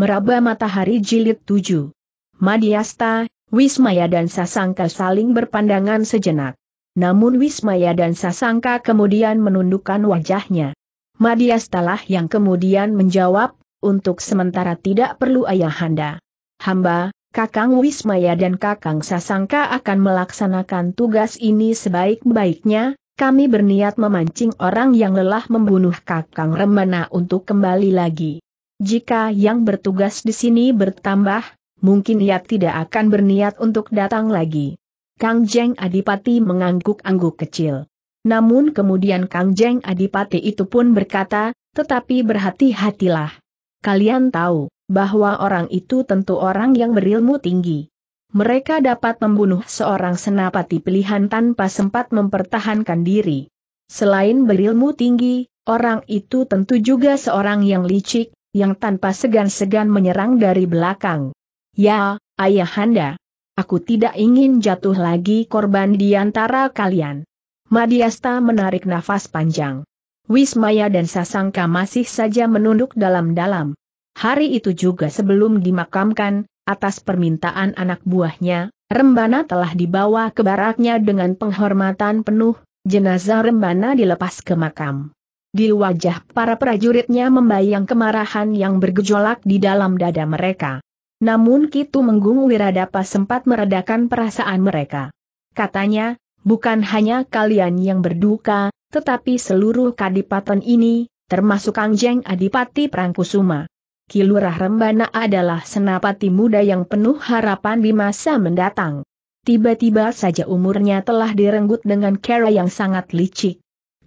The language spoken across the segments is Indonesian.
Meraba Matahari Jilid 7. Madiasta, Wismaya dan Sasangka saling berpandangan sejenak. Namun Wismaya dan Sasangka kemudian menundukkan wajahnya. Madiastalah yang kemudian menjawab, untuk sementara tidak perlu ayahanda. Hamba, Kakang Wismaya dan Kakang Sasangka akan melaksanakan tugas ini sebaik-baiknya, kami berniat memancing orang yang lelah membunuh Kakang Remana untuk kembali lagi. Jika yang bertugas di sini bertambah, mungkin ia tidak akan berniat untuk datang lagi. Kang Jeng Adipati mengangguk-angguk kecil. Namun kemudian Kang Jeng Adipati itu pun berkata, tetapi berhati-hatilah. Kalian tahu, bahwa orang itu tentu orang yang berilmu tinggi. Mereka dapat membunuh seorang senapati pilihan tanpa sempat mempertahankan diri. Selain berilmu tinggi, orang itu tentu juga seorang yang licik, yang tanpa segan-segan menyerang dari belakang. Ya, ayahanda. Aku tidak ingin jatuh lagi korban di antara kalian. Madiasta menarik nafas panjang. Wismaya dan Sasangka masih saja menunduk dalam-dalam. Hari itu juga sebelum dimakamkan, atas permintaan anak buahnya, Rembana telah dibawa ke baraknya dengan penghormatan penuh, jenazah Rembana dilepas ke makam. Di wajah para prajuritnya membayang kemarahan yang bergejolak di dalam dada mereka. Namun Kitu Menggung Wiradapa sempat meredakan perasaan mereka. Katanya, bukan hanya kalian yang berduka, tetapi seluruh kadipaten ini, termasuk Kangjeng Adipati Prangkusuma. Kilurah Rembana adalah senapati muda yang penuh harapan di masa mendatang. Tiba-tiba saja umurnya telah direnggut dengan cara yang sangat licik.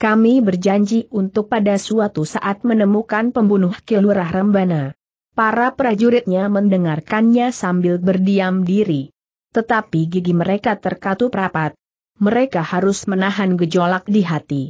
Kami berjanji untuk pada suatu saat menemukan pembunuh Kilurah Rembana. Para prajuritnya mendengarkannya sambil berdiam diri. Tetapi gigi mereka terkatup rapat. Mereka harus menahan gejolak di hati.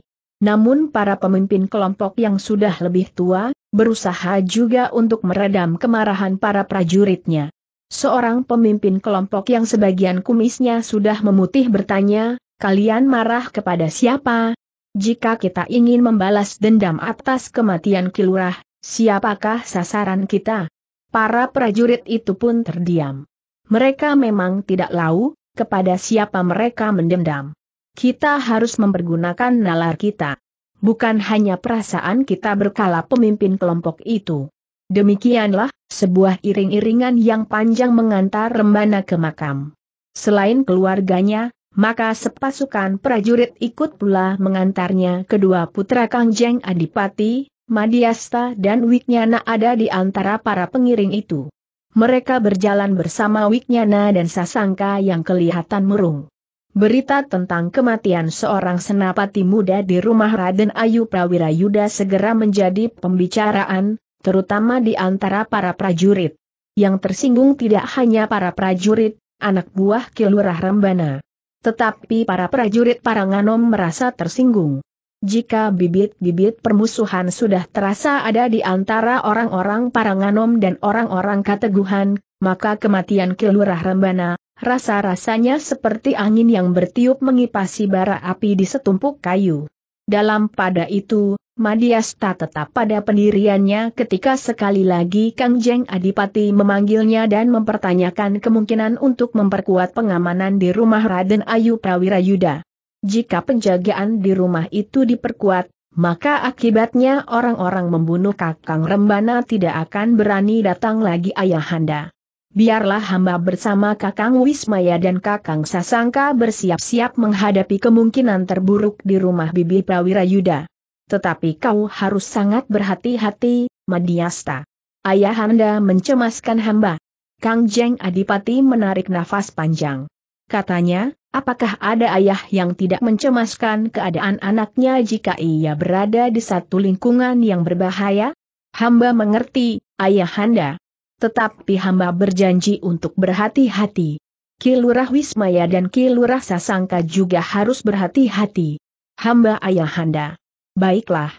Namun para pemimpin kelompok yang sudah lebih tua, berusaha juga untuk meredam kemarahan para prajuritnya. Seorang pemimpin kelompok yang sebagian kumisnya sudah memutih bertanya, kalian marah kepada siapa? Jika kita ingin membalas dendam atas kematian Kilurah, siapakah sasaran kita? Para prajurit itu pun terdiam. Mereka memang tidak lau, kepada siapa mereka mendendam. Kita harus mempergunakan nalar kita. Bukan hanya perasaan kita berkala pemimpin kelompok itu. Demikianlah, sebuah iring-iringan yang panjang mengantar Rembana ke makam. Selain keluarganya, maka sepasukan prajurit ikut pula mengantarnya kedua putra Kangjeng Adipati, Madiasta dan Wiknyana ada di antara para pengiring itu. Mereka berjalan bersama Wiknyana dan Sasangka yang kelihatan murung. Berita tentang kematian seorang senapati muda di rumah Raden Ayu Prawira Yuda segera menjadi pembicaraan, terutama di antara para prajurit. Yang tersinggung tidak hanya para prajurit, anak buah Kilurah Rembana. Tetapi para prajurit Paranganom merasa tersinggung. Jika bibit-bibit permusuhan sudah terasa ada di antara orang-orang Paranganom dan orang-orang Kateguhan, maka kematian Kilurah Rembana, rasa-rasanya seperti angin yang bertiup mengipasi bara api di setumpuk kayu. Dalam pada itu, Madiasta tetap pada pendiriannya ketika sekali lagi Kang Jeng Adipati memanggilnya dan mempertanyakan kemungkinan untuk memperkuat pengamanan di rumah Raden Ayu Prawira Yuda. Jika penjagaan di rumah itu diperkuat, maka akibatnya orang-orang membunuh Kakang Rembana tidak akan berani datang lagi ayahanda. Biarlah hamba bersama Kakang Wismaya dan Kakang Sasangka bersiap-siap menghadapi kemungkinan terburuk di rumah Bibi Prawira Yuda. Tetapi kau harus sangat berhati-hati, Madiasta. Ayahanda mencemaskan hamba. Kang Jeng Adipati menarik nafas panjang. Katanya, apakah ada ayah yang tidak mencemaskan keadaan anaknya jika ia berada di satu lingkungan yang berbahaya? Hamba mengerti, ayahanda. Tetapi hamba berjanji untuk berhati-hati. Kilurah Wismaya dan Kilurah Sasangka juga harus berhati-hati. Hamba ayahanda. Baiklah.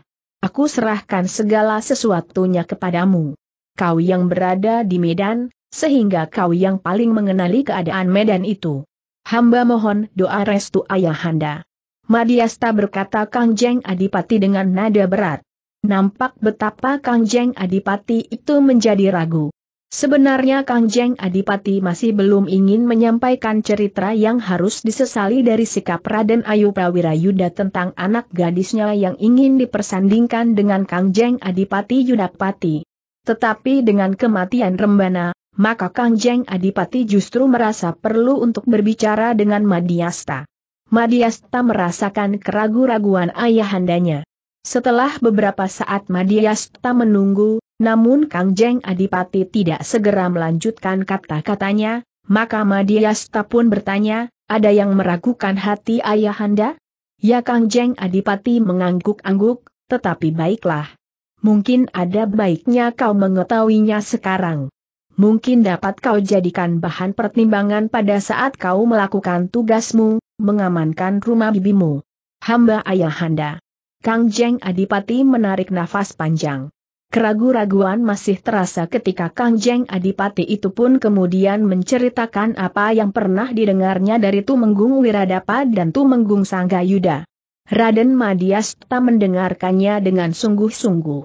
Aku serahkan segala sesuatunya kepadamu. Kau yang berada di Medan, sehingga kau yang paling mengenali keadaan Medan itu. Hamba mohon doa restu ayahanda. Madiasta berkata Kang Jeng Adipati dengan nada berat. Nampak betapa Kang Jeng Adipati itu menjadi ragu. Sebenarnya Kang Jeng Adipati masih belum ingin menyampaikan cerita yang harus disesali dari sikap Raden Ayu Prawirayuda tentang anak gadisnya yang ingin dipersandingkan dengan Kang Jeng Adipati Yudapati. Tetapi dengan kematian Rembana, maka Kang Jeng Adipati justru merasa perlu untuk berbicara dengan Madiasta. Madiasta merasakan keraguan raguan ayahandanya. Setelah beberapa saat Madiasta menunggu, namun Kang Jeng Adipati tidak segera melanjutkan kata-katanya, maka Madiasta pun bertanya, ada yang meragukan hati ayahanda? Ya Kang Jeng Adipati mengangguk-angguk, tetapi baiklah. Mungkin ada baiknya kau mengetahuinya sekarang. Mungkin dapat kau jadikan bahan pertimbangan pada saat kau melakukan tugasmu, mengamankan rumah bibimu. Hamba ayahanda. Kang Jeng Adipati menarik nafas panjang. Keragu-raguan masih terasa ketika Kang Jeng Adipati itu pun kemudian menceritakan apa yang pernah didengarnya dari Tumenggung Wiradapa dan Tumenggung Sanggayuda. Raden Madiasta mendengarkannya dengan sungguh-sungguh.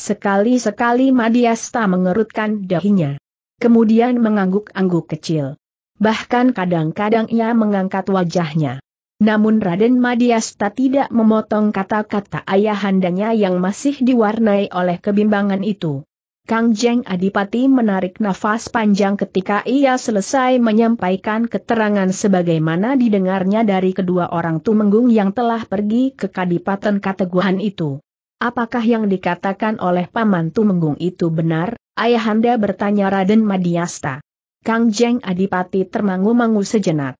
Sekali-sekali Madiasta mengerutkan dahinya. Kemudian mengangguk-angguk kecil. Bahkan kadang-kadang ia mengangkat wajahnya. Namun Raden Madiasta tidak memotong kata-kata ayahandanya yang masih diwarnai oleh kebimbangan itu. Kang Jeng Adipati menarik nafas panjang ketika ia selesai menyampaikan keterangan sebagaimana didengarnya dari kedua orang tumenggung yang telah pergi ke Kadipaten Kateguhan itu. Apakah yang dikatakan oleh Paman Tumenggung itu benar? Ayahanda bertanya Raden Madiasta. Kang Jeng Adipati termangu-mangu sejenak.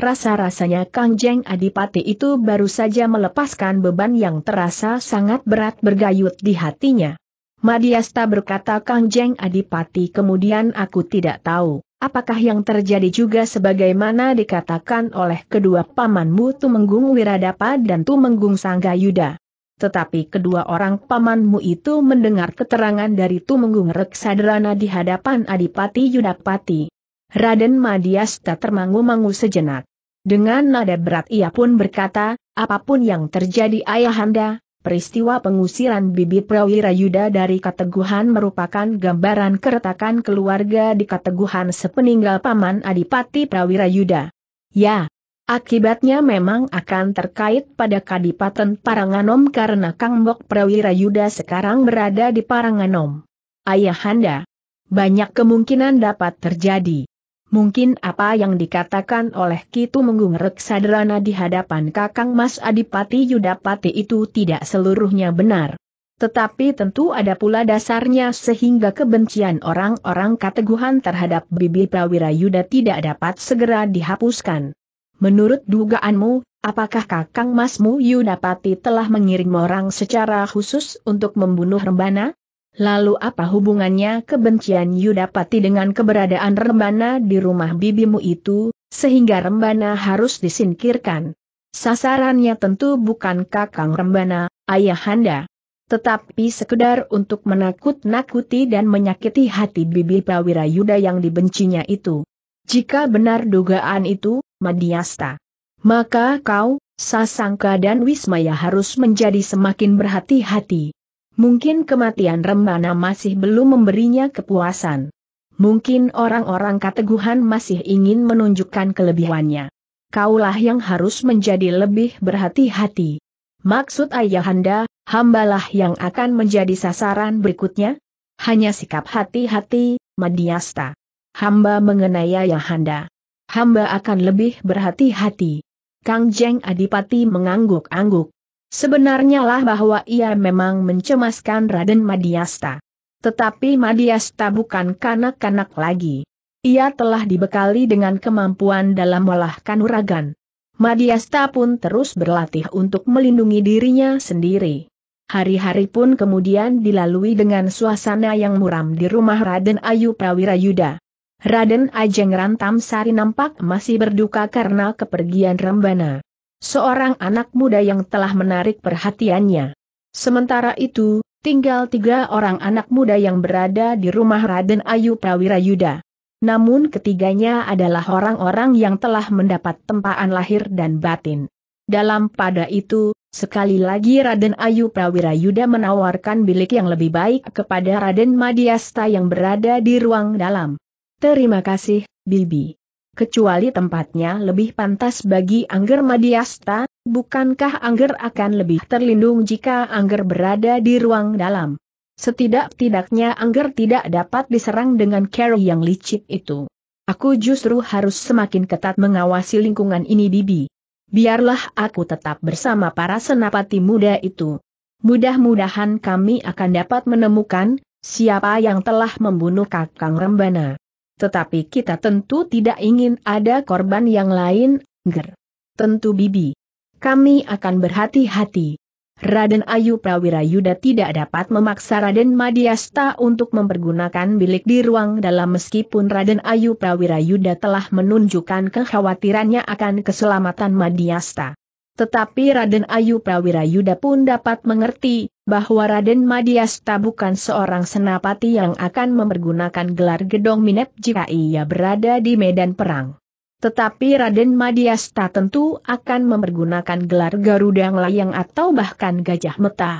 Rasa-rasanya Kang Jeng Adipati itu baru saja melepaskan beban yang terasa sangat berat bergayut di hatinya. Madiasta berkata Kang Jeng Adipati kemudian aku tidak tahu, apakah yang terjadi juga sebagaimana dikatakan oleh kedua pamanmu Tumenggung Wiradapa dan Tumenggung Sanggayuda. Tetapi kedua orang pamanmu itu mendengar keterangan dari Tumenggung Reksadrana di hadapan Adipati Yudapati. Raden Madiasta termangu-mangu sejenak. Dengan nada berat ia pun berkata, apapun yang terjadi ayahanda, peristiwa pengusiran bibit prawira Yuda dari Kateguhan merupakan gambaran keretakan keluarga di Kateguhan sepeninggal paman Adipati Prawira Yuda. Ya, Akibatnya memang akan terkait pada Kadipaten Paranganom karena Kang Bok Prawira Yuda sekarang berada di Paranganom. Ayahanda, banyak kemungkinan dapat terjadi. Mungkin apa yang dikatakan oleh Kitu Menggung Reksadrana di hadapan Kakang Mas Adipati Yudapati itu tidak seluruhnya benar. Tetapi tentu ada pula dasarnya sehingga kebencian orang-orang kateguhan terhadap Bibi Prawira Yuda tidak dapat segera dihapuskan. Menurut dugaanmu, apakah Kakang Masmu Yudapati telah mengirim orang secara khusus untuk membunuh Rembana? Lalu apa hubungannya kebencian Yudapati dengan keberadaan Rembana di rumah bibimu itu, sehingga Rembana harus disingkirkan? Sasarannya tentu bukan kakang Rembana, ayahanda. Tetapi sekedar untuk menakut-nakuti dan menyakiti hati bibi Prawira Yuda yang dibencinya itu. Jika benar dugaan itu, Madiasta. Maka kau, Sasangka dan Wismaya harus menjadi semakin berhati-hati. Mungkin kematian remana masih belum memberinya kepuasan. Mungkin orang-orang kateguhan masih ingin menunjukkan kelebihannya. Kaulah yang harus menjadi lebih berhati-hati. Maksud ayahanda, hambalah yang akan menjadi sasaran berikutnya? Hanya sikap hati-hati, Madiasta. Hamba mengenai ayahanda. Hamba akan lebih berhati-hati. Kang Jeng Adipati mengangguk-angguk. Sebenarnya lah bahwa ia memang mencemaskan Raden Madiasta. Tetapi Madiasta bukan kanak-kanak lagi. Ia telah dibekali dengan kemampuan dalam olah kanuragan. Madiasta pun terus berlatih untuk melindungi dirinya sendiri. Hari-hari pun kemudian dilalui dengan suasana yang muram di rumah Raden Ayu Prawira Yuda. Raden Ajeng Rantam Sari nampak masih berduka karena kepergian Rembana seorang anak muda yang telah menarik perhatiannya. Sementara itu, tinggal tiga orang anak muda yang berada di rumah Raden Ayu Prawira Yuda. Namun ketiganya adalah orang-orang yang telah mendapat tempaan lahir dan batin. Dalam pada itu, sekali lagi Raden Ayu Prawira Yuda menawarkan bilik yang lebih baik kepada Raden Madiasta yang berada di ruang dalam. Terima kasih, Bibi kecuali tempatnya lebih pantas bagi Angger Madiasta, bukankah Angger akan lebih terlindung jika Angger berada di ruang dalam? Setidak-tidaknya Angger tidak dapat diserang dengan cara yang licik itu. Aku justru harus semakin ketat mengawasi lingkungan ini Bibi. Biarlah aku tetap bersama para senapati muda itu. Mudah-mudahan kami akan dapat menemukan siapa yang telah membunuh Kakang Rembana. Tetapi kita tentu tidak ingin ada korban yang lain, ger. Tentu bibi. Kami akan berhati-hati. Raden Ayu Prawirayuda tidak dapat memaksa Raden Madiasta untuk mempergunakan bilik di ruang dalam meskipun Raden Ayu Prawirayuda telah menunjukkan kekhawatirannya akan keselamatan Madiasta. Tetapi Raden Ayu Prawirayuda pun dapat mengerti, bahwa Raden Madiasta bukan seorang senapati yang akan mempergunakan gelar gedong minep jika ia berada di medan perang. Tetapi Raden Madiasta tentu akan mempergunakan gelar Garuda Layang atau bahkan Gajah Meta.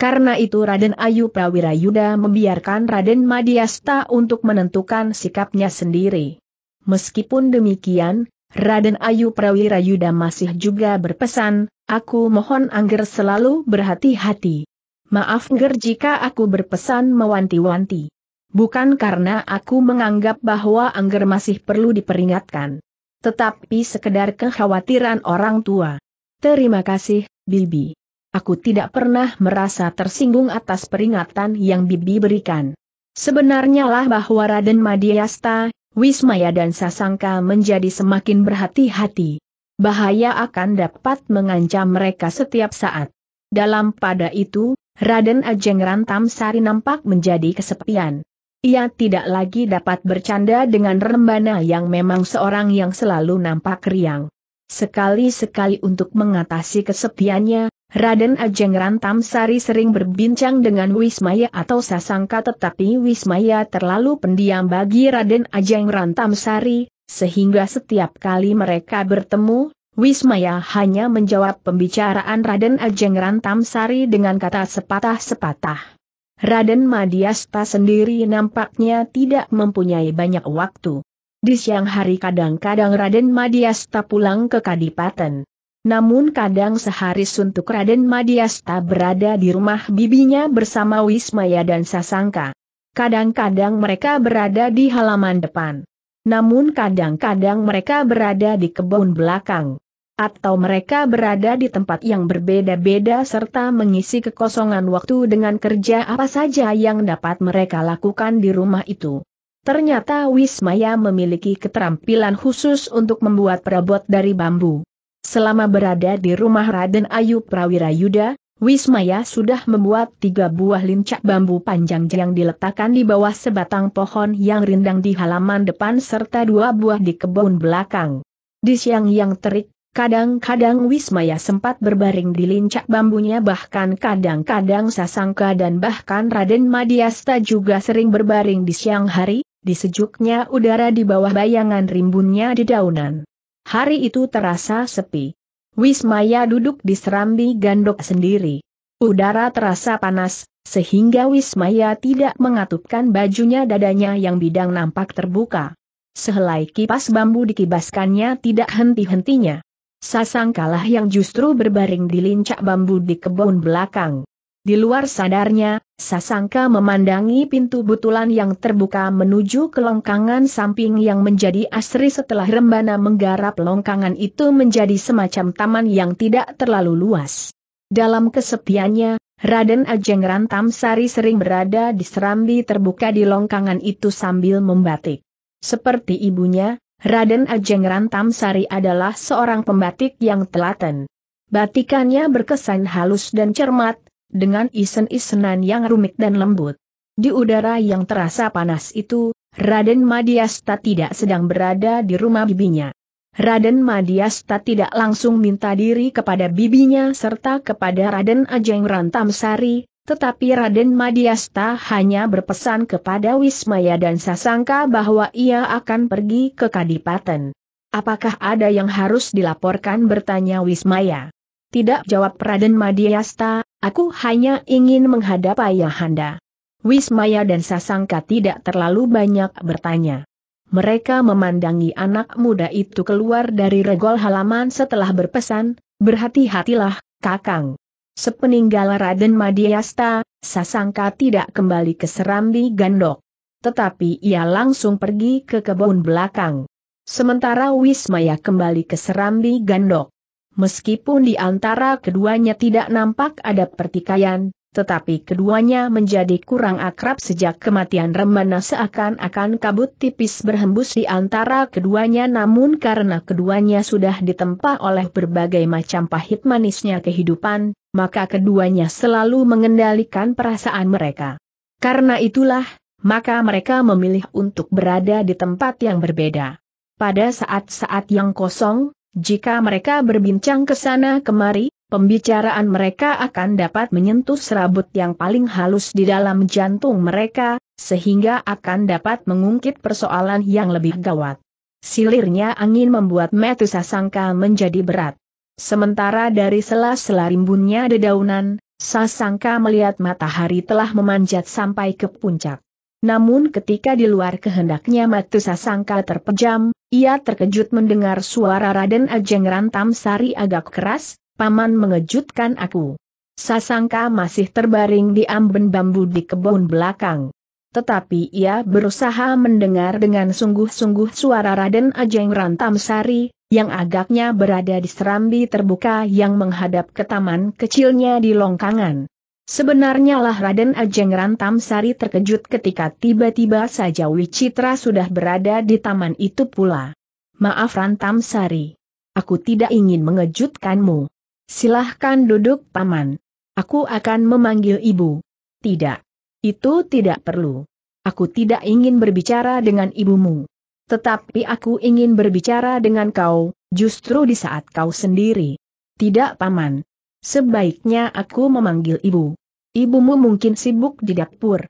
Karena itu Raden Ayu Prawirayuda membiarkan Raden Madiasta untuk menentukan sikapnya sendiri. Meskipun demikian, Raden Ayu Prawirayuda masih juga berpesan, aku mohon angger selalu berhati-hati. Maaf Ger jika aku berpesan mewanti-wanti. Bukan karena aku menganggap bahwa Angger masih perlu diperingatkan. Tetapi sekedar kekhawatiran orang tua. Terima kasih, Bibi. Aku tidak pernah merasa tersinggung atas peringatan yang Bibi berikan. Sebenarnya lah bahwa Raden Madiasta, Wismaya dan Sasangka menjadi semakin berhati-hati. Bahaya akan dapat mengancam mereka setiap saat. Dalam pada itu, Raden Ajeng Rantam Sari nampak menjadi kesepian. Ia tidak lagi dapat bercanda dengan Rembana yang memang seorang yang selalu nampak riang. Sekali-sekali untuk mengatasi kesepiannya, Raden Ajeng Rantam Sari sering berbincang dengan Wismaya atau Sasangka tetapi Wismaya terlalu pendiam bagi Raden Ajeng Rantam Sari, sehingga setiap kali mereka bertemu, Wismaya hanya menjawab pembicaraan Raden Ajeng Rantamsari dengan kata sepatah-sepatah. Raden Madiasta sendiri nampaknya tidak mempunyai banyak waktu. Di siang hari kadang-kadang Raden Madiasta pulang ke Kadipaten. Namun kadang sehari suntuk Raden Madiasta berada di rumah bibinya bersama Wismaya dan Sasangka. Kadang-kadang mereka berada di halaman depan. Namun kadang-kadang mereka berada di kebun belakang. Atau mereka berada di tempat yang berbeda-beda serta mengisi kekosongan waktu dengan kerja apa saja yang dapat mereka lakukan di rumah itu. Ternyata Wismaya memiliki keterampilan khusus untuk membuat perabot dari bambu. Selama berada di rumah Raden Ayu Prawira Yuda, Wismaya sudah membuat tiga buah lincak bambu panjang yang diletakkan di bawah sebatang pohon yang rindang di halaman depan serta dua buah di kebun belakang. Di siang yang terik, Kadang-kadang Wismaya sempat berbaring di lincak bambunya bahkan kadang-kadang Sasangka dan bahkan Raden Madiasta juga sering berbaring di siang hari, di sejuknya udara di bawah bayangan rimbunnya di daunan. Hari itu terasa sepi. Wismaya duduk di serambi gandok sendiri. Udara terasa panas, sehingga Wismaya tidak mengatupkan bajunya dadanya yang bidang nampak terbuka. Sehelai kipas bambu dikibaskannya tidak henti-hentinya. Sasangkalah yang justru berbaring di lincak bambu di kebun belakang. Di luar sadarnya, Sasangka memandangi pintu butulan yang terbuka menuju ke longkangan samping yang menjadi asri setelah Rembana menggarap longkangan itu menjadi semacam taman yang tidak terlalu luas. Dalam kesepiannya, Raden Ajeng Rantam Sari sering berada di serambi terbuka di longkangan itu sambil membatik. Seperti ibunya, Raden Ajeng Rantam Sari adalah seorang pembatik yang telaten. Batikannya berkesan halus dan cermat, dengan isen-isenan yang rumit dan lembut. Di udara yang terasa panas itu, Raden Madiasta tidak sedang berada di rumah bibinya. Raden Madiasta tidak langsung minta diri kepada bibinya serta kepada Raden Ajeng Rantamsari, tetapi Raden Madiasta hanya berpesan kepada Wismaya dan Sasangka bahwa ia akan pergi ke Kadipaten. Apakah ada yang harus dilaporkan bertanya Wismaya? Tidak jawab Raden Madiasta, aku hanya ingin menghadap Ayahanda. Wismaya dan Sasangka tidak terlalu banyak bertanya. Mereka memandangi anak muda itu keluar dari regol halaman setelah berpesan, berhati-hatilah, Kakang. Sepeninggal Raden Madiasta, Sasangka tidak kembali ke Serambi Gandok. Tetapi ia langsung pergi ke kebun belakang. Sementara Wismaya kembali ke Serambi Gandok. Meskipun di antara keduanya tidak nampak ada pertikaian, tetapi keduanya menjadi kurang akrab sejak kematian Remana seakan-akan kabut tipis berhembus di antara keduanya namun karena keduanya sudah ditempa oleh berbagai macam pahit manisnya kehidupan, maka keduanya selalu mengendalikan perasaan mereka. Karena itulah, maka mereka memilih untuk berada di tempat yang berbeda. Pada saat-saat yang kosong, jika mereka berbincang ke sana kemari, pembicaraan mereka akan dapat menyentuh serabut yang paling halus di dalam jantung mereka, sehingga akan dapat mengungkit persoalan yang lebih gawat. Silirnya angin membuat metu sasangka menjadi berat. Sementara dari sela-sela rimbunnya dedaunan, Sasangka melihat matahari telah memanjat sampai ke puncak. Namun ketika di luar kehendaknya matu Sasangka terpejam, ia terkejut mendengar suara Raden Ajeng Rantam Sari agak keras, Paman mengejutkan aku. Sasangka masih terbaring di amben bambu di kebun belakang. Tetapi ia berusaha mendengar dengan sungguh-sungguh suara Raden Ajeng Rantamsari, yang agaknya berada di serambi terbuka yang menghadap ke taman kecilnya di Longkangan. Sebenarnya lah Raden Ajeng Rantamsari terkejut ketika tiba-tiba saja Wicitra sudah berada di taman itu pula. Maaf Rantamsari. Aku tidak ingin mengejutkanmu. Silahkan duduk paman. Aku akan memanggil ibu. Tidak. Itu tidak perlu. Aku tidak ingin berbicara dengan ibumu. Tetapi aku ingin berbicara dengan kau, justru di saat kau sendiri. Tidak paman. Sebaiknya aku memanggil ibu. Ibumu mungkin sibuk di dapur.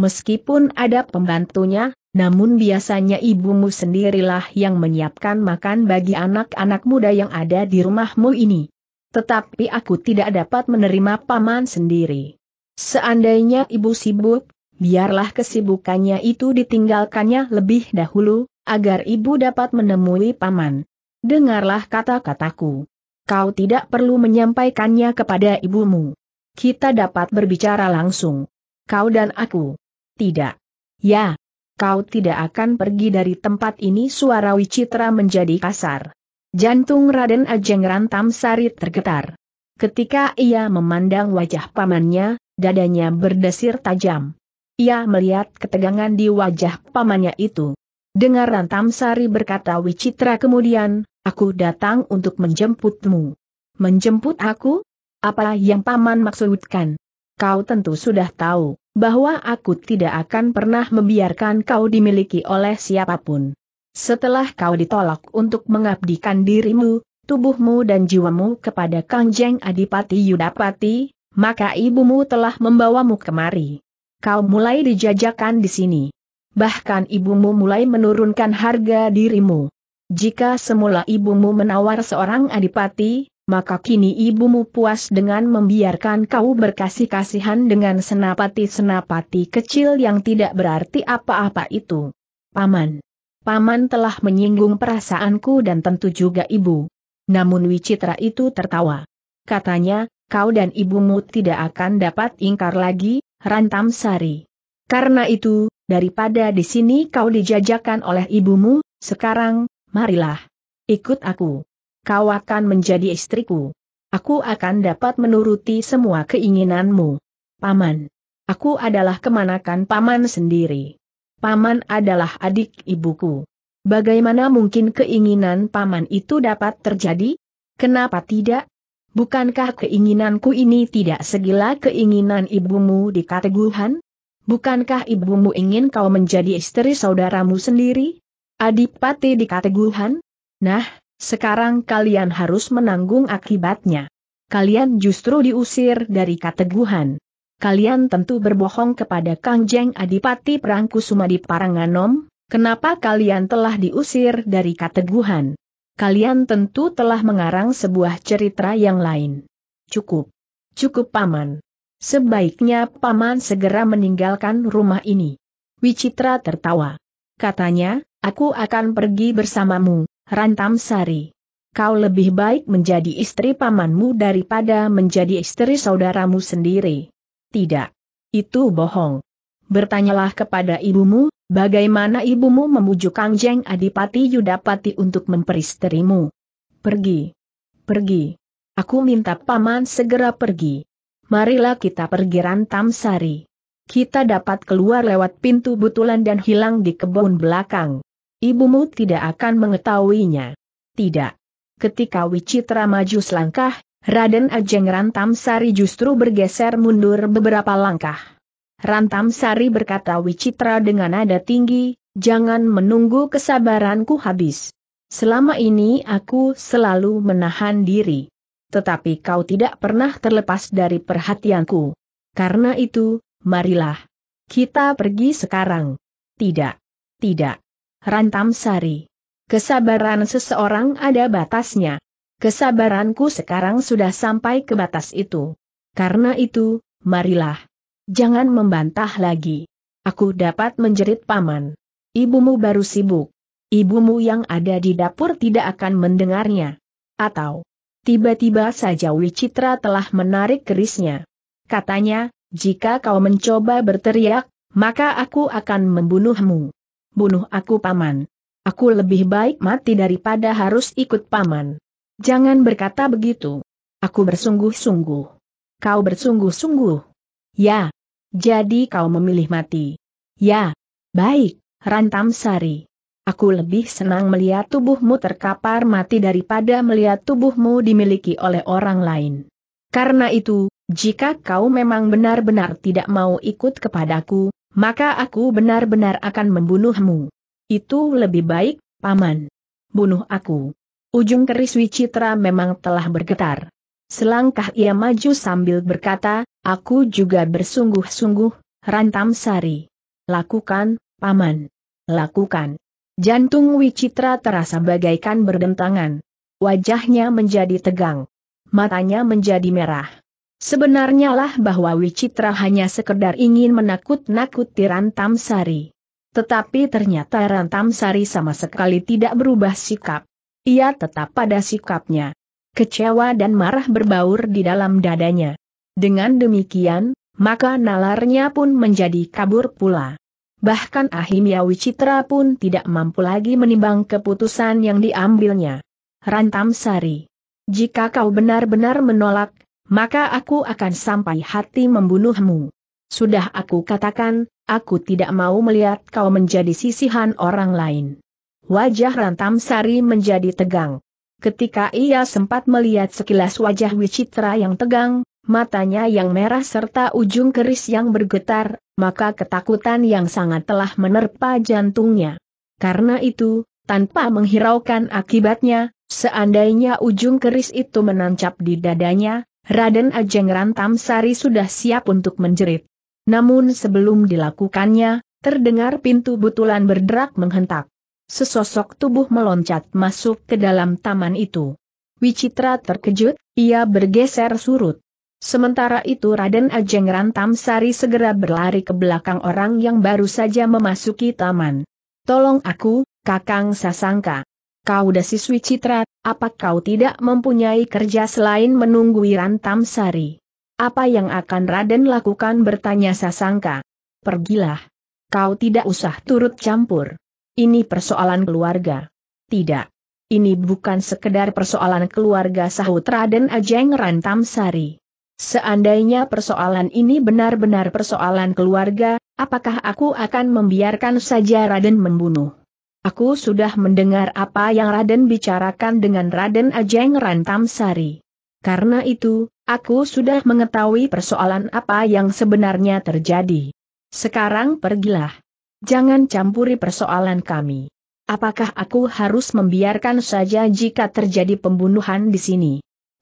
Meskipun ada pembantunya, namun biasanya ibumu sendirilah yang menyiapkan makan bagi anak-anak muda yang ada di rumahmu ini. Tetapi aku tidak dapat menerima paman sendiri. Seandainya ibu sibuk, biarlah kesibukannya itu ditinggalkannya lebih dahulu, agar ibu dapat menemui paman. Dengarlah kata-kataku. Kau tidak perlu menyampaikannya kepada ibumu. Kita dapat berbicara langsung. Kau dan aku. Tidak. Ya. Kau tidak akan pergi dari tempat ini suara Wicitra menjadi kasar. Jantung Raden Ajeng Rantam Sari tergetar. Ketika ia memandang wajah pamannya, dadanya berdesir tajam. Ia melihat ketegangan di wajah pamannya itu. Dengar Rantam Sari berkata Wicitra kemudian, aku datang untuk menjemputmu. Menjemput aku? Apa yang paman maksudkan? Kau tentu sudah tahu, bahwa aku tidak akan pernah membiarkan kau dimiliki oleh siapapun. Setelah kau ditolak untuk mengabdikan dirimu, tubuhmu dan jiwamu kepada Kangjeng Adipati Yudapati, maka ibumu telah membawamu kemari. Kau mulai dijajakan di sini. Bahkan ibumu mulai menurunkan harga dirimu. Jika semula ibumu menawar seorang adipati, maka kini ibumu puas dengan membiarkan kau berkasih-kasihan dengan senapati-senapati kecil yang tidak berarti apa-apa itu. Paman. Paman telah menyinggung perasaanku dan tentu juga ibu. Namun Wicitra itu tertawa. Katanya, kau dan ibumu tidak akan dapat ingkar lagi, Rantam Sari. Karena itu, daripada di sini kau dijajakan oleh ibumu, sekarang, marilah. Ikut aku. Kau akan menjadi istriku. Aku akan dapat menuruti semua keinginanmu. Paman. Aku adalah kemanakan paman sendiri paman adalah adik ibuku. Bagaimana mungkin keinginan paman itu dapat terjadi? Kenapa tidak? Bukankah keinginanku ini tidak segila keinginan ibumu di Kateguhan? Bukankah ibumu ingin kau menjadi istri saudaramu sendiri? Adipati di Kateguhan? Nah, sekarang kalian harus menanggung akibatnya. Kalian justru diusir dari Kateguhan kalian tentu berbohong kepada Kang Jeng Adipati Perangkusuma di Paranganom, kenapa kalian telah diusir dari kateguhan? Kalian tentu telah mengarang sebuah cerita yang lain. Cukup. Cukup paman. Sebaiknya paman segera meninggalkan rumah ini. Wicitra tertawa. Katanya, aku akan pergi bersamamu, Rantam Sari kau lebih baik menjadi istri pamanmu daripada menjadi istri saudaramu sendiri. Tidak. Itu bohong. Bertanyalah kepada ibumu, bagaimana ibumu memujuk Kangjeng Adipati Yudapati untuk memperisterimu. Pergi. Pergi. Aku minta paman segera pergi. Marilah kita pergi rantam sari. Kita dapat keluar lewat pintu butulan dan hilang di kebun belakang. Ibumu tidak akan mengetahuinya. Tidak. Ketika Wicitra maju selangkah, Raden Ajeng Rantam Sari justru bergeser mundur beberapa langkah. Rantam Sari berkata Wicitra dengan nada tinggi, jangan menunggu kesabaranku habis. Selama ini aku selalu menahan diri. Tetapi kau tidak pernah terlepas dari perhatianku. Karena itu, marilah. Kita pergi sekarang. Tidak. Tidak. Rantam Sari. Kesabaran seseorang ada batasnya. Kesabaranku sekarang sudah sampai ke batas itu. Karena itu, marilah. Jangan membantah lagi. Aku dapat menjerit paman. Ibumu baru sibuk. Ibumu yang ada di dapur tidak akan mendengarnya. Atau, tiba-tiba saja Wicitra telah menarik kerisnya. Katanya, jika kau mencoba berteriak, maka aku akan membunuhmu. Bunuh aku paman. Aku lebih baik mati daripada harus ikut paman. Jangan berkata begitu. Aku bersungguh-sungguh. Kau bersungguh-sungguh. Ya. Jadi kau memilih mati. Ya. Baik, Rantam Sari. Aku lebih senang melihat tubuhmu terkapar mati daripada melihat tubuhmu dimiliki oleh orang lain. Karena itu, jika kau memang benar-benar tidak mau ikut kepadaku, maka aku benar-benar akan membunuhmu. Itu lebih baik, Paman. Bunuh aku. Ujung keris Wicitra memang telah bergetar. Selangkah ia maju sambil berkata, aku juga bersungguh-sungguh, rantam sari. Lakukan, paman. Lakukan. Jantung Wicitra terasa bagaikan berdentangan. Wajahnya menjadi tegang. Matanya menjadi merah. Sebenarnya lah bahwa Wicitra hanya sekedar ingin menakut-nakuti Rantamsari. Tetapi ternyata Rantamsari sama sekali tidak berubah sikap. Ia tetap pada sikapnya. Kecewa dan marah berbaur di dalam dadanya. Dengan demikian, maka nalarnya pun menjadi kabur pula. Bahkan Ahimya Wicitra pun tidak mampu lagi menimbang keputusan yang diambilnya. Rantam Sari. Jika kau benar-benar menolak, maka aku akan sampai hati membunuhmu. Sudah aku katakan, aku tidak mau melihat kau menjadi sisihan orang lain. Wajah Rantam Sari menjadi tegang. Ketika ia sempat melihat sekilas wajah Wicitra yang tegang, matanya yang merah serta ujung keris yang bergetar, maka ketakutan yang sangat telah menerpa jantungnya. Karena itu, tanpa menghiraukan akibatnya, seandainya ujung keris itu menancap di dadanya, Raden Ajeng Rantam Sari sudah siap untuk menjerit. Namun sebelum dilakukannya, terdengar pintu butulan berderak menghentak. Sesosok tubuh meloncat masuk ke dalam taman itu. Wicitra terkejut, ia bergeser surut. Sementara itu Raden Ajeng Rantam Sari segera berlari ke belakang orang yang baru saja memasuki taman. Tolong aku, Kakang Sasangka. Kau dasi Wicitra, apa kau tidak mempunyai kerja selain menunggu Rantam Sari? Apa yang akan Raden lakukan bertanya Sasangka. Pergilah. Kau tidak usah turut campur. Ini persoalan keluarga. Tidak. Ini bukan sekedar persoalan keluarga sahut Raden Ajeng Rantam Sari. Seandainya persoalan ini benar-benar persoalan keluarga, apakah aku akan membiarkan saja Raden membunuh? Aku sudah mendengar apa yang Raden bicarakan dengan Raden Ajeng Rantam Sari. Karena itu, aku sudah mengetahui persoalan apa yang sebenarnya terjadi. Sekarang pergilah. Jangan campuri persoalan kami. Apakah aku harus membiarkan saja jika terjadi pembunuhan di sini?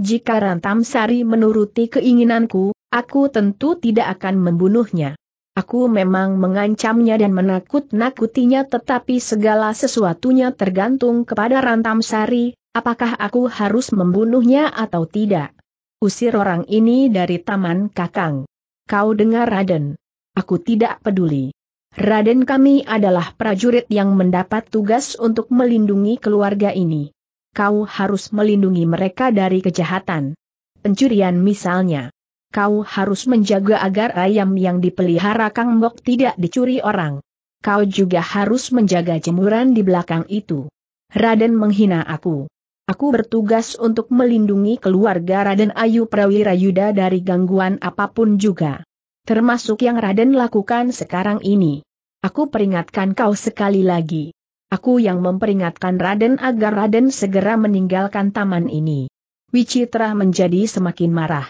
Jika Rantam Sari menuruti keinginanku, aku tentu tidak akan membunuhnya. Aku memang mengancamnya dan menakut-nakutinya tetapi segala sesuatunya tergantung kepada Rantam Sari, apakah aku harus membunuhnya atau tidak. Usir orang ini dari Taman Kakang. Kau dengar Raden. Aku tidak peduli. Raden kami adalah prajurit yang mendapat tugas untuk melindungi keluarga ini. Kau harus melindungi mereka dari kejahatan. Pencurian misalnya. Kau harus menjaga agar ayam yang dipelihara Kang Mok tidak dicuri orang. Kau juga harus menjaga jemuran di belakang itu. Raden menghina aku. Aku bertugas untuk melindungi keluarga Raden Ayu Prawira Yuda dari gangguan apapun juga termasuk yang Raden lakukan sekarang ini. Aku peringatkan kau sekali lagi. Aku yang memperingatkan Raden agar Raden segera meninggalkan taman ini. Wicitra menjadi semakin marah.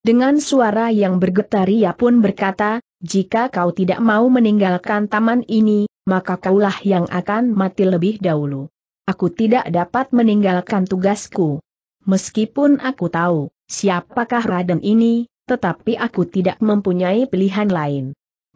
Dengan suara yang bergetar ia pun berkata, jika kau tidak mau meninggalkan taman ini, maka kaulah yang akan mati lebih dahulu. Aku tidak dapat meninggalkan tugasku. Meskipun aku tahu, siapakah Raden ini, tetapi aku tidak mempunyai pilihan lain.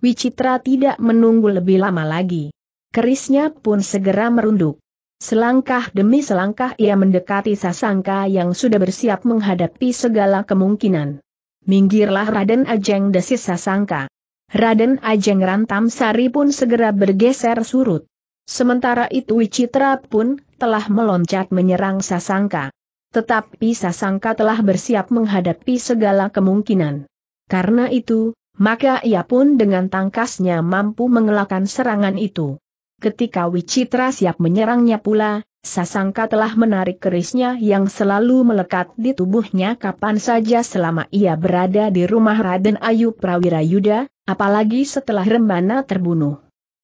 Wicitra tidak menunggu lebih lama lagi. Kerisnya pun segera merunduk. Selangkah demi selangkah ia mendekati Sasangka yang sudah bersiap menghadapi segala kemungkinan. Minggirlah Raden Ajeng desis Sasangka. Raden Ajeng Rantam Sari pun segera bergeser surut. Sementara itu Wicitra pun telah meloncat menyerang Sasangka. Tetapi Sasangka telah bersiap menghadapi segala kemungkinan. Karena itu, maka ia pun dengan tangkasnya mampu mengelakkan serangan itu. Ketika Wicitra siap menyerangnya pula, Sasangka telah menarik kerisnya yang selalu melekat di tubuhnya kapan saja selama ia berada di rumah Raden Ayu Prawira Yuda, apalagi setelah Rembana terbunuh.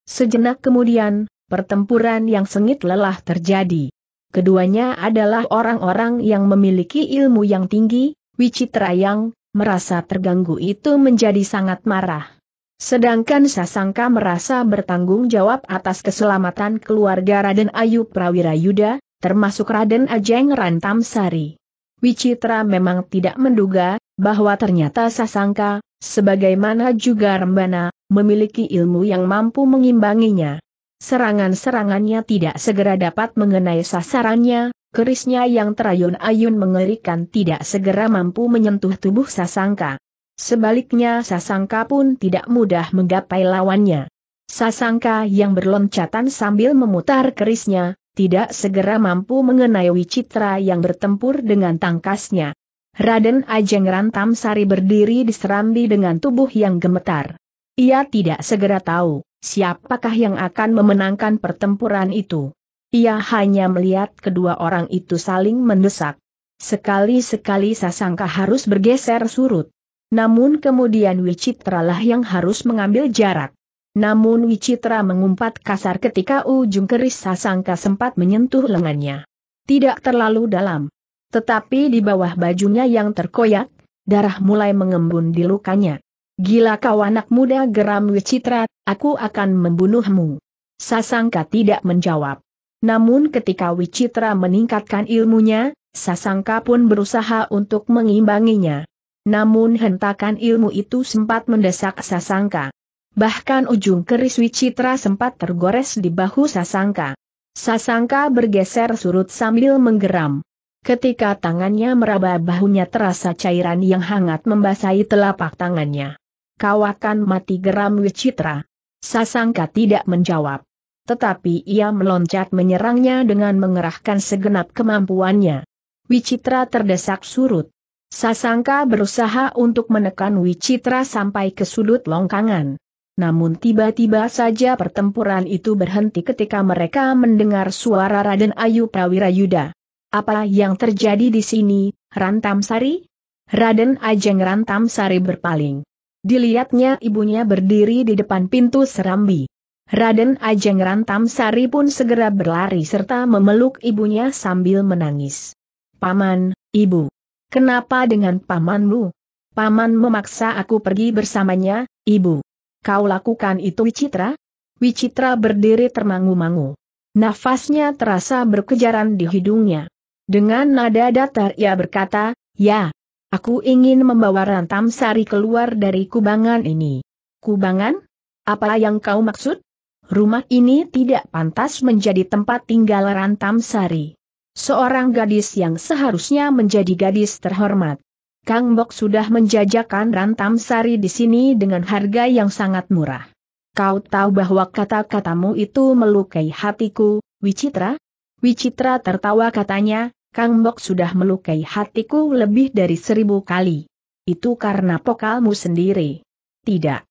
Sejenak kemudian, pertempuran yang sengit lelah terjadi. Keduanya adalah orang-orang yang memiliki ilmu yang tinggi, Wicitra yang, merasa terganggu itu menjadi sangat marah. Sedangkan Sasangka merasa bertanggung jawab atas keselamatan keluarga Raden Ayu Prawira Yuda, termasuk Raden Ajeng Rantam Sari. Wicitra memang tidak menduga, bahwa ternyata Sasangka, sebagaimana juga Rembana, memiliki ilmu yang mampu mengimbanginya. Serangan-serangannya tidak segera dapat mengenai sasarannya, kerisnya yang terayun-ayun mengerikan tidak segera mampu menyentuh tubuh Sasangka. Sebaliknya Sasangka pun tidak mudah menggapai lawannya. Sasangka yang berloncatan sambil memutar kerisnya, tidak segera mampu mengenai Wicitra yang bertempur dengan tangkasnya. Raden Ajeng Rantam Sari berdiri diserambi dengan tubuh yang gemetar. Ia tidak segera tahu siapakah yang akan memenangkan pertempuran itu. Ia hanya melihat kedua orang itu saling mendesak. Sekali-sekali sasangka harus bergeser surut. Namun kemudian Wicitralah yang harus mengambil jarak. Namun Wicitra mengumpat kasar ketika ujung keris sasangka sempat menyentuh lengannya. Tidak terlalu dalam. Tetapi di bawah bajunya yang terkoyak, darah mulai mengembun di lukanya. Gila kau anak muda geram Wicitra, aku akan membunuhmu. Sasangka tidak menjawab. Namun ketika Wicitra meningkatkan ilmunya, Sasangka pun berusaha untuk mengimbanginya. Namun hentakan ilmu itu sempat mendesak Sasangka. Bahkan ujung keris Wicitra sempat tergores di bahu Sasangka. Sasangka bergeser surut sambil menggeram. Ketika tangannya meraba bahunya terasa cairan yang hangat membasahi telapak tangannya kau akan mati geram Wicitra. Sasangka tidak menjawab. Tetapi ia meloncat menyerangnya dengan mengerahkan segenap kemampuannya. Wicitra terdesak surut. Sasangka berusaha untuk menekan Wicitra sampai ke sudut longkangan. Namun tiba-tiba saja pertempuran itu berhenti ketika mereka mendengar suara Raden Ayu Prawira Yuda. Apa yang terjadi di sini, Rantamsari? Raden Ajeng Rantamsari berpaling. Dilihatnya ibunya berdiri di depan pintu serambi. Raden Ajeng Rantam Sari pun segera berlari serta memeluk ibunya sambil menangis. Paman, ibu. Kenapa dengan pamanmu? Paman memaksa aku pergi bersamanya, ibu. Kau lakukan itu Wicitra? Wicitra berdiri termangu-mangu. Nafasnya terasa berkejaran di hidungnya. Dengan nada datar ia berkata, ya, Aku ingin membawa Rantam Sari keluar dari kubangan ini. Kubangan? Apa yang kau maksud? Rumah ini tidak pantas menjadi tempat tinggal Rantam Sari. Seorang gadis yang seharusnya menjadi gadis terhormat. Kang Bok sudah menjajakan rantam sari di sini dengan harga yang sangat murah. Kau tahu bahwa kata-katamu itu melukai hatiku, Wicitra? Wicitra tertawa katanya, Kang Bok sudah melukai hatiku lebih dari seribu kali. Itu karena pokalmu sendiri. Tidak.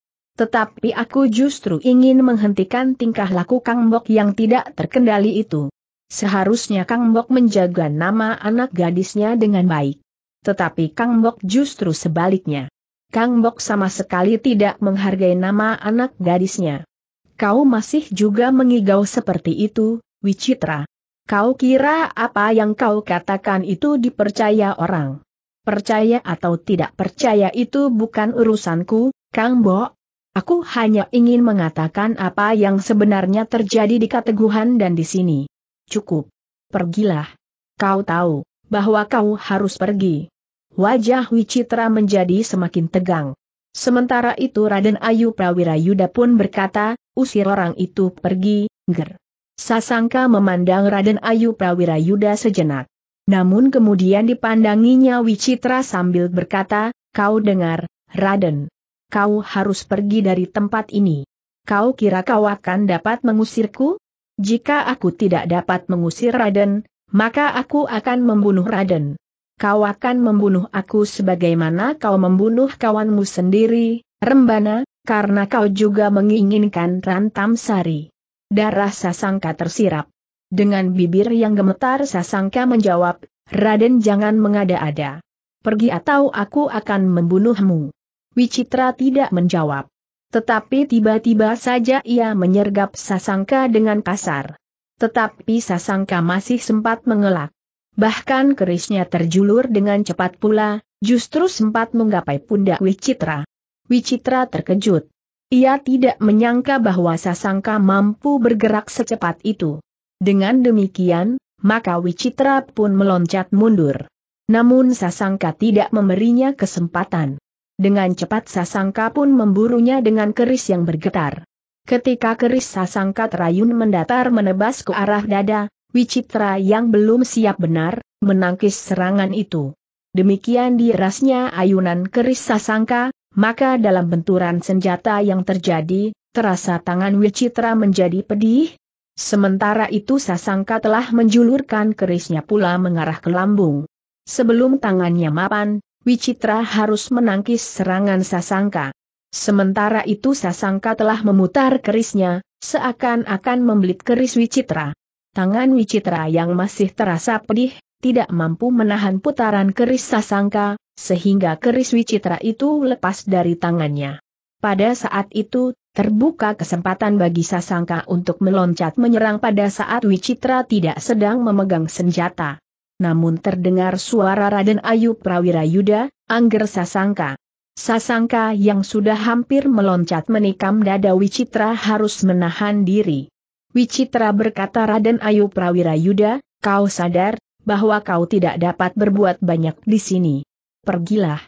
Tetapi aku justru ingin menghentikan tingkah laku Kang Bok yang tidak terkendali itu. Seharusnya Kang Bok menjaga nama anak gadisnya dengan baik. Tetapi Kang Bok justru sebaliknya. Kang Bok sama sekali tidak menghargai nama anak gadisnya. Kau masih juga mengigau seperti itu, Wicitra. Kau kira apa yang kau katakan itu dipercaya orang? Percaya atau tidak percaya itu bukan urusanku, Kang Bo. Aku hanya ingin mengatakan apa yang sebenarnya terjadi di Kateguhan dan di sini. Cukup. Pergilah. Kau tahu bahwa kau harus pergi. Wajah Wicitra menjadi semakin tegang. Sementara itu Raden Ayu Prawira Yuda pun berkata, usir orang itu pergi, ger. Sasangka memandang Raden Ayu Prawira Yuda sejenak. Namun kemudian dipandanginya Wicitra sambil berkata, kau dengar, Raden. Kau harus pergi dari tempat ini. Kau kira kau akan dapat mengusirku? Jika aku tidak dapat mengusir Raden, maka aku akan membunuh Raden. Kau akan membunuh aku sebagaimana kau membunuh kawanmu sendiri, Rembana, karena kau juga menginginkan Rantam Sari. Darah Sasangka tersirap. Dengan bibir yang gemetar Sasangka menjawab, Raden jangan mengada-ada. Pergi atau aku akan membunuhmu. Wicitra tidak menjawab. Tetapi tiba-tiba saja ia menyergap Sasangka dengan kasar. Tetapi Sasangka masih sempat mengelak. Bahkan kerisnya terjulur dengan cepat pula, justru sempat menggapai pundak Wicitra. Wicitra terkejut. Ia tidak menyangka bahwa Sasangka mampu bergerak secepat itu. Dengan demikian, maka Wicitra pun meloncat mundur. Namun Sasangka tidak memberinya kesempatan. Dengan cepat Sasangka pun memburunya dengan keris yang bergetar. Ketika keris Sasangka terayun mendatar menebas ke arah dada, Wicitra yang belum siap benar, menangkis serangan itu. Demikian dirasnya ayunan keris Sasangka, maka dalam benturan senjata yang terjadi, terasa tangan Wicitra menjadi pedih. Sementara itu Sasangka telah menjulurkan kerisnya pula mengarah ke lambung. Sebelum tangannya mapan, Wicitra harus menangkis serangan Sasangka. Sementara itu Sasangka telah memutar kerisnya, seakan-akan membelit keris Wicitra. Tangan Wicitra yang masih terasa pedih, tidak mampu menahan putaran keris sasangka, sehingga keris Wicitra itu lepas dari tangannya. Pada saat itu, terbuka kesempatan bagi sasangka untuk meloncat menyerang pada saat Wicitra tidak sedang memegang senjata. Namun terdengar suara Raden Ayu Prawira Yuda, angger sasangka. Sasangka yang sudah hampir meloncat menikam dada Wicitra harus menahan diri. Wicitra berkata Raden Ayu Prawira Yuda, kau sadar bahwa kau tidak dapat berbuat banyak di sini. Pergilah.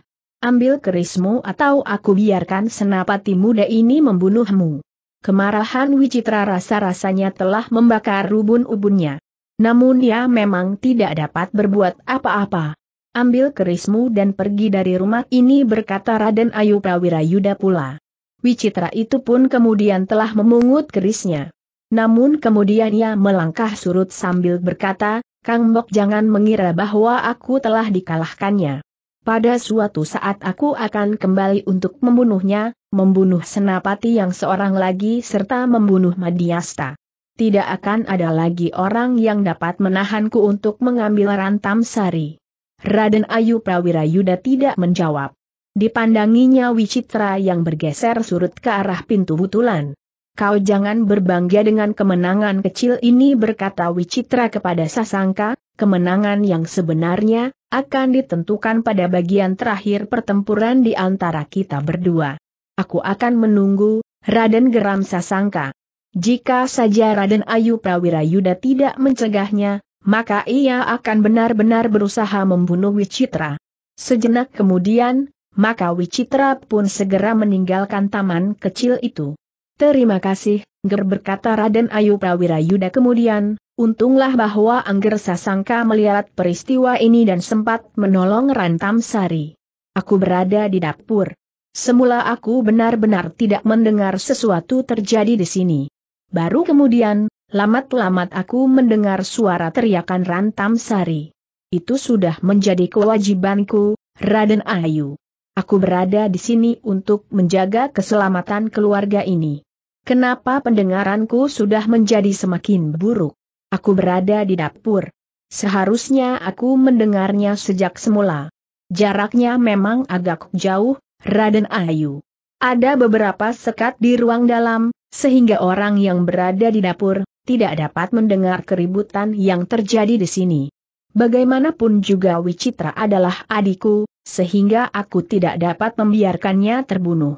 Ambil kerismu atau aku biarkan senapati muda ini membunuhmu. Kemarahan Wicitra rasa-rasanya telah membakar rubun ubunnya. Namun ia memang tidak dapat berbuat apa-apa. Ambil kerismu dan pergi dari rumah ini berkata Raden Ayu Prawirayuda pula. Wicitra itu pun kemudian telah memungut kerisnya. Namun kemudian ia melangkah surut sambil berkata, Kang Mok jangan mengira bahwa aku telah dikalahkannya. Pada suatu saat aku akan kembali untuk membunuhnya, membunuh Senapati yang seorang lagi serta membunuh Madiasta. Tidak akan ada lagi orang yang dapat menahanku untuk mengambil rantam sari. Raden Ayu Prawira Yuda tidak menjawab. Dipandanginya Wicitra yang bergeser surut ke arah pintu butulan. Kau jangan berbangga dengan kemenangan kecil ini berkata Wicitra kepada Sasangka, kemenangan yang sebenarnya, akan ditentukan pada bagian terakhir pertempuran di antara kita berdua. Aku akan menunggu, Raden geram Sasangka. Jika saja Raden Ayu Prawirayuda tidak mencegahnya, maka ia akan benar-benar berusaha membunuh Wicitra. Sejenak kemudian, maka Wicitra pun segera meninggalkan taman kecil itu. Terima kasih, Ger berkata Raden Ayu Prawira Yuda kemudian, untunglah bahwa Angger Sasangka melihat peristiwa ini dan sempat menolong Rantam Sari. Aku berada di dapur. Semula aku benar-benar tidak mendengar sesuatu terjadi di sini. Baru kemudian, lamat-lamat aku mendengar suara teriakan Rantam Sari. Itu sudah menjadi kewajibanku, Raden Ayu. Aku berada di sini untuk menjaga keselamatan keluarga ini. Kenapa pendengaranku sudah menjadi semakin buruk? Aku berada di dapur. Seharusnya aku mendengarnya sejak semula. Jaraknya memang agak jauh, Raden Ayu. Ada beberapa sekat di ruang dalam, sehingga orang yang berada di dapur tidak dapat mendengar keributan yang terjadi di sini. Bagaimanapun juga Wicitra adalah adikku, sehingga aku tidak dapat membiarkannya terbunuh.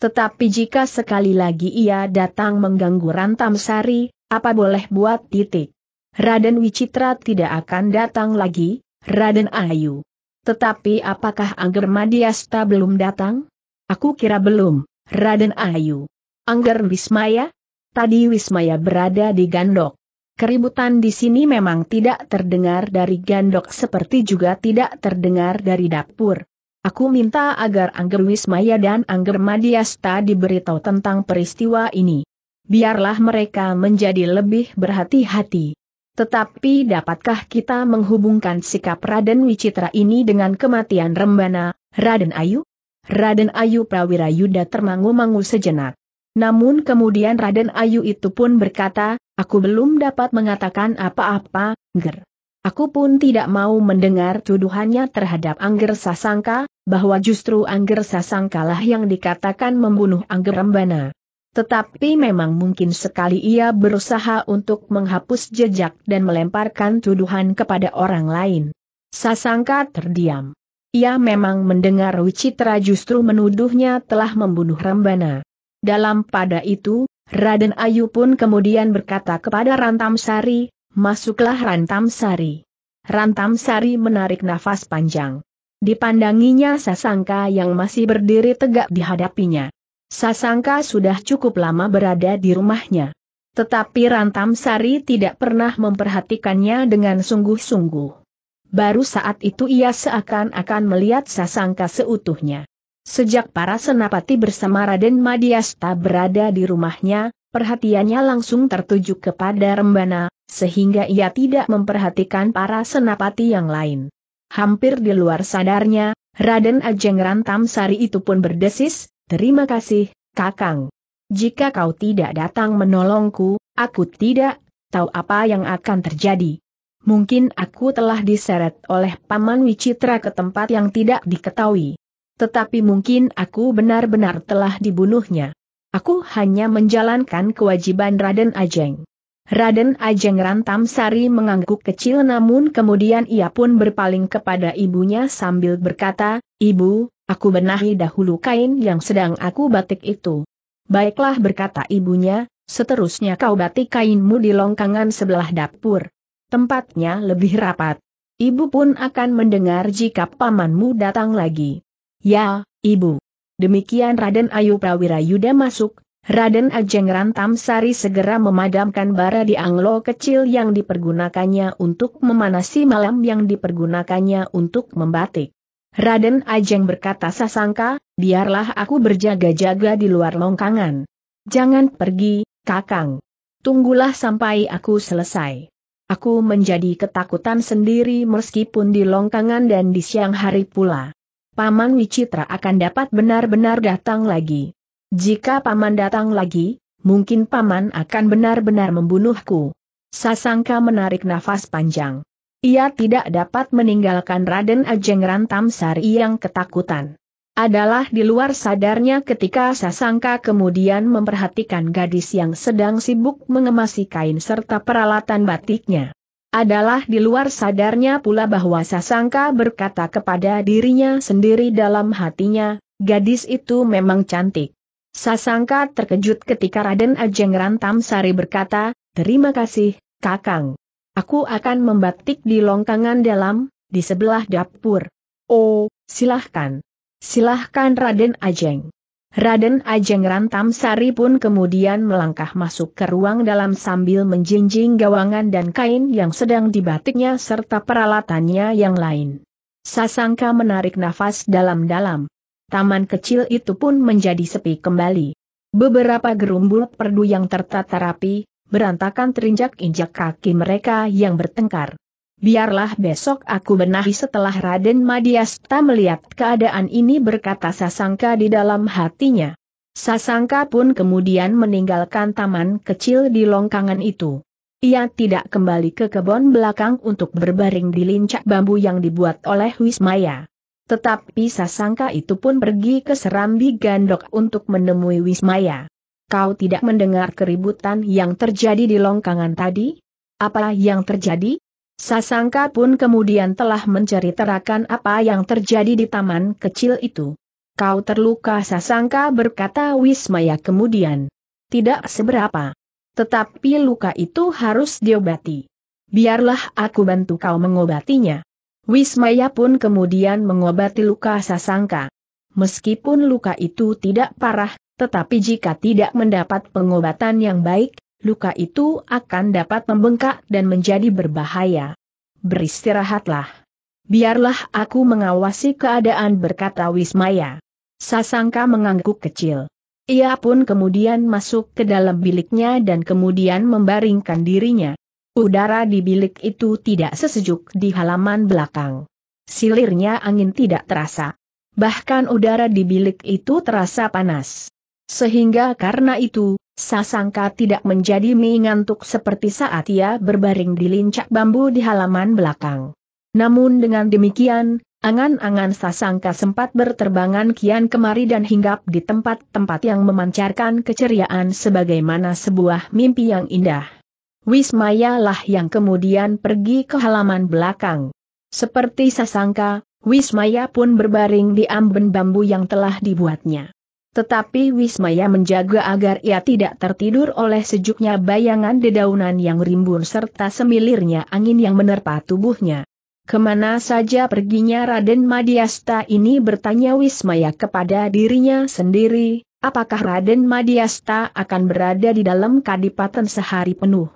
Tetapi jika sekali lagi ia datang mengganggu Rantam Sari, apa boleh buat titik. Raden Wicitra tidak akan datang lagi, Raden Ayu. Tetapi apakah Angger Madiasta belum datang? Aku kira belum, Raden Ayu. Angger Wismaya? Tadi Wismaya berada di Gandok. Keributan di sini memang tidak terdengar dari gandok seperti juga tidak terdengar dari dapur. Aku minta agar Angger Wismaya dan Angger Madiasta diberitahu tentang peristiwa ini. Biarlah mereka menjadi lebih berhati-hati. Tetapi dapatkah kita menghubungkan sikap Raden Wicitra ini dengan kematian Rembana, Raden Ayu? Raden Ayu Prawira Yuda termangu-mangu sejenak. Namun kemudian Raden Ayu itu pun berkata, Aku belum dapat mengatakan apa-apa, Ger. Aku pun tidak mau mendengar tuduhannya terhadap Angger Sasangka, bahwa justru Angger Sasangka lah yang dikatakan membunuh Angger Rembana. Tetapi memang mungkin sekali ia berusaha untuk menghapus jejak dan melemparkan tuduhan kepada orang lain. Sasangka terdiam. Ia memang mendengar Wicitra justru menuduhnya telah membunuh Rembana. Dalam pada itu, Raden Ayu pun kemudian berkata kepada Rantam Sari, masuklah Rantam Sari. Rantam Sari menarik nafas panjang. Dipandanginya Sasangka yang masih berdiri tegak di hadapinya. Sasangka sudah cukup lama berada di rumahnya. Tetapi Rantam Sari tidak pernah memperhatikannya dengan sungguh-sungguh. Baru saat itu ia seakan-akan melihat Sasangka seutuhnya. Sejak para senapati bersama Raden Madiasta berada di rumahnya, perhatiannya langsung tertuju kepada Rembana, sehingga ia tidak memperhatikan para senapati yang lain. Hampir di luar sadarnya, Raden Ajeng Rantam Sari itu pun berdesis, terima kasih, Kakang. Jika kau tidak datang menolongku, aku tidak tahu apa yang akan terjadi. Mungkin aku telah diseret oleh Paman Wicitra ke tempat yang tidak diketahui. Tetapi mungkin aku benar-benar telah dibunuhnya. Aku hanya menjalankan kewajiban Raden Ajeng. Raden Ajeng Rantam Sari mengangguk kecil namun kemudian ia pun berpaling kepada ibunya sambil berkata, Ibu, aku benahi dahulu kain yang sedang aku batik itu. Baiklah berkata ibunya, seterusnya kau batik kainmu di longkangan sebelah dapur. Tempatnya lebih rapat. Ibu pun akan mendengar jika pamanmu datang lagi. Ya, Ibu. Demikian Raden Ayu Prawira Yuda masuk, Raden Ajeng Rantam Sari segera memadamkan bara di anglo kecil yang dipergunakannya untuk memanasi malam yang dipergunakannya untuk membatik. Raden Ajeng berkata sasangka, biarlah aku berjaga-jaga di luar longkangan. Jangan pergi, kakang. Tunggulah sampai aku selesai. Aku menjadi ketakutan sendiri meskipun di longkangan dan di siang hari pula. Paman Wicitra akan dapat benar-benar datang lagi. Jika Paman datang lagi, mungkin Paman akan benar-benar membunuhku. Sasangka menarik nafas panjang. Ia tidak dapat meninggalkan Raden Ajeng Rantam Sari yang ketakutan. Adalah di luar sadarnya ketika Sasangka kemudian memperhatikan gadis yang sedang sibuk mengemasi kain serta peralatan batiknya. Adalah di luar sadarnya pula bahwa Sasangka berkata kepada dirinya sendiri dalam hatinya, gadis itu memang cantik. Sasangka terkejut ketika Raden Ajeng Rantam Sari berkata, terima kasih, Kakang. Aku akan membatik di longkangan dalam, di sebelah dapur. Oh, silahkan. Silahkan Raden Ajeng. Raden Ajeng Rantam Sari pun kemudian melangkah masuk ke ruang dalam sambil menjinjing gawangan dan kain yang sedang dibatiknya serta peralatannya yang lain. Sasangka menarik nafas dalam-dalam. Taman kecil itu pun menjadi sepi kembali. Beberapa gerumbul perdu yang tertata rapi, berantakan terinjak-injak kaki mereka yang bertengkar. Biarlah besok aku benahi setelah Raden Madiasta melihat keadaan ini berkata Sasangka di dalam hatinya. Sasangka pun kemudian meninggalkan taman kecil di longkangan itu. Ia tidak kembali ke kebun belakang untuk berbaring di lincak bambu yang dibuat oleh Wismaya. Tetapi Sasangka itu pun pergi ke Serambi Gandok untuk menemui Wismaya. Kau tidak mendengar keributan yang terjadi di longkangan tadi? Apa yang terjadi? Sasangka pun kemudian telah mencari terakan apa yang terjadi di taman kecil itu. Kau terluka Sasangka berkata Wismaya kemudian. Tidak seberapa. Tetapi luka itu harus diobati. Biarlah aku bantu kau mengobatinya. Wismaya pun kemudian mengobati luka Sasangka. Meskipun luka itu tidak parah, tetapi jika tidak mendapat pengobatan yang baik, luka itu akan dapat membengkak dan menjadi berbahaya. Beristirahatlah. Biarlah aku mengawasi keadaan berkata Wismaya. Sasangka mengangguk kecil. Ia pun kemudian masuk ke dalam biliknya dan kemudian membaringkan dirinya. Udara di bilik itu tidak sesejuk di halaman belakang. Silirnya angin tidak terasa. Bahkan udara di bilik itu terasa panas. Sehingga karena itu, Sasangka tidak menjadi mengantuk seperti saat ia berbaring di lincak bambu di halaman belakang. Namun dengan demikian, angan-angan Sasangka sempat berterbangan kian kemari dan hinggap di tempat-tempat yang memancarkan keceriaan sebagaimana sebuah mimpi yang indah. Wismaya lah yang kemudian pergi ke halaman belakang. Seperti Sasangka, Wismaya pun berbaring di amben bambu yang telah dibuatnya. Tetapi Wismaya menjaga agar ia tidak tertidur oleh sejuknya bayangan dedaunan yang rimbun serta semilirnya angin yang menerpa tubuhnya. Kemana saja perginya Raden Madiasta ini bertanya Wismaya kepada dirinya sendiri, apakah Raden Madiasta akan berada di dalam kadipaten sehari penuh?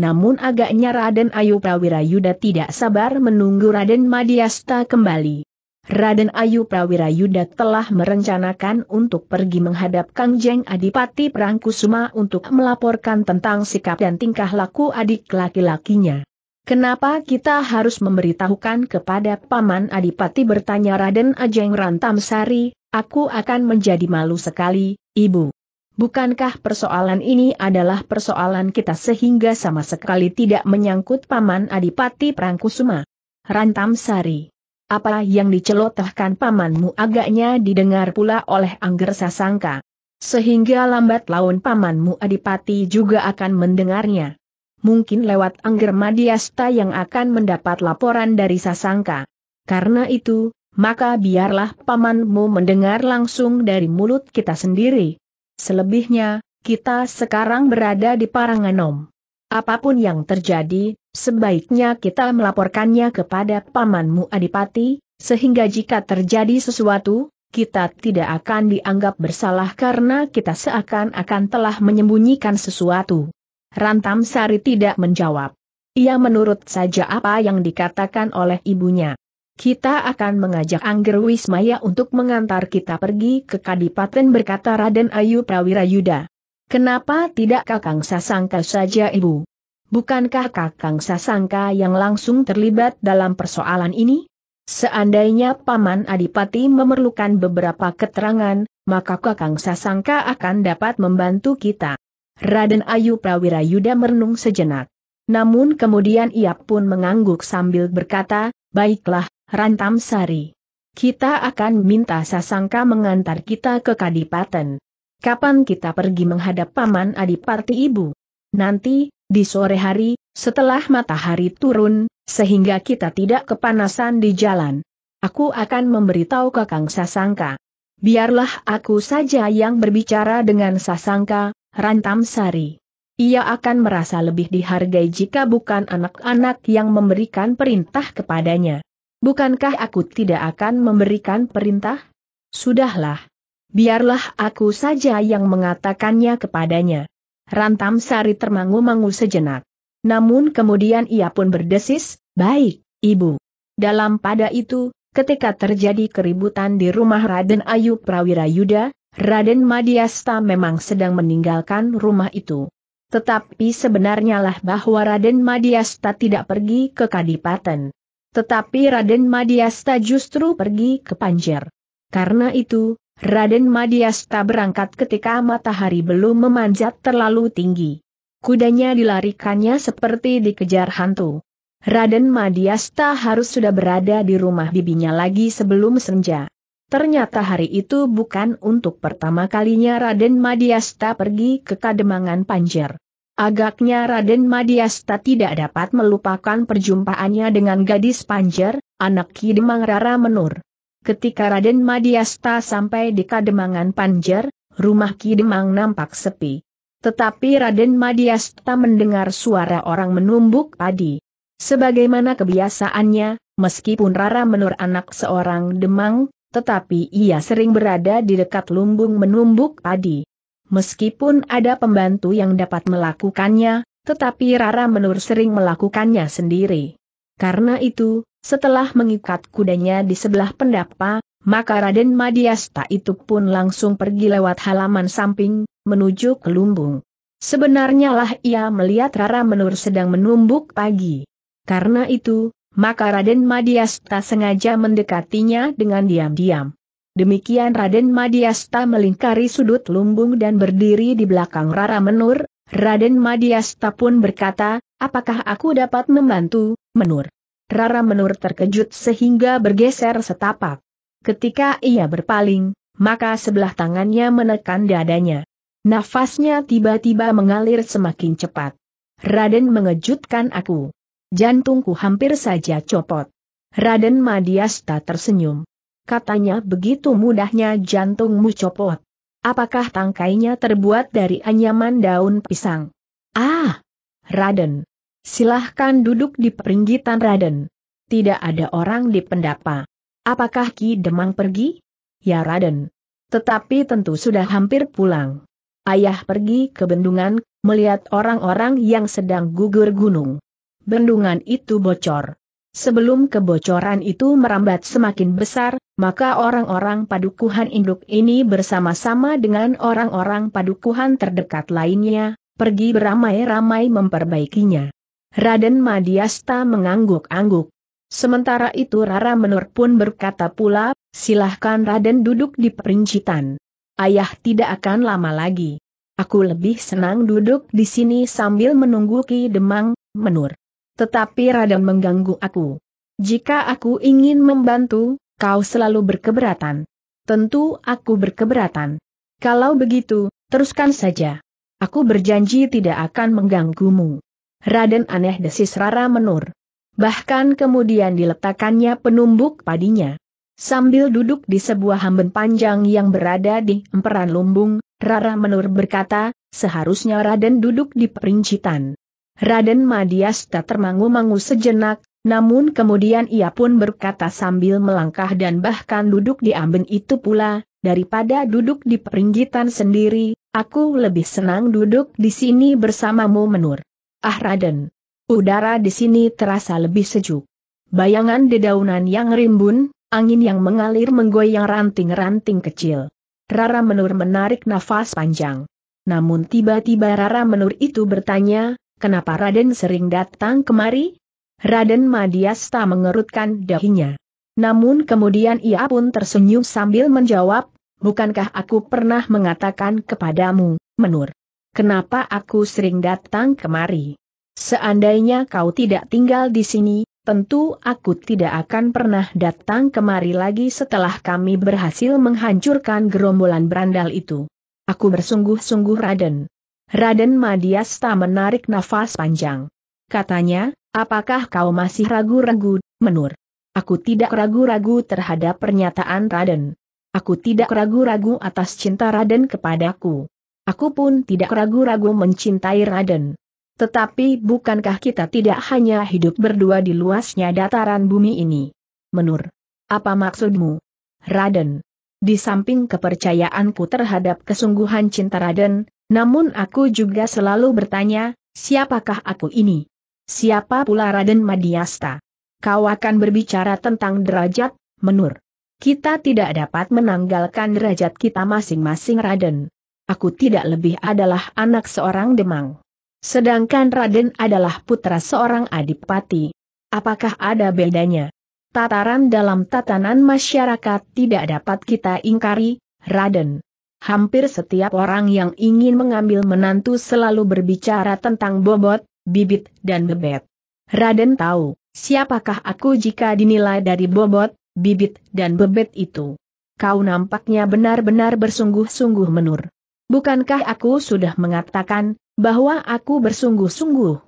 Namun agaknya Raden Ayu Prawirayuda tidak sabar menunggu Raden Madiasta kembali. Raden Ayu Prawira Yuda telah merencanakan untuk pergi menghadap Kang Jeng Adipati Prangkusuma untuk melaporkan tentang sikap dan tingkah laku adik laki-lakinya. Kenapa kita harus memberitahukan kepada Paman Adipati bertanya Raden Ajeng Rantamsari, aku akan menjadi malu sekali, Ibu. Bukankah persoalan ini adalah persoalan kita sehingga sama sekali tidak menyangkut Paman Adipati Prangkusuma? Rantamsari apa yang dicelotahkan pamanmu agaknya didengar pula oleh Angger Sasangka. Sehingga lambat laun pamanmu Adipati juga akan mendengarnya. Mungkin lewat Angger Madiasta yang akan mendapat laporan dari Sasangka. Karena itu, maka biarlah pamanmu mendengar langsung dari mulut kita sendiri. Selebihnya, kita sekarang berada di Paranganom. Apapun yang terjadi, Sebaiknya kita melaporkannya kepada pamanmu Adipati, sehingga jika terjadi sesuatu, kita tidak akan dianggap bersalah karena kita seakan-akan telah menyembunyikan sesuatu. Rantam Sari tidak menjawab. Ia menurut saja apa yang dikatakan oleh ibunya. Kita akan mengajak Angger Wismaya untuk mengantar kita pergi ke Kadipaten berkata Raden Ayu Prawira Yuda. Kenapa tidak Kakang Sasangka saja ibu? Bukankah Kakang Sasangka yang langsung terlibat dalam persoalan ini? Seandainya Paman Adipati memerlukan beberapa keterangan, maka Kakang Sasangka akan dapat membantu kita. Raden Ayu Prawira Yuda merenung sejenak. Namun kemudian ia pun mengangguk sambil berkata, Baiklah, Rantam Sari. Kita akan minta Sasangka mengantar kita ke Kadipaten. Kapan kita pergi menghadap Paman Adipati Ibu? Nanti, di sore hari, setelah matahari turun, sehingga kita tidak kepanasan di jalan. Aku akan memberitahu Kakang Sasangka. Biarlah aku saja yang berbicara dengan Sasangka, rantam Sari. Ia akan merasa lebih dihargai jika bukan anak-anak yang memberikan perintah kepadanya. Bukankah aku tidak akan memberikan perintah? Sudahlah. Biarlah aku saja yang mengatakannya kepadanya. Rantam Sari termangu-mangu sejenak. Namun kemudian ia pun berdesis, baik, ibu. Dalam pada itu, ketika terjadi keributan di rumah Raden Ayu Prawira Yuda, Raden Madiasta memang sedang meninggalkan rumah itu. Tetapi sebenarnya lah bahwa Raden Madiasta tidak pergi ke Kadipaten. Tetapi Raden Madiasta justru pergi ke Panjer. Karena itu, Raden Madiasta berangkat ketika matahari belum memanjat terlalu tinggi. Kudanya dilarikannya seperti dikejar hantu. Raden Madiasta harus sudah berada di rumah bibinya lagi sebelum senja. Ternyata hari itu bukan untuk pertama kalinya Raden Madiasta pergi ke Kademangan Panjer. Agaknya Raden Madiasta tidak dapat melupakan perjumpaannya dengan gadis Panjer, anak Kidemang Rara Menur. Ketika Raden Madiasta sampai di Kademangan Panjer, rumah Ki Demang nampak sepi. Tetapi Raden Madiasta mendengar suara orang menumbuk padi. Sebagaimana kebiasaannya, meskipun Rara Menur anak seorang Demang, tetapi ia sering berada di dekat lumbung menumbuk padi. Meskipun ada pembantu yang dapat melakukannya, tetapi Rara Menur sering melakukannya sendiri. Karena itu, setelah mengikat kudanya di sebelah pendapa, maka Raden Madiasta itu pun langsung pergi lewat halaman samping, menuju ke lumbung. Sebenarnya lah ia melihat Rara Menur sedang menumbuk pagi. Karena itu, maka Raden Madiasta sengaja mendekatinya dengan diam-diam. Demikian Raden Madiasta melingkari sudut lumbung dan berdiri di belakang Rara Menur, Raden Madiasta pun berkata, apakah aku dapat membantu, Menur? Rara Menur terkejut sehingga bergeser setapak. Ketika ia berpaling, maka sebelah tangannya menekan dadanya. Nafasnya tiba-tiba mengalir semakin cepat. Raden mengejutkan aku. Jantungku hampir saja copot. Raden Madiasta tersenyum. Katanya begitu mudahnya jantungmu copot. Apakah tangkainya terbuat dari anyaman daun pisang? Ah! Raden, Silahkan duduk di peringgitan Raden. Tidak ada orang di pendapa. Apakah Ki Demang pergi? Ya Raden. Tetapi tentu sudah hampir pulang. Ayah pergi ke bendungan, melihat orang-orang yang sedang gugur gunung. Bendungan itu bocor. Sebelum kebocoran itu merambat semakin besar, maka orang-orang padukuhan induk ini bersama-sama dengan orang-orang padukuhan terdekat lainnya, pergi beramai-ramai memperbaikinya. Raden Madiasta mengangguk-angguk. Sementara itu Rara Menur pun berkata pula, silahkan Raden duduk di perincitan. Ayah tidak akan lama lagi. Aku lebih senang duduk di sini sambil menunggu Ki Demang, Menur. Tetapi Raden mengganggu aku. Jika aku ingin membantu, kau selalu berkeberatan. Tentu aku berkeberatan. Kalau begitu, teruskan saja. Aku berjanji tidak akan mengganggumu. Raden aneh desis Rara menur. Bahkan kemudian diletakkannya penumbuk padinya. Sambil duduk di sebuah hamben panjang yang berada di emperan lumbung, Rara Menur berkata, seharusnya Raden duduk di perincitan. Raden Madias tak termangu-mangu sejenak, namun kemudian ia pun berkata sambil melangkah dan bahkan duduk di amben itu pula, daripada duduk di peringgitan sendiri, aku lebih senang duduk di sini bersamamu Menur. Ah Raden, Udara di sini terasa lebih sejuk. Bayangan dedaunan yang rimbun, angin yang mengalir menggoyang ranting-ranting kecil. Rara Menur menarik nafas panjang. Namun tiba-tiba Rara Menur itu bertanya, kenapa Raden sering datang kemari? Raden Madiasta mengerutkan dahinya. Namun kemudian ia pun tersenyum sambil menjawab, bukankah aku pernah mengatakan kepadamu, Menur? kenapa aku sering datang kemari. Seandainya kau tidak tinggal di sini, tentu aku tidak akan pernah datang kemari lagi setelah kami berhasil menghancurkan gerombolan berandal itu. Aku bersungguh-sungguh Raden. Raden Madiasta menarik nafas panjang. Katanya, apakah kau masih ragu-ragu, menur? Aku tidak ragu-ragu terhadap pernyataan Raden. Aku tidak ragu-ragu atas cinta Raden kepadaku. Aku pun tidak ragu-ragu mencintai Raden. Tetapi bukankah kita tidak hanya hidup berdua di luasnya dataran bumi ini? Menur. Apa maksudmu? Raden. Di samping kepercayaanku terhadap kesungguhan cinta Raden, namun aku juga selalu bertanya, siapakah aku ini? Siapa pula Raden Madiasta? Kau akan berbicara tentang derajat, menur. Kita tidak dapat menanggalkan derajat kita masing-masing Raden. Aku tidak lebih adalah anak seorang demang. Sedangkan Raden adalah putra seorang adipati. Apakah ada bedanya? Tataran dalam tatanan masyarakat tidak dapat kita ingkari, Raden. Hampir setiap orang yang ingin mengambil menantu selalu berbicara tentang bobot, bibit, dan bebet. Raden tahu, siapakah aku jika dinilai dari bobot, bibit, dan bebet itu. Kau nampaknya benar-benar bersungguh-sungguh menur bukankah aku sudah mengatakan bahwa aku bersungguh-sungguh?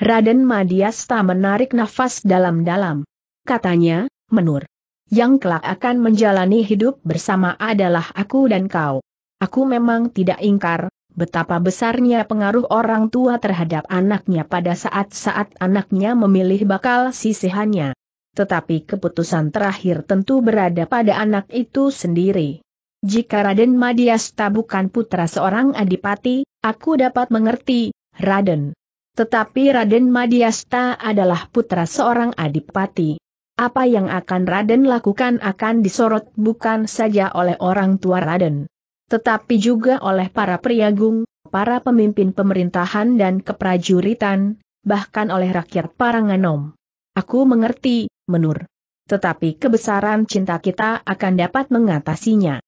Raden Madiasta menarik nafas dalam-dalam. Katanya, menur. Yang kelak akan menjalani hidup bersama adalah aku dan kau. Aku memang tidak ingkar, betapa besarnya pengaruh orang tua terhadap anaknya pada saat-saat anaknya memilih bakal sisihannya. Tetapi keputusan terakhir tentu berada pada anak itu sendiri. Jika Raden Madiasta bukan putra seorang adipati, aku dapat mengerti, Raden. Tetapi Raden Madiasta adalah putra seorang adipati. Apa yang akan Raden lakukan akan disorot bukan saja oleh orang tua Raden, tetapi juga oleh para priagung, para pemimpin pemerintahan dan keprajuritan, bahkan oleh rakyat Paranganom. Aku mengerti, Menur. Tetapi kebesaran cinta kita akan dapat mengatasinya.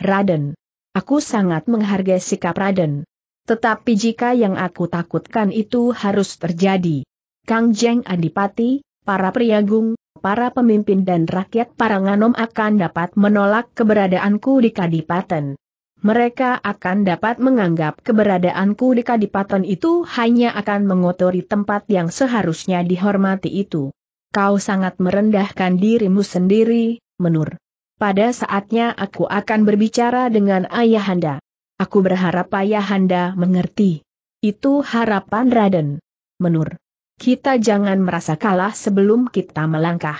Raden. Aku sangat menghargai sikap Raden. Tetapi jika yang aku takutkan itu harus terjadi. Kang Jeng Adipati, para priagung, para pemimpin dan rakyat para nganom akan dapat menolak keberadaanku di Kadipaten. Mereka akan dapat menganggap keberadaanku di Kadipaten itu hanya akan mengotori tempat yang seharusnya dihormati itu. Kau sangat merendahkan dirimu sendiri, Menur. Pada saatnya aku akan berbicara dengan Ayahanda. Aku berharap Ayahanda mengerti. Itu harapan Raden. Menur. Kita jangan merasa kalah sebelum kita melangkah.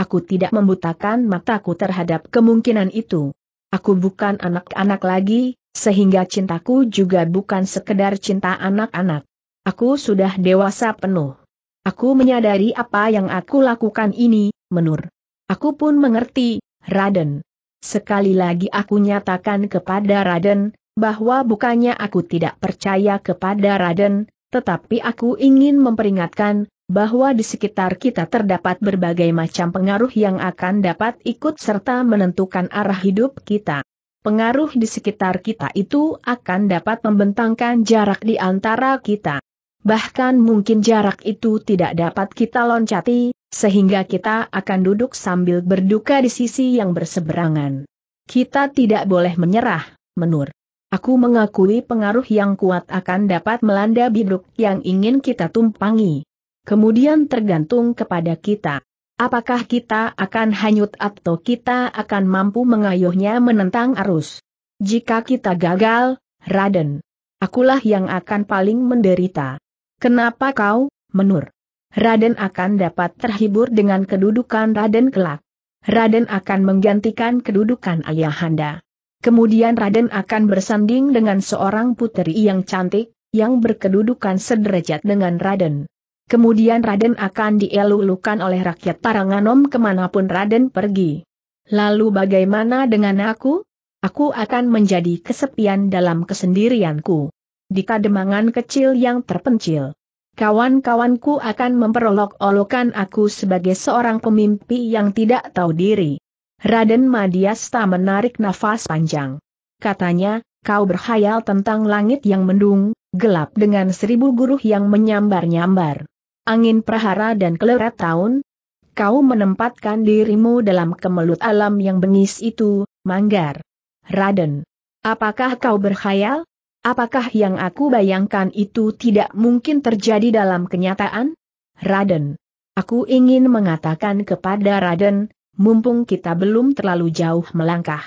Aku tidak membutakan mataku terhadap kemungkinan itu. Aku bukan anak-anak lagi, sehingga cintaku juga bukan sekedar cinta anak-anak. Aku sudah dewasa penuh. Aku menyadari apa yang aku lakukan ini, menur. Aku pun mengerti, Raden. Sekali lagi aku nyatakan kepada Raden, bahwa bukannya aku tidak percaya kepada Raden, tetapi aku ingin memperingatkan, bahwa di sekitar kita terdapat berbagai macam pengaruh yang akan dapat ikut serta menentukan arah hidup kita. Pengaruh di sekitar kita itu akan dapat membentangkan jarak di antara kita. Bahkan mungkin jarak itu tidak dapat kita loncati, sehingga kita akan duduk sambil berduka di sisi yang berseberangan. Kita tidak boleh menyerah, menur. Aku mengakui pengaruh yang kuat akan dapat melanda biduk yang ingin kita tumpangi. Kemudian tergantung kepada kita. Apakah kita akan hanyut atau kita akan mampu mengayuhnya menentang arus? Jika kita gagal, Raden, akulah yang akan paling menderita. Kenapa kau, menur? Raden akan dapat terhibur dengan kedudukan Raden kelak. Raden akan menggantikan kedudukan ayahanda. Kemudian Raden akan bersanding dengan seorang puteri yang cantik, yang berkedudukan sederajat dengan Raden. Kemudian Raden akan dielulukan oleh rakyat Paranganom kemanapun Raden pergi. Lalu bagaimana dengan aku? Aku akan menjadi kesepian dalam kesendirianku. Di kademangan kecil yang terpencil. Kawan-kawanku akan memperolok-olokan aku sebagai seorang pemimpi yang tidak tahu diri. Raden Madiasta menarik nafas panjang. Katanya, kau berhayal tentang langit yang mendung, gelap dengan seribu guruh yang menyambar-nyambar. Angin prahara dan keleret tahun, kau menempatkan dirimu dalam kemelut alam yang bengis itu, Manggar. Raden, apakah kau berhayal? Apakah yang aku bayangkan itu tidak mungkin terjadi dalam kenyataan? Raden. Aku ingin mengatakan kepada Raden, mumpung kita belum terlalu jauh melangkah.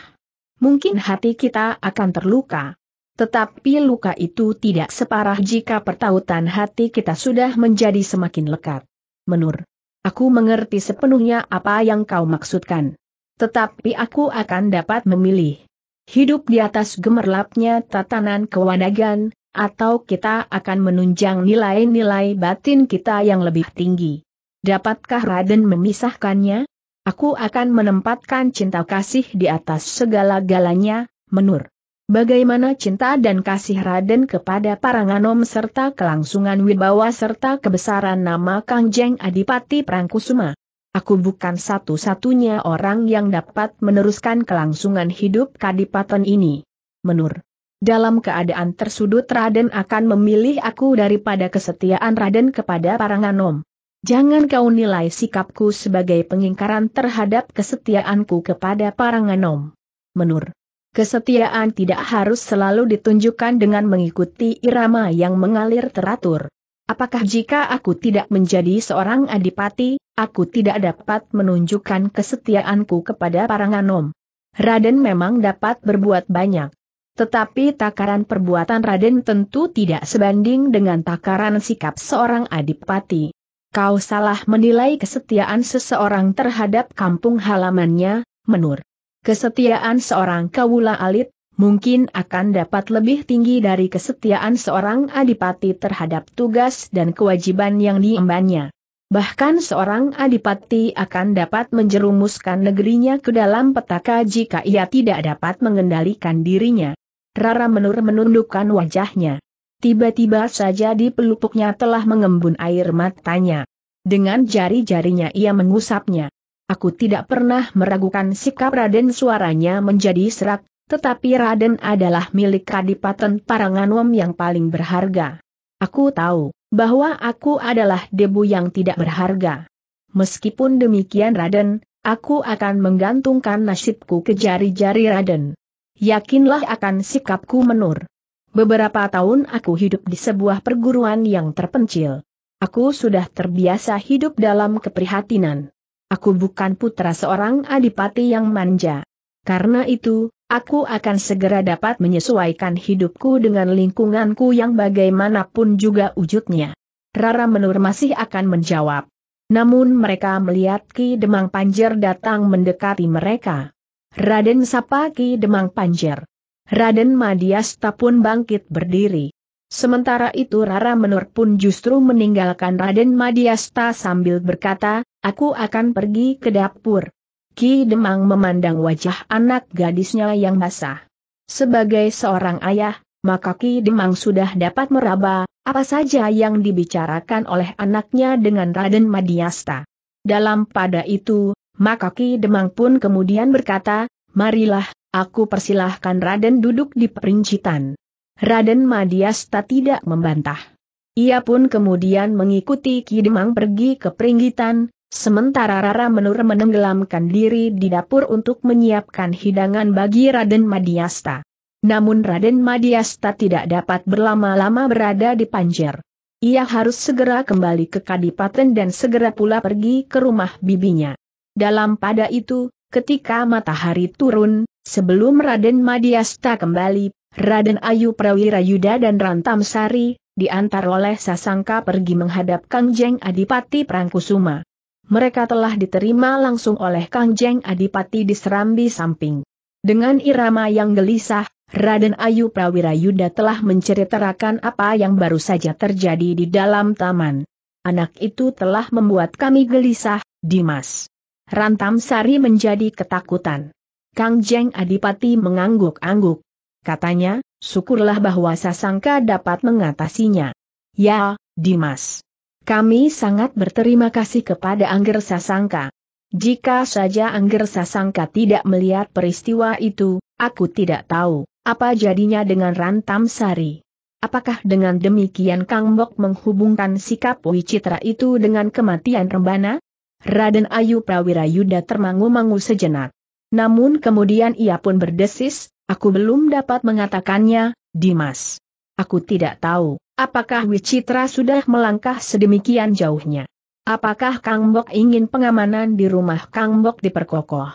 Mungkin hati kita akan terluka. Tetapi luka itu tidak separah jika pertautan hati kita sudah menjadi semakin lekat. Menur, aku mengerti sepenuhnya apa yang kau maksudkan. Tetapi aku akan dapat memilih. Hidup di atas gemerlapnya tatanan kewanagan, atau kita akan menunjang nilai-nilai batin kita yang lebih tinggi. Dapatkah Raden memisahkannya? Aku akan menempatkan cinta kasih di atas segala-galanya, menur. Bagaimana cinta dan kasih Raden kepada para Paranganom serta kelangsungan wibawa serta kebesaran nama Kangjeng Adipati Prangkusuma. Aku bukan satu-satunya orang yang dapat meneruskan kelangsungan hidup kadipaten ini. Menur. Dalam keadaan tersudut Raden akan memilih aku daripada kesetiaan Raden kepada Paranganom. Jangan kau nilai sikapku sebagai pengingkaran terhadap kesetiaanku kepada Paranganom. Menur. Kesetiaan tidak harus selalu ditunjukkan dengan mengikuti irama yang mengalir teratur. Apakah jika aku tidak menjadi seorang adipati, aku tidak dapat menunjukkan kesetiaanku kepada para nganom? Raden memang dapat berbuat banyak. Tetapi takaran perbuatan Raden tentu tidak sebanding dengan takaran sikap seorang adipati. Kau salah menilai kesetiaan seseorang terhadap kampung halamannya, menur. Kesetiaan seorang kawula alit, mungkin akan dapat lebih tinggi dari kesetiaan seorang adipati terhadap tugas dan kewajiban yang diembannya. Bahkan seorang adipati akan dapat menjerumuskan negerinya ke dalam petaka jika ia tidak dapat mengendalikan dirinya. Rara menur menundukkan wajahnya. Tiba-tiba saja di pelupuknya telah mengembun air matanya. Dengan jari-jarinya ia mengusapnya. Aku tidak pernah meragukan sikap Raden suaranya menjadi serak, tetapi Raden adalah milik Kadipaten Paranganom yang paling berharga. Aku tahu bahwa aku adalah debu yang tidak berharga. Meskipun demikian Raden, aku akan menggantungkan nasibku ke jari-jari Raden. Yakinlah akan sikapku menur. Beberapa tahun aku hidup di sebuah perguruan yang terpencil. Aku sudah terbiasa hidup dalam keprihatinan. Aku bukan putra seorang adipati yang manja. Karena itu, aku akan segera dapat menyesuaikan hidupku dengan lingkunganku yang bagaimanapun juga wujudnya. Rara Menur masih akan menjawab. Namun mereka melihat Ki Demang Panjer datang mendekati mereka. Raden sapa Ki Demang Panjer. Raden Madiasta pun bangkit berdiri. Sementara itu Rara Menur pun justru meninggalkan Raden Madiasta sambil berkata, aku akan pergi ke dapur. Ki Demang memandang wajah anak gadisnya yang basah. Sebagai seorang ayah, maka Ki Demang sudah dapat meraba apa saja yang dibicarakan oleh anaknya dengan Raden Madiasta. Dalam pada itu, maka Ki Demang pun kemudian berkata, Marilah, aku persilahkan Raden duduk di perincitan. Raden Madiasta tidak membantah. Ia pun kemudian mengikuti Ki Demang pergi ke peringgitan, Sementara Rara Menur menenggelamkan diri di dapur untuk menyiapkan hidangan bagi Raden Madiasta. Namun Raden Madiasta tidak dapat berlama-lama berada di Panjer. Ia harus segera kembali ke Kadipaten dan segera pula pergi ke rumah bibinya. Dalam pada itu, ketika matahari turun, sebelum Raden Madiasta kembali, Raden Ayu Prawira Yuda dan Rantam Sari, diantar oleh Sasangka pergi menghadap Kangjeng Adipati Prangkusuma mereka telah diterima langsung oleh Kang Jeng Adipati di Serambi Samping. Dengan irama yang gelisah, Raden Ayu Prawira Yuda telah menceritakan apa yang baru saja terjadi di dalam taman. Anak itu telah membuat kami gelisah, Dimas. Rantam Sari menjadi ketakutan. Kang Jeng Adipati mengangguk-angguk. Katanya, syukurlah bahwa Sasangka dapat mengatasinya. Ya, Dimas. Kami sangat berterima kasih kepada Angger Sasangka. Jika saja Angger Sasangka tidak melihat peristiwa itu, aku tidak tahu apa jadinya dengan Rantam Sari. Apakah dengan demikian Kang Bok menghubungkan sikap Wicitra itu dengan kematian Rembana? Raden Ayu Prawira Yuda termangu-mangu sejenak. Namun kemudian ia pun berdesis, aku belum dapat mengatakannya, Dimas. Aku tidak tahu. Apakah Wicitra sudah melangkah sedemikian jauhnya? Apakah Kang Bok ingin pengamanan di rumah Kang Bok diperkokoh?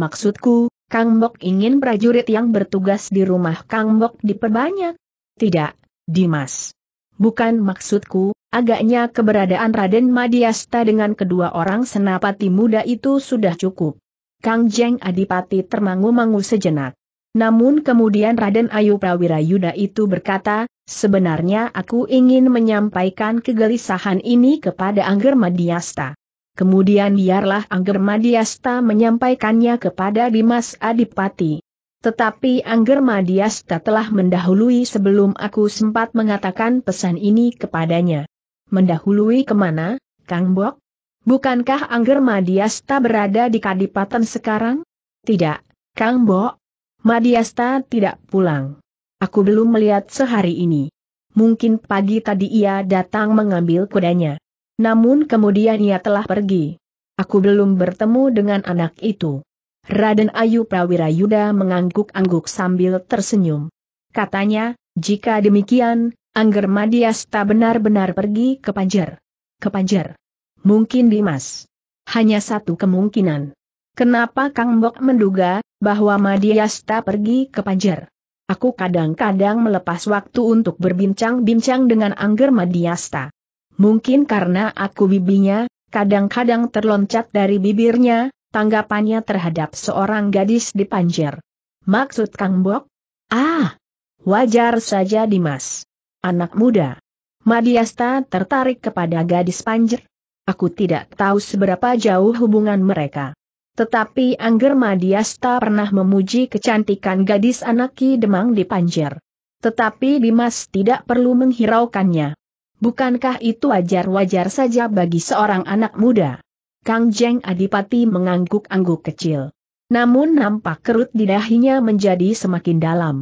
Maksudku, Kang Bok ingin prajurit yang bertugas di rumah Kang Bok diperbanyak? Tidak, Dimas. Bukan maksudku, agaknya keberadaan Raden Madiasta dengan kedua orang senapati muda itu sudah cukup. Kang Jeng Adipati termangu-mangu sejenak. Namun kemudian Raden Ayu Prawira Yuda itu berkata, Sebenarnya aku ingin menyampaikan kegelisahan ini kepada Angger Madiasta. Kemudian biarlah Angger Madiasta menyampaikannya kepada Dimas Adipati. Tetapi Angger Madiasta telah mendahului sebelum aku sempat mengatakan pesan ini kepadanya. Mendahului kemana, Kang Bok? Bukankah Angger Madiasta berada di Kadipaten sekarang? Tidak, Kang Bok. Madiasta tidak pulang. Aku belum melihat sehari ini. Mungkin pagi tadi ia datang mengambil kudanya. Namun kemudian ia telah pergi. Aku belum bertemu dengan anak itu. Raden Ayu Prawirayuda mengangguk-angguk sambil tersenyum. Katanya, jika demikian, Angger Madiasta benar-benar pergi ke Panjer. Ke Panjer. Mungkin Dimas. Hanya satu kemungkinan. Kenapa Kang Bok menduga bahwa Madiasta pergi ke Panjer? Aku kadang-kadang melepas waktu untuk berbincang-bincang dengan Angger Madiasta. Mungkin karena aku bibinya, kadang-kadang terloncat dari bibirnya, tanggapannya terhadap seorang gadis di Panjer. Maksud Kang Bok? Ah, wajar saja Dimas. Anak muda. Madiasta tertarik kepada gadis Panjer. Aku tidak tahu seberapa jauh hubungan mereka. Tetapi Angger Madiasta pernah memuji kecantikan gadis anak Ki Demang di Panjer. Tetapi Dimas tidak perlu menghiraukannya. Bukankah itu wajar-wajar saja bagi seorang anak muda? Kang Jeng Adipati mengangguk-angguk kecil. Namun nampak kerut di dahinya menjadi semakin dalam.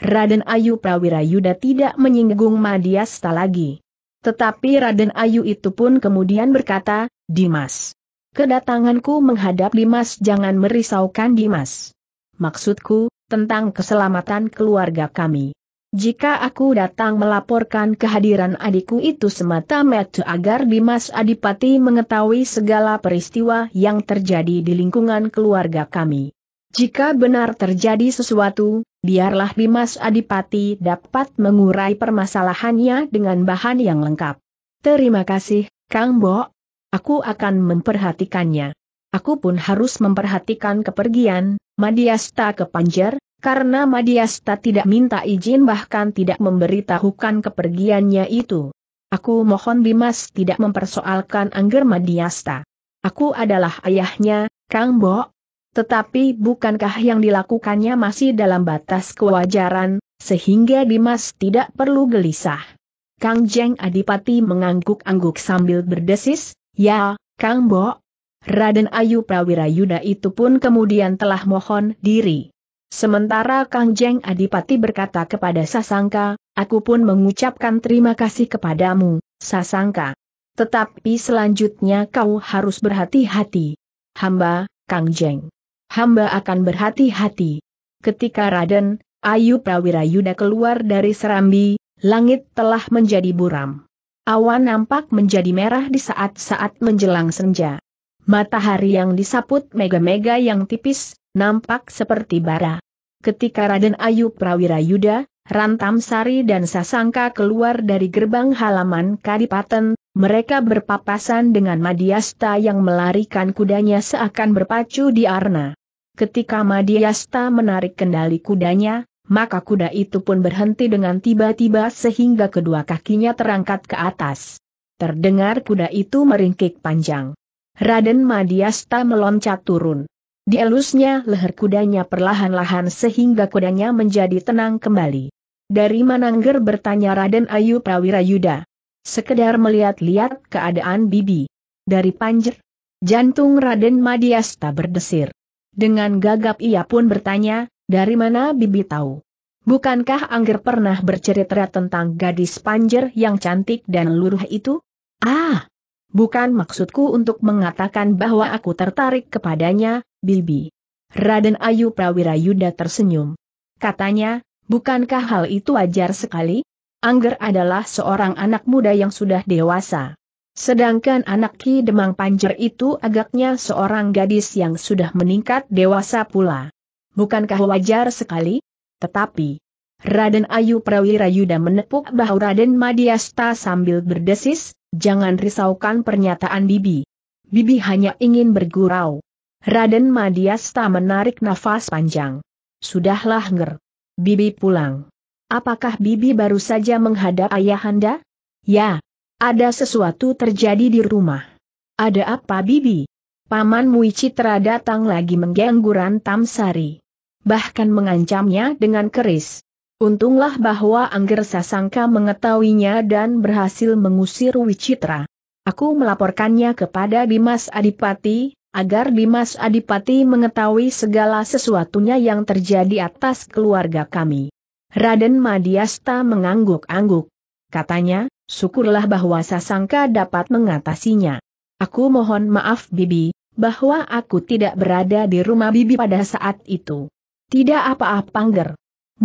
Raden Ayu Prawira Yuda tidak menyinggung Madiasta lagi. Tetapi Raden Ayu itu pun kemudian berkata, Dimas. Kedatanganku menghadap Dimas jangan merisaukan Dimas. Maksudku, tentang keselamatan keluarga kami. Jika aku datang melaporkan kehadiran adikku itu semata-mata agar Dimas Adipati mengetahui segala peristiwa yang terjadi di lingkungan keluarga kami. Jika benar terjadi sesuatu, biarlah Dimas Adipati dapat mengurai permasalahannya dengan bahan yang lengkap. Terima kasih, Kang Bo. Aku akan memperhatikannya. Aku pun harus memperhatikan kepergian, Madiasta ke Panjer, karena Madiasta tidak minta izin bahkan tidak memberitahukan kepergiannya itu. Aku mohon Dimas tidak mempersoalkan Angger Madiasta. Aku adalah ayahnya, Kang Bo. Tetapi bukankah yang dilakukannya masih dalam batas kewajaran, sehingga Dimas tidak perlu gelisah. Kang Jeng Adipati mengangguk-angguk sambil berdesis, Ya, Kang Bo. Raden Ayu Prawira Yuda itu pun kemudian telah mohon diri. Sementara Kang Jeng Adipati berkata kepada Sasangka, aku pun mengucapkan terima kasih kepadamu, Sasangka. Tetapi selanjutnya kau harus berhati-hati. Hamba, Kang Jeng. Hamba akan berhati-hati. Ketika Raden, Ayu Prawira Yuda keluar dari serambi, langit telah menjadi buram. Awan nampak menjadi merah di saat-saat menjelang senja. Matahari yang disaput mega-mega yang tipis, nampak seperti bara. Ketika Raden Ayu Prawira Yuda, Rantam Sari dan Sasangka keluar dari gerbang halaman Kadipaten, mereka berpapasan dengan Madiasta yang melarikan kudanya seakan berpacu di Arna. Ketika Madiasta menarik kendali kudanya, maka kuda itu pun berhenti dengan tiba-tiba sehingga kedua kakinya terangkat ke atas. Terdengar kuda itu meringkik panjang. Raden Madiasta meloncat turun. Dielusnya leher kudanya perlahan-lahan sehingga kudanya menjadi tenang kembali. Dari Mananger bertanya Raden Ayu Prawirayuda. Sekedar melihat-lihat keadaan bibi. Dari panjer, jantung Raden Madiasta berdesir. Dengan gagap ia pun bertanya, dari mana Bibi tahu? Bukankah Angger pernah bercerita tentang gadis panjer yang cantik dan luruh itu? Ah, bukan maksudku untuk mengatakan bahwa aku tertarik kepadanya, Bibi. Raden Ayu Prawira Yuda tersenyum. Katanya, bukankah hal itu wajar sekali? Angger adalah seorang anak muda yang sudah dewasa. Sedangkan anak Ki Demang Panjer itu agaknya seorang gadis yang sudah meningkat dewasa pula. Bukankah wajar sekali? Tetapi, Raden Ayu Prawira Yuda menepuk bahu Raden Madiasta sambil berdesis, jangan risaukan pernyataan Bibi. Bibi hanya ingin bergurau. Raden Madiasta menarik nafas panjang. Sudahlah nger. Bibi pulang. Apakah Bibi baru saja menghadap ayahanda? Ya. Ada sesuatu terjadi di rumah. Ada apa Bibi? Paman Muicitra datang lagi mengganggu Rantam Sari bahkan mengancamnya dengan keris. Untunglah bahwa Angger Sasangka mengetahuinya dan berhasil mengusir Wicitra. Aku melaporkannya kepada Dimas Adipati, agar Dimas Adipati mengetahui segala sesuatunya yang terjadi atas keluarga kami. Raden Madiasta mengangguk-angguk. Katanya, syukurlah bahwa Sasangka dapat mengatasinya. Aku mohon maaf Bibi, bahwa aku tidak berada di rumah Bibi pada saat itu. Tidak apa-apa Angger.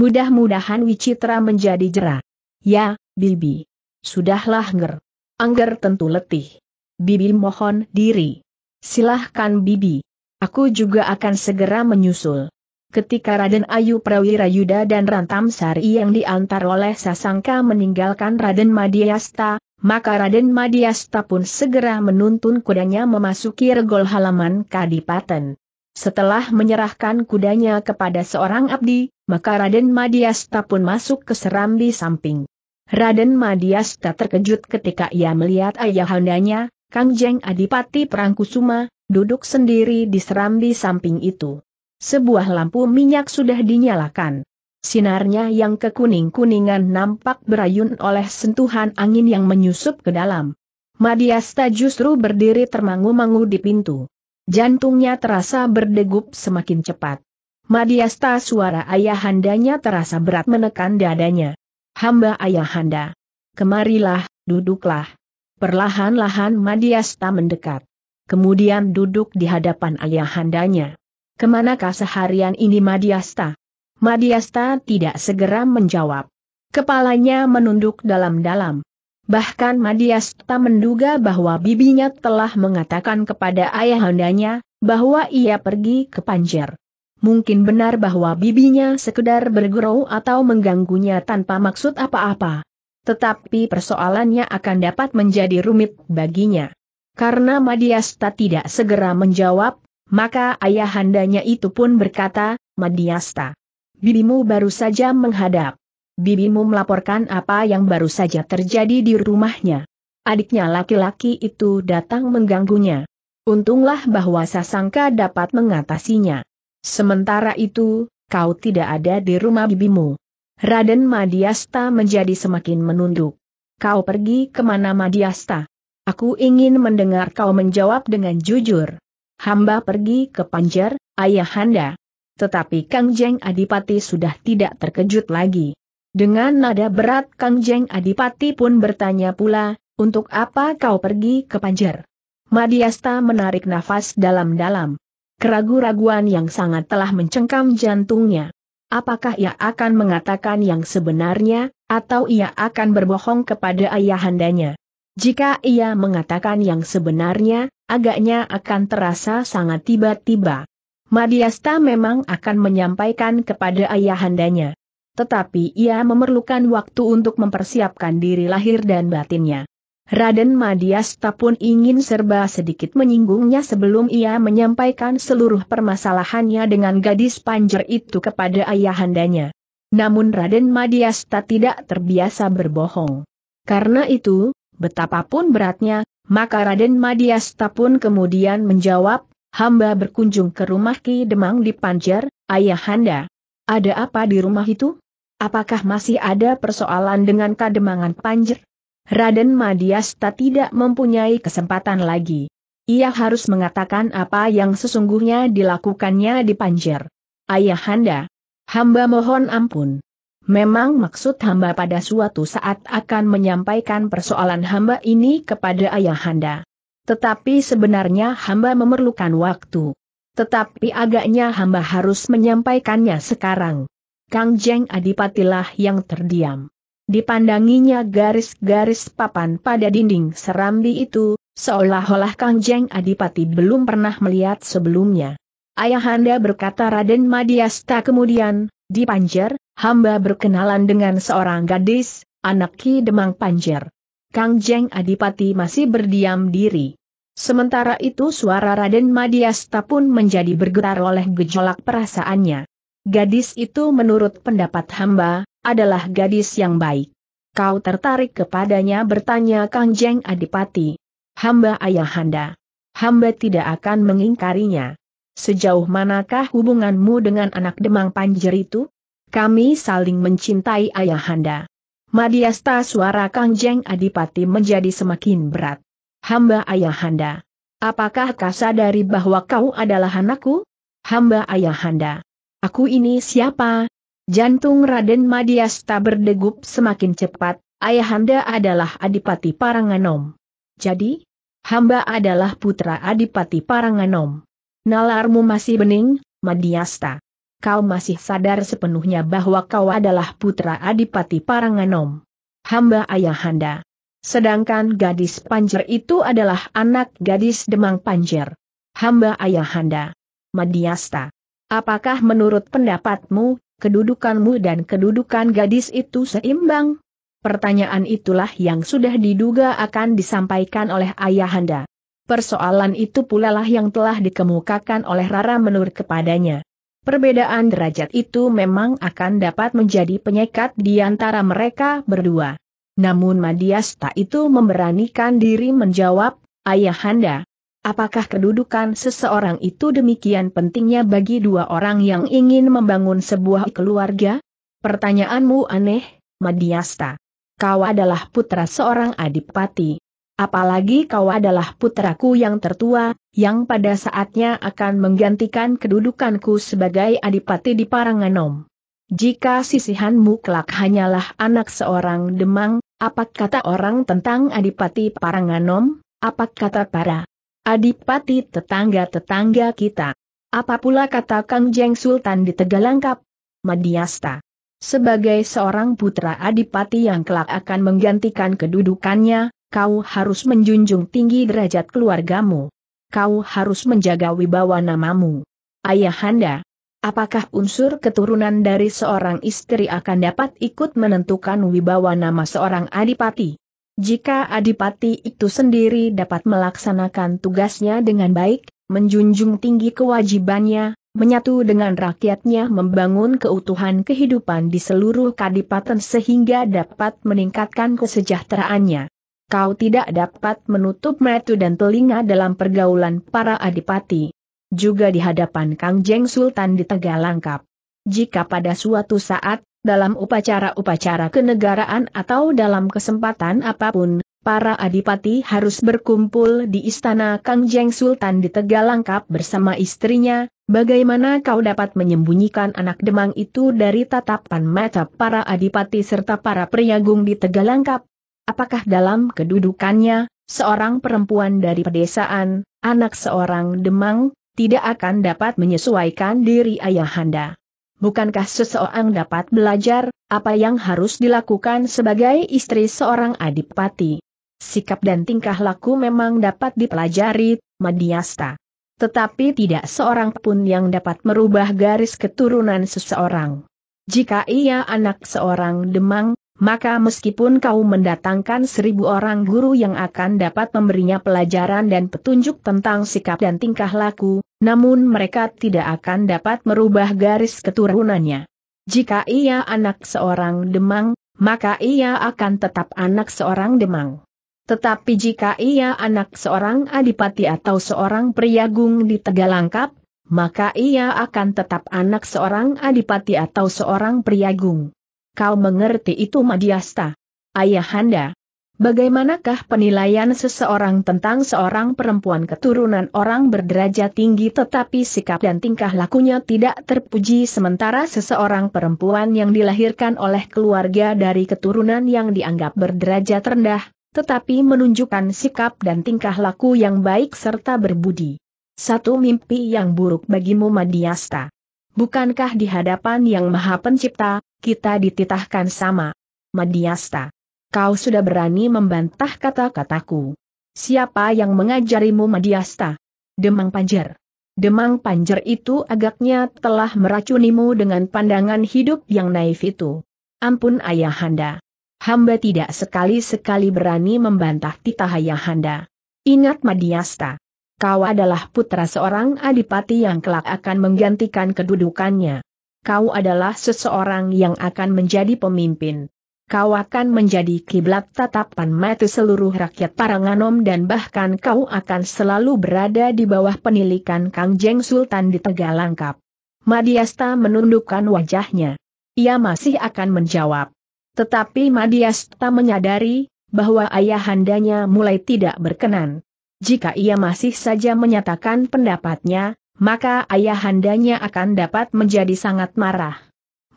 Mudah-mudahan Wicitra menjadi jera. Ya, Bibi. Sudahlah Angger. Angger tentu letih. Bibi mohon diri. Silahkan Bibi. Aku juga akan segera menyusul. Ketika Raden Ayu Prawira Yuda dan Rantam Sari yang diantar oleh Sasangka meninggalkan Raden Madiasta, maka Raden Madiasta pun segera menuntun kudanya memasuki regol halaman Kadipaten. Setelah menyerahkan kudanya kepada seorang abdi, maka Raden Madiasta pun masuk ke serambi samping. Raden Madiasta terkejut ketika ia melihat ayahandanya, Kangjeng Adipati Prangkusuma, duduk sendiri di serambi samping itu. Sebuah lampu minyak sudah dinyalakan. Sinarnya yang kekuning-kuningan nampak berayun oleh sentuhan angin yang menyusup ke dalam. Madiasta justru berdiri termangu-mangu di pintu. Jantungnya terasa berdegup semakin cepat. Madiasta suara ayahandanya terasa berat menekan dadanya. Hamba ayahanda. Kemarilah, duduklah. Perlahan-lahan Madiasta mendekat. Kemudian duduk di hadapan ayahandanya. Kemanakah seharian ini Madiasta? Madiasta tidak segera menjawab. Kepalanya menunduk dalam-dalam. Bahkan Madiasta menduga bahwa bibinya telah mengatakan kepada ayahandanya, bahwa ia pergi ke Panjer. Mungkin benar bahwa bibinya sekedar bergurau atau mengganggunya tanpa maksud apa-apa. Tetapi persoalannya akan dapat menjadi rumit baginya. Karena Madiasta tidak segera menjawab, maka ayahandanya itu pun berkata, Madiasta, bibimu baru saja menghadap bibimu melaporkan apa yang baru saja terjadi di rumahnya. Adiknya laki-laki itu datang mengganggunya. Untunglah bahwa Sasangka dapat mengatasinya. Sementara itu, kau tidak ada di rumah bibimu. Raden Madiasta menjadi semakin menunduk. Kau pergi kemana Madiasta? Aku ingin mendengar kau menjawab dengan jujur. Hamba pergi ke Panjer, ayahanda. Tetapi Kang Jeng Adipati sudah tidak terkejut lagi. Dengan nada berat Kang Jeng Adipati pun bertanya pula, untuk apa kau pergi ke Panjer? Madiasta menarik nafas dalam-dalam. Keragu-raguan yang sangat telah mencengkam jantungnya. Apakah ia akan mengatakan yang sebenarnya, atau ia akan berbohong kepada ayahandanya? Jika ia mengatakan yang sebenarnya, agaknya akan terasa sangat tiba-tiba. Madiasta memang akan menyampaikan kepada ayahandanya tetapi ia memerlukan waktu untuk mempersiapkan diri lahir dan batinnya. Raden Madiasta pun ingin serba sedikit menyinggungnya sebelum ia menyampaikan seluruh permasalahannya dengan gadis panjer itu kepada ayahandanya. Namun Raden Madiasta tidak terbiasa berbohong. Karena itu, betapapun beratnya, maka Raden Madiasta pun kemudian menjawab, hamba berkunjung ke rumah Ki Demang di Panjer, ayahanda. Ada apa di rumah itu? Apakah masih ada persoalan dengan kademangan panjer? Raden Madiasta tidak mempunyai kesempatan lagi. Ia harus mengatakan apa yang sesungguhnya dilakukannya di panjer. Ayahanda, hamba mohon ampun. Memang maksud hamba pada suatu saat akan menyampaikan persoalan hamba ini kepada ayahanda. Tetapi sebenarnya hamba memerlukan waktu. Tetapi agaknya hamba harus menyampaikannya sekarang. Kang Jeng Adipatilah yang terdiam. Dipandanginya garis-garis papan pada dinding serambi itu, seolah-olah Kang Jeng Adipati belum pernah melihat sebelumnya. Ayahanda berkata Raden Madiasta kemudian, di Panjer, hamba berkenalan dengan seorang gadis, anak Ki Demang Panjer. Kang Jeng Adipati masih berdiam diri. Sementara itu suara Raden Madiasta pun menjadi bergetar oleh gejolak perasaannya. Gadis itu menurut pendapat hamba, adalah gadis yang baik. Kau tertarik kepadanya bertanya Kang Jeng Adipati. Hamba ayahanda. Hamba tidak akan mengingkarinya. Sejauh manakah hubunganmu dengan anak demang panjer itu? Kami saling mencintai ayahanda. Madiasta suara Kang Jeng Adipati menjadi semakin berat. Hamba ayahanda. Apakah kau sadari bahwa kau adalah anakku? Hamba ayahanda. Aku ini siapa? Jantung Raden Madiasta berdegup semakin cepat, ayahanda adalah Adipati Paranganom. Jadi, hamba adalah putra Adipati Paranganom. Nalarmu masih bening, Madiasta. Kau masih sadar sepenuhnya bahwa kau adalah putra Adipati Paranganom. Hamba ayahanda. Sedangkan gadis panjer itu adalah anak gadis Demang Panjer. Hamba ayahanda. Madiasta. Apakah menurut pendapatmu, kedudukanmu dan kedudukan gadis itu seimbang? Pertanyaan itulah yang sudah diduga akan disampaikan oleh ayahanda. Persoalan itu pula lah yang telah dikemukakan oleh Rara menurut kepadanya. Perbedaan derajat itu memang akan dapat menjadi penyekat di antara mereka berdua. Namun Madiasta itu memberanikan diri menjawab, Ayahanda, Apakah kedudukan seseorang itu demikian pentingnya bagi dua orang yang ingin membangun sebuah keluarga? Pertanyaanmu aneh, Madiasta. Kau adalah putra seorang adipati. Apalagi kau adalah putraku yang tertua, yang pada saatnya akan menggantikan kedudukanku sebagai adipati di Paranganom. Jika sisihanmu kelak hanyalah anak seorang demang, apa kata orang tentang adipati Paranganom? Apa kata para Adipati tetangga-tetangga kita. Apa pula kata Kang Jeng Sultan di Tegalangkap? Madiasta. Sebagai seorang putra adipati yang kelak akan menggantikan kedudukannya, kau harus menjunjung tinggi derajat keluargamu. Kau harus menjaga wibawa namamu. Ayahanda, apakah unsur keturunan dari seorang istri akan dapat ikut menentukan wibawa nama seorang adipati? Jika adipati itu sendiri dapat melaksanakan tugasnya dengan baik, menjunjung tinggi kewajibannya, menyatu dengan rakyatnya membangun keutuhan kehidupan di seluruh kadipaten sehingga dapat meningkatkan kesejahteraannya. Kau tidak dapat menutup metu dan telinga dalam pergaulan para adipati. Juga di hadapan Kang Jeng Sultan di Tegalangkap. Jika pada suatu saat, dalam upacara-upacara kenegaraan atau dalam kesempatan apapun, para adipati harus berkumpul di istana Kangjeng Sultan di Tegalangkap bersama istrinya, bagaimana kau dapat menyembunyikan anak demang itu dari tatapan mata para adipati serta para priagung di Tegalangkap? Apakah dalam kedudukannya, seorang perempuan dari pedesaan, anak seorang demang, tidak akan dapat menyesuaikan diri ayahanda? Bukankah seseorang dapat belajar apa yang harus dilakukan sebagai istri seorang adipati? Sikap dan tingkah laku memang dapat dipelajari, Madiasta. Tetapi tidak seorang pun yang dapat merubah garis keturunan seseorang. Jika ia anak seorang demang, maka meskipun kau mendatangkan seribu orang guru yang akan dapat memberinya pelajaran dan petunjuk tentang sikap dan tingkah laku, namun mereka tidak akan dapat merubah garis keturunannya. Jika ia anak seorang demang, maka ia akan tetap anak seorang demang. Tetapi jika ia anak seorang adipati atau seorang priagung di Tegalangkap, maka ia akan tetap anak seorang adipati atau seorang priagung. Kau mengerti itu Madiasta? Ayahanda, bagaimanakah penilaian seseorang tentang seorang perempuan keturunan orang berderajat tinggi tetapi sikap dan tingkah lakunya tidak terpuji sementara seseorang perempuan yang dilahirkan oleh keluarga dari keturunan yang dianggap berderajat rendah, tetapi menunjukkan sikap dan tingkah laku yang baik serta berbudi. Satu mimpi yang buruk bagimu Madiasta. Bukankah di hadapan yang maha pencipta, kita dititahkan sama? Madiasta. Kau sudah berani membantah kata-kataku. Siapa yang mengajarimu Madiasta? Demang Panjer. Demang Panjer itu agaknya telah meracunimu dengan pandangan hidup yang naif itu. Ampun ayahanda. Hamba tidak sekali-sekali berani membantah titah ayahanda. Ingat Madiasta. Kau adalah putra seorang adipati yang kelak akan menggantikan kedudukannya. Kau adalah seseorang yang akan menjadi pemimpin. Kau akan menjadi kiblat tatapan mata seluruh rakyat Paranganom dan bahkan kau akan selalu berada di bawah penilikan Kang Sultan di Tegalangkap. Madiasta menundukkan wajahnya. Ia masih akan menjawab. Tetapi Madiasta menyadari bahwa ayahandanya mulai tidak berkenan jika ia masih saja menyatakan pendapatnya, maka ayahandanya akan dapat menjadi sangat marah.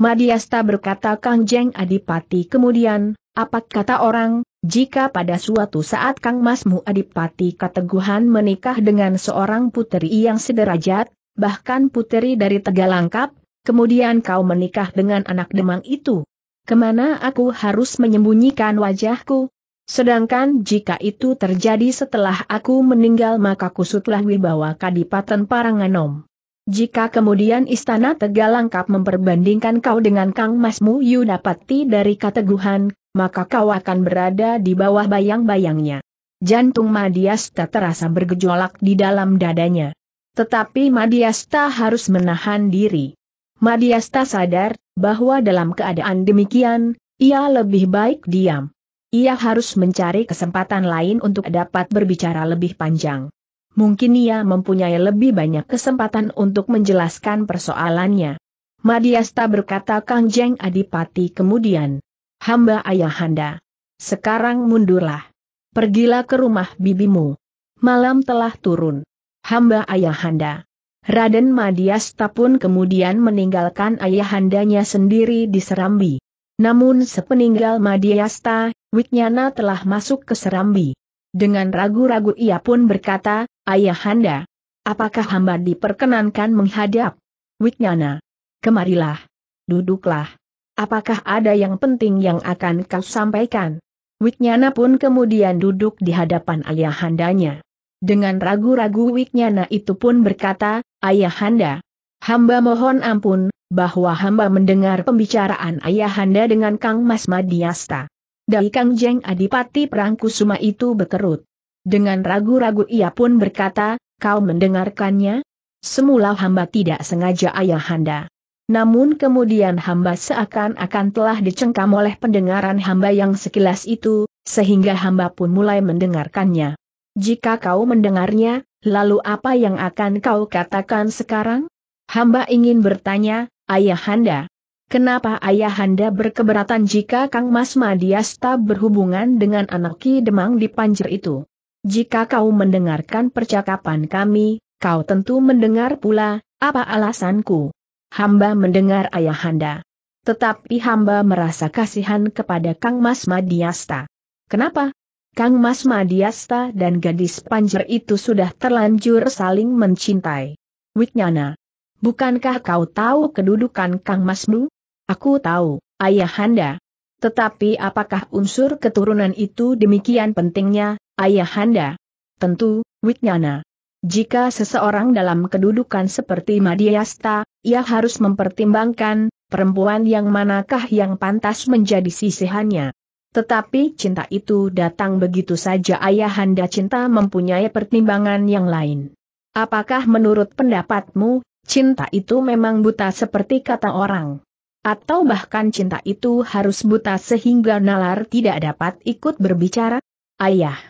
Madiasta berkata Kang Jeng Adipati kemudian, apa kata orang, jika pada suatu saat Kang Masmu Adipati keteguhan menikah dengan seorang puteri yang sederajat, bahkan puteri dari Tegalangkap, kemudian kau menikah dengan anak demang itu. Kemana aku harus menyembunyikan wajahku? Sedangkan jika itu terjadi setelah aku meninggal maka kusutlah wibawa Kadipaten Paranganom. Jika kemudian Istana Tegalangkap memperbandingkan kau dengan Kang Masmu Yudapati dari Kateguhan, maka kau akan berada di bawah bayang-bayangnya. Jantung Madiasta terasa bergejolak di dalam dadanya. Tetapi Madiasta harus menahan diri. Madiasta sadar bahwa dalam keadaan demikian, ia lebih baik diam. Ia harus mencari kesempatan lain untuk dapat berbicara lebih panjang. Mungkin ia mempunyai lebih banyak kesempatan untuk menjelaskan persoalannya. Madiasta berkata Kang Jeng Adipati kemudian. Hamba ayahanda. Sekarang mundurlah. Pergilah ke rumah bibimu. Malam telah turun. Hamba ayahanda. Raden Madiasta pun kemudian meninggalkan ayahandanya sendiri di Serambi. Namun sepeninggal Madiasta, Wiknyana telah masuk ke Serambi. Dengan ragu-ragu ia pun berkata, Ayahanda, apakah hamba diperkenankan menghadap? Wiknyana, kemarilah, duduklah. Apakah ada yang penting yang akan kau sampaikan? Wiknyana pun kemudian duduk di hadapan ayahandanya. Dengan ragu-ragu Wiknyana itu pun berkata, Ayahanda, hamba mohon ampun, bahwa hamba mendengar pembicaraan ayahanda dengan Kang Mas Madiasta. Dai Kang Jeng Adipati Perangkusuma itu berkerut. Dengan ragu-ragu ia pun berkata, kau mendengarkannya? Semula hamba tidak sengaja ayahanda. Namun kemudian hamba seakan-akan telah dicengkam oleh pendengaran hamba yang sekilas itu, sehingga hamba pun mulai mendengarkannya. Jika kau mendengarnya, lalu apa yang akan kau katakan sekarang? Hamba ingin bertanya, Ayahanda, Kenapa ayahanda berkeberatan jika Kang Mas Madiasta berhubungan dengan anak Ki Demang di Panjer itu? Jika kau mendengarkan percakapan kami, kau tentu mendengar pula, apa alasanku? Hamba mendengar ayahanda. Tetapi hamba merasa kasihan kepada Kang Mas Madiasta. Kenapa? Kang Mas Madiasta dan gadis panjer itu sudah terlanjur saling mencintai. Wiknyana. Bukankah kau tahu kedudukan Kang Masmu? Aku tahu, Ayahanda. Tetapi apakah unsur keturunan itu demikian pentingnya, Ayahanda? Tentu, Wignana. Jika seseorang dalam kedudukan seperti Madiasta, ia harus mempertimbangkan, perempuan yang manakah yang pantas menjadi sisihannya. Tetapi cinta itu datang begitu saja Ayahanda cinta mempunyai pertimbangan yang lain. Apakah menurut pendapatmu, cinta itu memang buta seperti kata orang? Atau bahkan cinta itu harus buta sehingga nalar tidak dapat ikut berbicara? Ayah,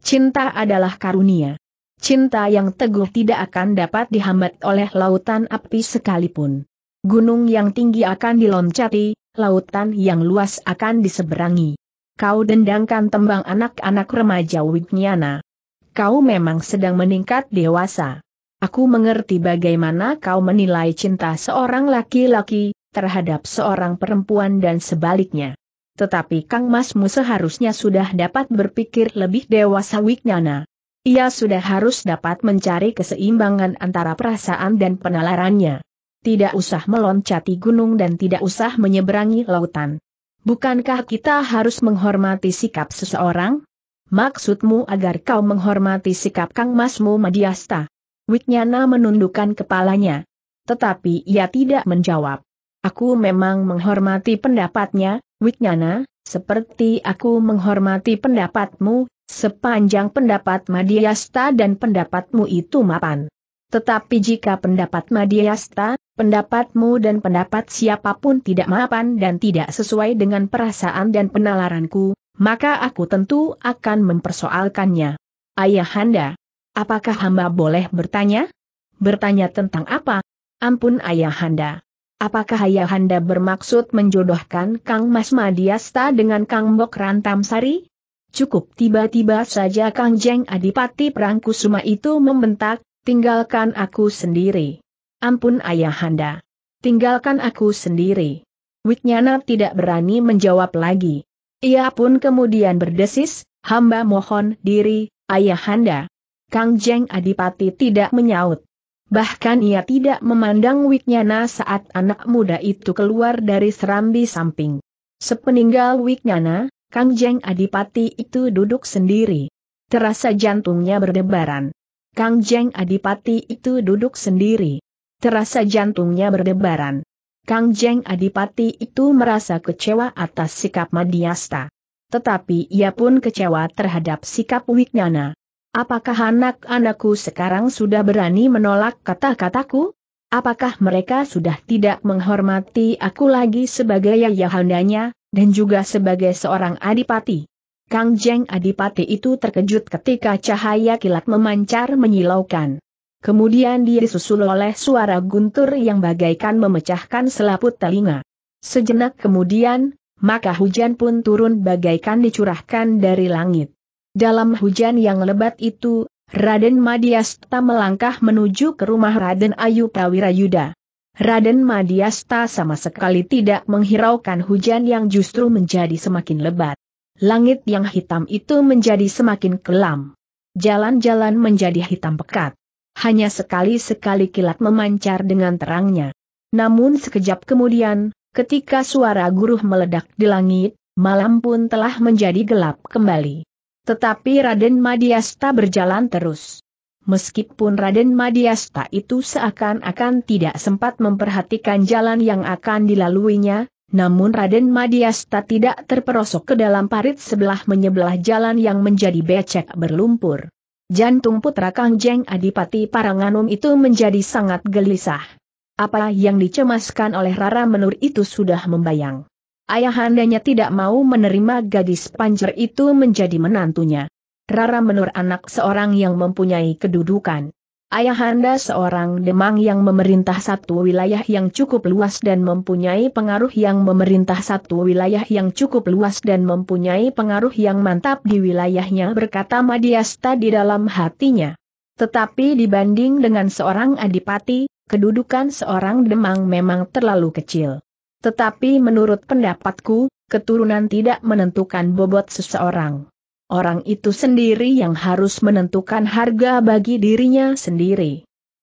cinta adalah karunia. Cinta yang teguh tidak akan dapat dihambat oleh lautan api sekalipun. Gunung yang tinggi akan diloncati, lautan yang luas akan diseberangi. Kau dendangkan tembang anak-anak remaja Wignyana. Kau memang sedang meningkat dewasa. Aku mengerti bagaimana kau menilai cinta seorang laki-laki, terhadap seorang perempuan dan sebaliknya. Tetapi Kang Masmu seharusnya sudah dapat berpikir lebih dewasa Wiknana. Ia sudah harus dapat mencari keseimbangan antara perasaan dan penalarannya. Tidak usah meloncati gunung dan tidak usah menyeberangi lautan. Bukankah kita harus menghormati sikap seseorang? Maksudmu agar kau menghormati sikap Kang Masmu Madiasta? Wiknana menundukkan kepalanya. Tetapi ia tidak menjawab. Aku memang menghormati pendapatnya, Wignana, seperti aku menghormati pendapatmu, sepanjang pendapat Madiasta dan pendapatmu itu mapan. Tetapi jika pendapat Madiasta, pendapatmu dan pendapat siapapun tidak mapan dan tidak sesuai dengan perasaan dan penalaranku, maka aku tentu akan mempersoalkannya. Ayahanda, apakah hamba boleh bertanya? Bertanya tentang apa? Ampun ayahanda. Apakah Ayahanda bermaksud menjodohkan Kang Mas Madiasta dengan Kang Bok Rantamsari? Cukup tiba-tiba saja Kang Jeng Adipati Prangkusuma itu membentak, tinggalkan aku sendiri. Ampun Ayahanda. Tinggalkan aku sendiri. Wiknyana tidak berani menjawab lagi. Ia pun kemudian berdesis, hamba mohon diri, Ayahanda. Kang Jeng Adipati tidak menyaut. Bahkan ia tidak memandang Wiknyana saat anak muda itu keluar dari serambi samping. Sepeninggal Wiknyana, Kang Jeng Adipati itu duduk sendiri. Terasa jantungnya berdebaran. Kang Jeng Adipati itu duduk sendiri. Terasa jantungnya berdebaran. Kang Jeng Adipati itu merasa kecewa atas sikap Madiasta. Tetapi ia pun kecewa terhadap sikap Wiknyana. Apakah anak-anakku sekarang sudah berani menolak kata-kataku? Apakah mereka sudah tidak menghormati aku lagi sebagai ayahandanya, dan juga sebagai seorang adipati? Kang Jeng Adipati itu terkejut ketika cahaya kilat memancar menyilaukan. Kemudian dia disusul oleh suara guntur yang bagaikan memecahkan selaput telinga. Sejenak kemudian, maka hujan pun turun bagaikan dicurahkan dari langit. Dalam hujan yang lebat itu, Raden Madiasta melangkah menuju ke rumah Raden Ayu Prawirayuda. Raden Madiasta sama sekali tidak menghiraukan hujan yang justru menjadi semakin lebat. Langit yang hitam itu menjadi semakin kelam. Jalan-jalan menjadi hitam pekat. Hanya sekali-sekali kilat memancar dengan terangnya. Namun sekejap kemudian, ketika suara guruh meledak di langit, malam pun telah menjadi gelap kembali. Tetapi Raden Madiasta berjalan terus. Meskipun Raden Madiasta itu seakan-akan tidak sempat memperhatikan jalan yang akan dilaluinya, namun Raden Madiasta tidak terperosok ke dalam parit sebelah menyebelah jalan yang menjadi becek berlumpur. Jantung putra Kang Jeng Adipati Paranganum itu menjadi sangat gelisah. Apa yang dicemaskan oleh Rara Menur itu sudah membayang. Ayahandanya tidak mau menerima gadis panjer itu menjadi menantunya. Rara Menur anak seorang yang mempunyai kedudukan. Ayahanda seorang demang yang memerintah satu wilayah yang cukup luas dan mempunyai pengaruh yang memerintah satu wilayah yang cukup luas dan mempunyai pengaruh yang mantap di wilayahnya berkata Madiasta di dalam hatinya. Tetapi dibanding dengan seorang adipati, kedudukan seorang demang memang terlalu kecil. Tetapi menurut pendapatku, keturunan tidak menentukan bobot seseorang. Orang itu sendiri yang harus menentukan harga bagi dirinya sendiri.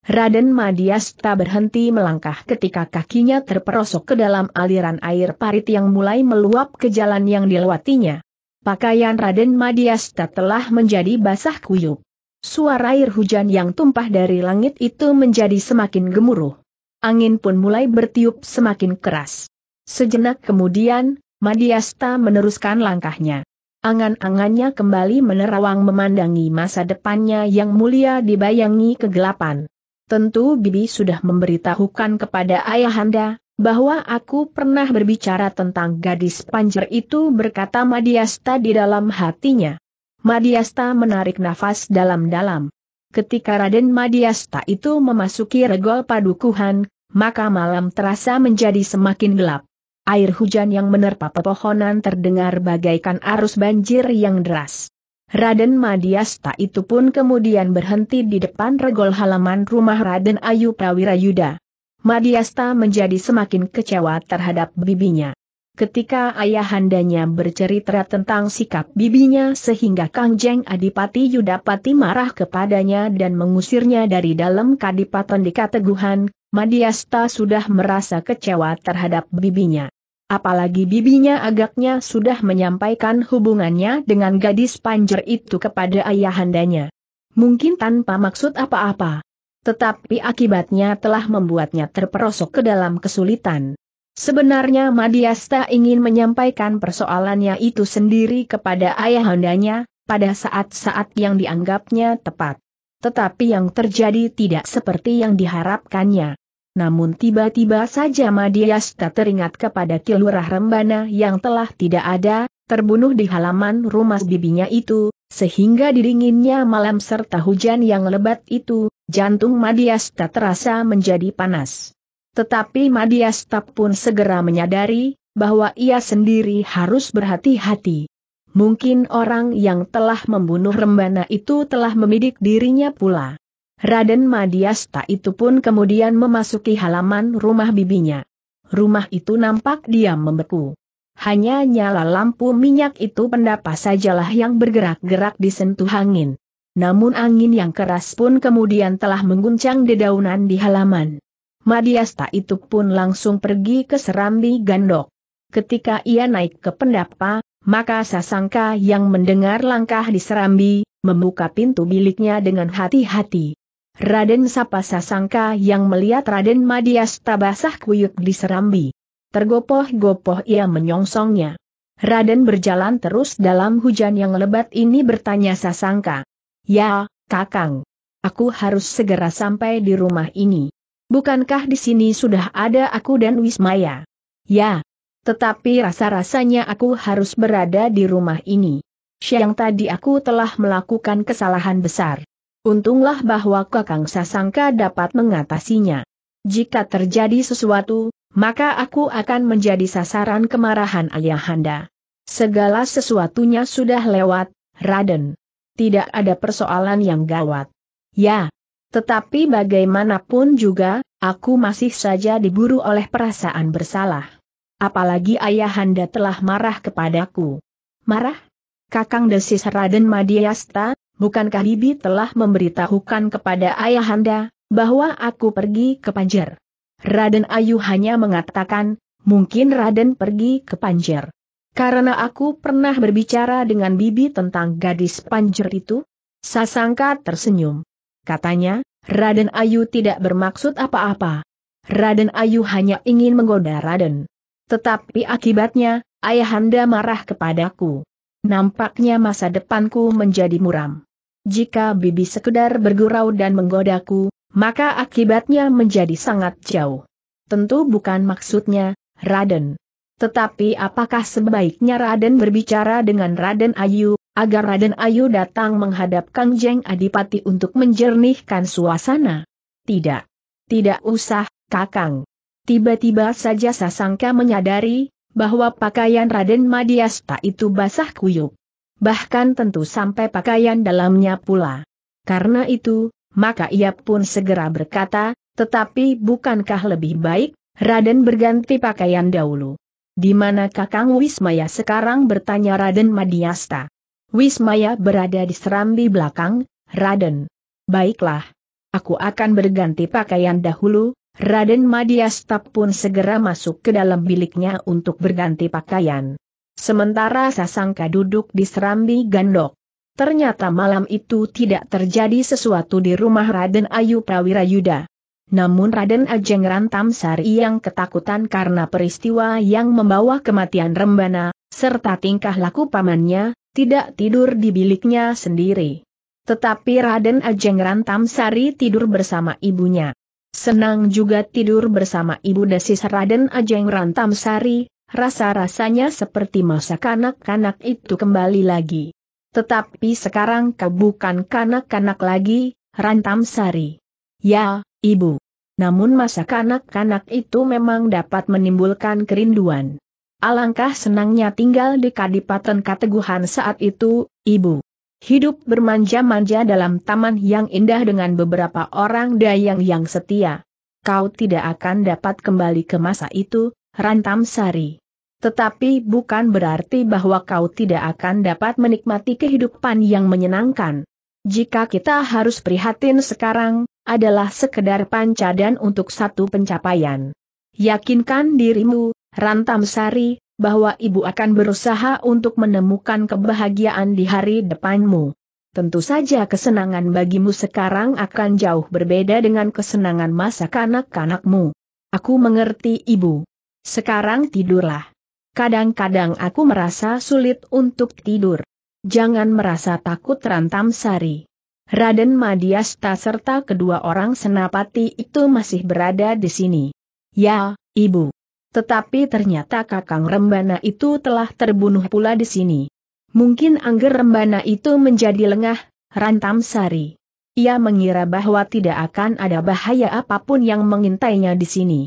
Raden Madias tak berhenti melangkah ketika kakinya terperosok ke dalam aliran air parit yang mulai meluap ke jalan yang dilewatinya. Pakaian Raden Madiasta telah menjadi basah kuyup. Suara air hujan yang tumpah dari langit itu menjadi semakin gemuruh. Angin pun mulai bertiup semakin keras. Sejenak kemudian, Madiasta meneruskan langkahnya. Angan-angannya kembali menerawang memandangi masa depannya yang mulia dibayangi kegelapan. Tentu Bibi sudah memberitahukan kepada ayahanda, bahwa aku pernah berbicara tentang gadis panjer itu berkata Madiasta di dalam hatinya. Madiasta menarik nafas dalam-dalam. Ketika Raden Madiasta itu memasuki regol padukuhan, maka malam terasa menjadi semakin gelap. Air hujan yang menerpa pepohonan terdengar bagaikan arus banjir yang deras. Raden Madiasta itu pun kemudian berhenti di depan regol halaman rumah Raden Ayu Prawira Yuda. Madiasta menjadi semakin kecewa terhadap bibinya. Ketika ayahandanya bercerita tentang sikap bibinya sehingga Kangjeng Adipati Yudapati marah kepadanya dan mengusirnya dari dalam kadipaten di Kateguhan, Madiasta sudah merasa kecewa terhadap bibinya. Apalagi bibinya agaknya sudah menyampaikan hubungannya dengan gadis panjer itu kepada ayahandanya. Mungkin tanpa maksud apa-apa. Tetapi akibatnya telah membuatnya terperosok ke dalam kesulitan. Sebenarnya Madiasta ingin menyampaikan persoalannya itu sendiri kepada ayahandanya, pada saat-saat yang dianggapnya tepat. Tetapi yang terjadi tidak seperti yang diharapkannya. Namun tiba-tiba saja Madiasta teringat kepada Kilurah Rembana yang telah tidak ada, terbunuh di halaman rumah bibinya itu, sehingga di dinginnya malam serta hujan yang lebat itu, jantung Madiasta terasa menjadi panas. Tetapi Madiasta pun segera menyadari, bahwa ia sendiri harus berhati-hati. Mungkin orang yang telah membunuh Rembana itu telah memidik dirinya pula. Raden Madiasta itu pun kemudian memasuki halaman rumah bibinya. Rumah itu nampak diam membeku. Hanya nyala lampu minyak itu pendapat sajalah yang bergerak-gerak disentuh angin. Namun angin yang keras pun kemudian telah mengguncang dedaunan di halaman. Madiasta itu pun langsung pergi ke Serambi Gandok. Ketika ia naik ke pendapa, maka Sasangka yang mendengar langkah di Serambi, membuka pintu biliknya dengan hati-hati. Raden Sapa Sasangka yang melihat Raden Madiasta basah kuyuk di Serambi. Tergopoh-gopoh ia menyongsongnya. Raden berjalan terus dalam hujan yang lebat ini bertanya Sasangka. Ya, Kakang. Aku harus segera sampai di rumah ini. Bukankah di sini sudah ada aku dan Wismaya? Ya. Tetapi rasa-rasanya aku harus berada di rumah ini. Siang tadi aku telah melakukan kesalahan besar. Untunglah bahwa Kakang Sasangka dapat mengatasinya. Jika terjadi sesuatu, maka aku akan menjadi sasaran kemarahan ayahanda. Segala sesuatunya sudah lewat, Raden. Tidak ada persoalan yang gawat. Ya, tetapi bagaimanapun juga, aku masih saja diburu oleh perasaan bersalah. Apalagi ayahanda telah marah kepadaku. Marah? Kakang Desis Raden Madiasta, bukankah Bibi telah memberitahukan kepada ayahanda, bahwa aku pergi ke Panjer? Raden Ayu hanya mengatakan, mungkin Raden pergi ke Panjer. Karena aku pernah berbicara dengan Bibi tentang gadis Panjer itu? Sasangka tersenyum katanya, Raden Ayu tidak bermaksud apa-apa. Raden Ayu hanya ingin menggoda Raden. Tetapi akibatnya, ayahanda marah kepadaku. Nampaknya masa depanku menjadi muram. Jika bibi sekedar bergurau dan menggodaku, maka akibatnya menjadi sangat jauh. Tentu bukan maksudnya, Raden. Tetapi apakah sebaiknya Raden berbicara dengan Raden Ayu, agar Raden Ayu datang menghadap Kang Jeng Adipati untuk menjernihkan suasana. Tidak. Tidak usah, Kakang. Tiba-tiba saja Sasangka menyadari, bahwa pakaian Raden Madiasta itu basah kuyup. Bahkan tentu sampai pakaian dalamnya pula. Karena itu, maka ia pun segera berkata, tetapi bukankah lebih baik, Raden berganti pakaian dahulu. Di mana Kakang Wismaya sekarang bertanya Raden Madiasta. Wismaya berada di serambi belakang, Raden. Baiklah. Aku akan berganti pakaian dahulu, Raden Madiastap pun segera masuk ke dalam biliknya untuk berganti pakaian. Sementara Sasangka duduk di serambi gandok. Ternyata malam itu tidak terjadi sesuatu di rumah Raden Ayu Prawira Yuda. Namun Raden Ajeng Rantam yang ketakutan karena peristiwa yang membawa kematian Rembana, serta tingkah laku pamannya, tidak tidur di biliknya sendiri. Tetapi Raden Ajeng Rantam Sari tidur bersama ibunya. Senang juga tidur bersama ibu desis Raden Ajeng Rantam Sari, rasa-rasanya seperti masa kanak-kanak itu kembali lagi. Tetapi sekarang kau bukan kanak-kanak lagi, Rantam Sari. Ya, ibu. Namun masa kanak-kanak itu memang dapat menimbulkan kerinduan. Alangkah senangnya tinggal di Kadipaten Kateguhan saat itu, ibu. Hidup bermanja-manja dalam taman yang indah dengan beberapa orang dayang yang setia. Kau tidak akan dapat kembali ke masa itu, Rantam Sari. Tetapi bukan berarti bahwa kau tidak akan dapat menikmati kehidupan yang menyenangkan. Jika kita harus prihatin sekarang, adalah sekedar pancadan untuk satu pencapaian. Yakinkan dirimu, Rantam Sari, bahwa ibu akan berusaha untuk menemukan kebahagiaan di hari depanmu. Tentu saja kesenangan bagimu sekarang akan jauh berbeda dengan kesenangan masa kanak-kanakmu. Aku mengerti ibu. Sekarang tidurlah. Kadang-kadang aku merasa sulit untuk tidur. Jangan merasa takut rantam sari. Raden Madiasta serta kedua orang senapati itu masih berada di sini. Ya, ibu. Tetapi ternyata Kakang Rembana itu telah terbunuh pula di sini. Mungkin Angger Rembana itu menjadi lengah, rantam Sari. Ia mengira bahwa tidak akan ada bahaya apapun yang mengintainya di sini.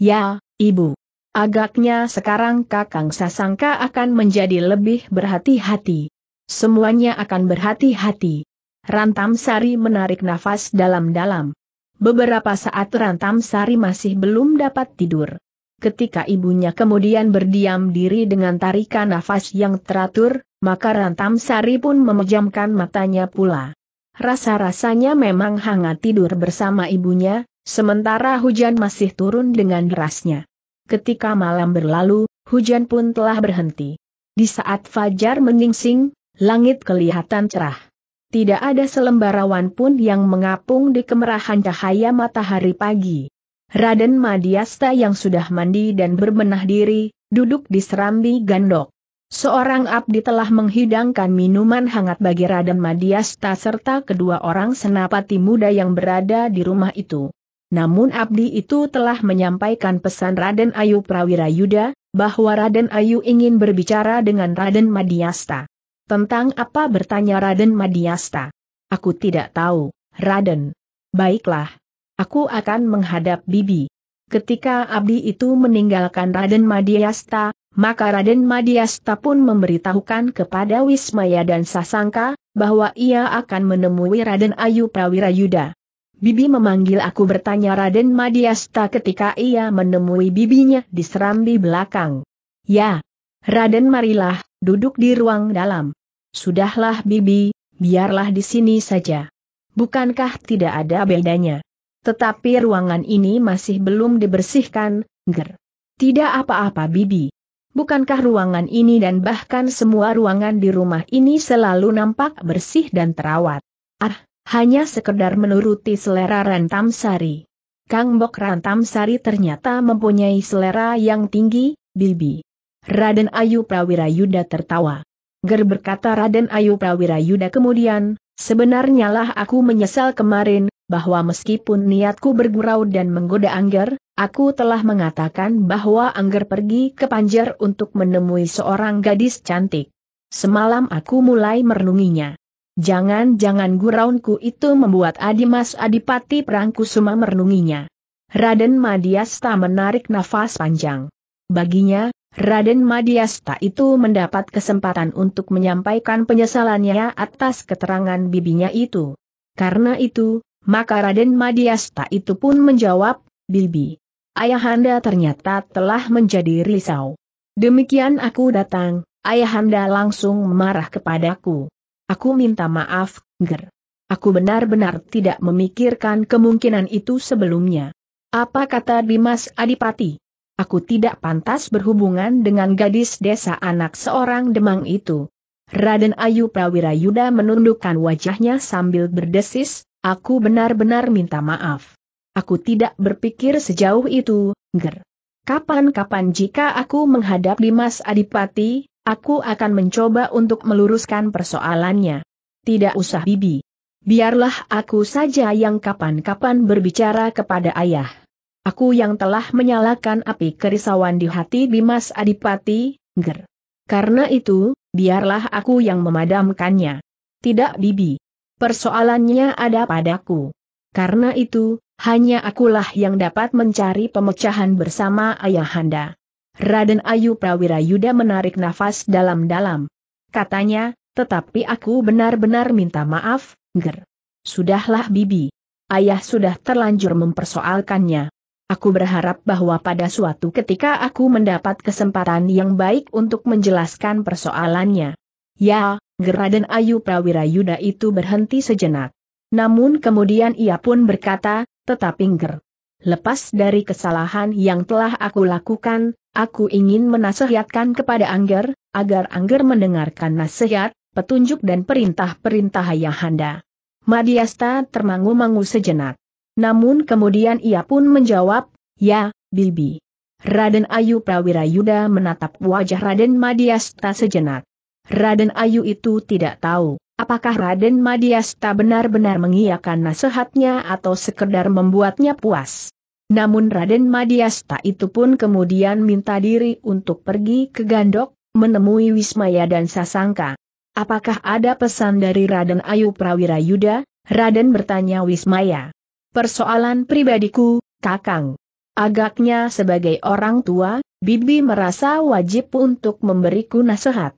Ya, Ibu. Agaknya sekarang Kakang Sasangka akan menjadi lebih berhati-hati. Semuanya akan berhati-hati. Rantam Sari menarik nafas dalam-dalam. Beberapa saat Rantam Sari masih belum dapat tidur. Ketika ibunya kemudian berdiam diri dengan tarikan nafas yang teratur, maka Rantam Sari pun memejamkan matanya pula. Rasa-rasanya memang hangat tidur bersama ibunya, sementara hujan masih turun dengan derasnya. Ketika malam berlalu, hujan pun telah berhenti. Di saat fajar meningsing, langit kelihatan cerah. Tidak ada selembar awan pun yang mengapung di kemerahan cahaya matahari pagi. Raden Madiasta yang sudah mandi dan berbenah diri, duduk di serambi gandok. Seorang abdi telah menghidangkan minuman hangat bagi Raden Madiasta serta kedua orang senapati muda yang berada di rumah itu. Namun abdi itu telah menyampaikan pesan Raden Ayu Prawira Yuda, bahwa Raden Ayu ingin berbicara dengan Raden Madiasta. Tentang apa bertanya Raden Madiasta? Aku tidak tahu, Raden. Baiklah, Aku akan menghadap Bibi. Ketika abdi itu meninggalkan Raden Madiasta, maka Raden Madiasta pun memberitahukan kepada Wismaya dan Sasangka, bahwa ia akan menemui Raden Ayu Prawirayuda. Bibi memanggil aku bertanya Raden Madiasta ketika ia menemui bibinya di serambi belakang. Ya, Raden marilah, duduk di ruang dalam. Sudahlah bibi, biarlah di sini saja. Bukankah tidak ada bedanya? Tetapi ruangan ini masih belum dibersihkan, ger. Tidak apa-apa Bibi. Bukankah ruangan ini dan bahkan semua ruangan di rumah ini selalu nampak bersih dan terawat? Ah, hanya sekedar menuruti selera Rantam Sari. Kang Bok Rantam Sari ternyata mempunyai selera yang tinggi, Bibi. Raden Ayu Prawira Yuda tertawa. Ger berkata Raden Ayu Prawira Yuda kemudian, sebenarnyalah aku menyesal kemarin, bahwa meskipun niatku bergurau dan menggoda Angger, aku telah mengatakan bahwa Angger pergi ke Panjer untuk menemui seorang gadis cantik. Semalam aku mulai merenunginya. Jangan-jangan gurauanku itu membuat Adimas Adipati Prangkusuma merenunginya. Raden Madiasta menarik nafas panjang. Baginya, Raden Madiasta itu mendapat kesempatan untuk menyampaikan penyesalannya atas keterangan bibinya itu. Karena itu, maka Raden Madiasta itu pun menjawab, Bibi. Ayahanda ternyata telah menjadi risau. Demikian aku datang, ayahanda langsung marah kepadaku. Aku minta maaf, Ger. Aku benar-benar tidak memikirkan kemungkinan itu sebelumnya. Apa kata Dimas Adipati? Aku tidak pantas berhubungan dengan gadis desa anak seorang demang itu. Raden Ayu Prawira Yuda menundukkan wajahnya sambil berdesis, Aku benar-benar minta maaf. Aku tidak berpikir sejauh itu, Ger. Kapan-kapan jika aku menghadap Dimas Adipati, aku akan mencoba untuk meluruskan persoalannya. Tidak usah bibi. Biarlah aku saja yang kapan-kapan berbicara kepada ayah. Aku yang telah menyalakan api kerisauan di hati Dimas Adipati, Ger. Karena itu, biarlah aku yang memadamkannya. Tidak bibi. Persoalannya ada padaku. Karena itu, hanya akulah yang dapat mencari pemecahan bersama Ayahanda. Raden Ayu Prawira Yuda menarik nafas dalam-dalam. Katanya, tetapi aku benar-benar minta maaf, Ger. Sudahlah Bibi. Ayah sudah terlanjur mempersoalkannya. Aku berharap bahwa pada suatu ketika aku mendapat kesempatan yang baik untuk menjelaskan persoalannya. Ya, Geraden Ayu Prawira Yuda itu berhenti sejenak. Namun kemudian ia pun berkata, tetapi ger. Lepas dari kesalahan yang telah aku lakukan, aku ingin menasehatkan kepada Angger, agar Angger mendengarkan nasihat, petunjuk dan perintah-perintah Ayahanda. Madiasta termangu-mangu sejenak. Namun kemudian ia pun menjawab, ya, Bibi. Raden Ayu Prawira Yuda menatap wajah Raden Madiasta sejenak. Raden Ayu itu tidak tahu, apakah Raden Madiasta benar-benar mengiyakan nasihatnya atau sekedar membuatnya puas. Namun Raden Madiasta itu pun kemudian minta diri untuk pergi ke Gandok, menemui Wismaya dan Sasangka. Apakah ada pesan dari Raden Ayu Prawira Yuda? Raden bertanya Wismaya. Persoalan pribadiku, Kakang. Agaknya sebagai orang tua, Bibi merasa wajib untuk memberiku nasihat.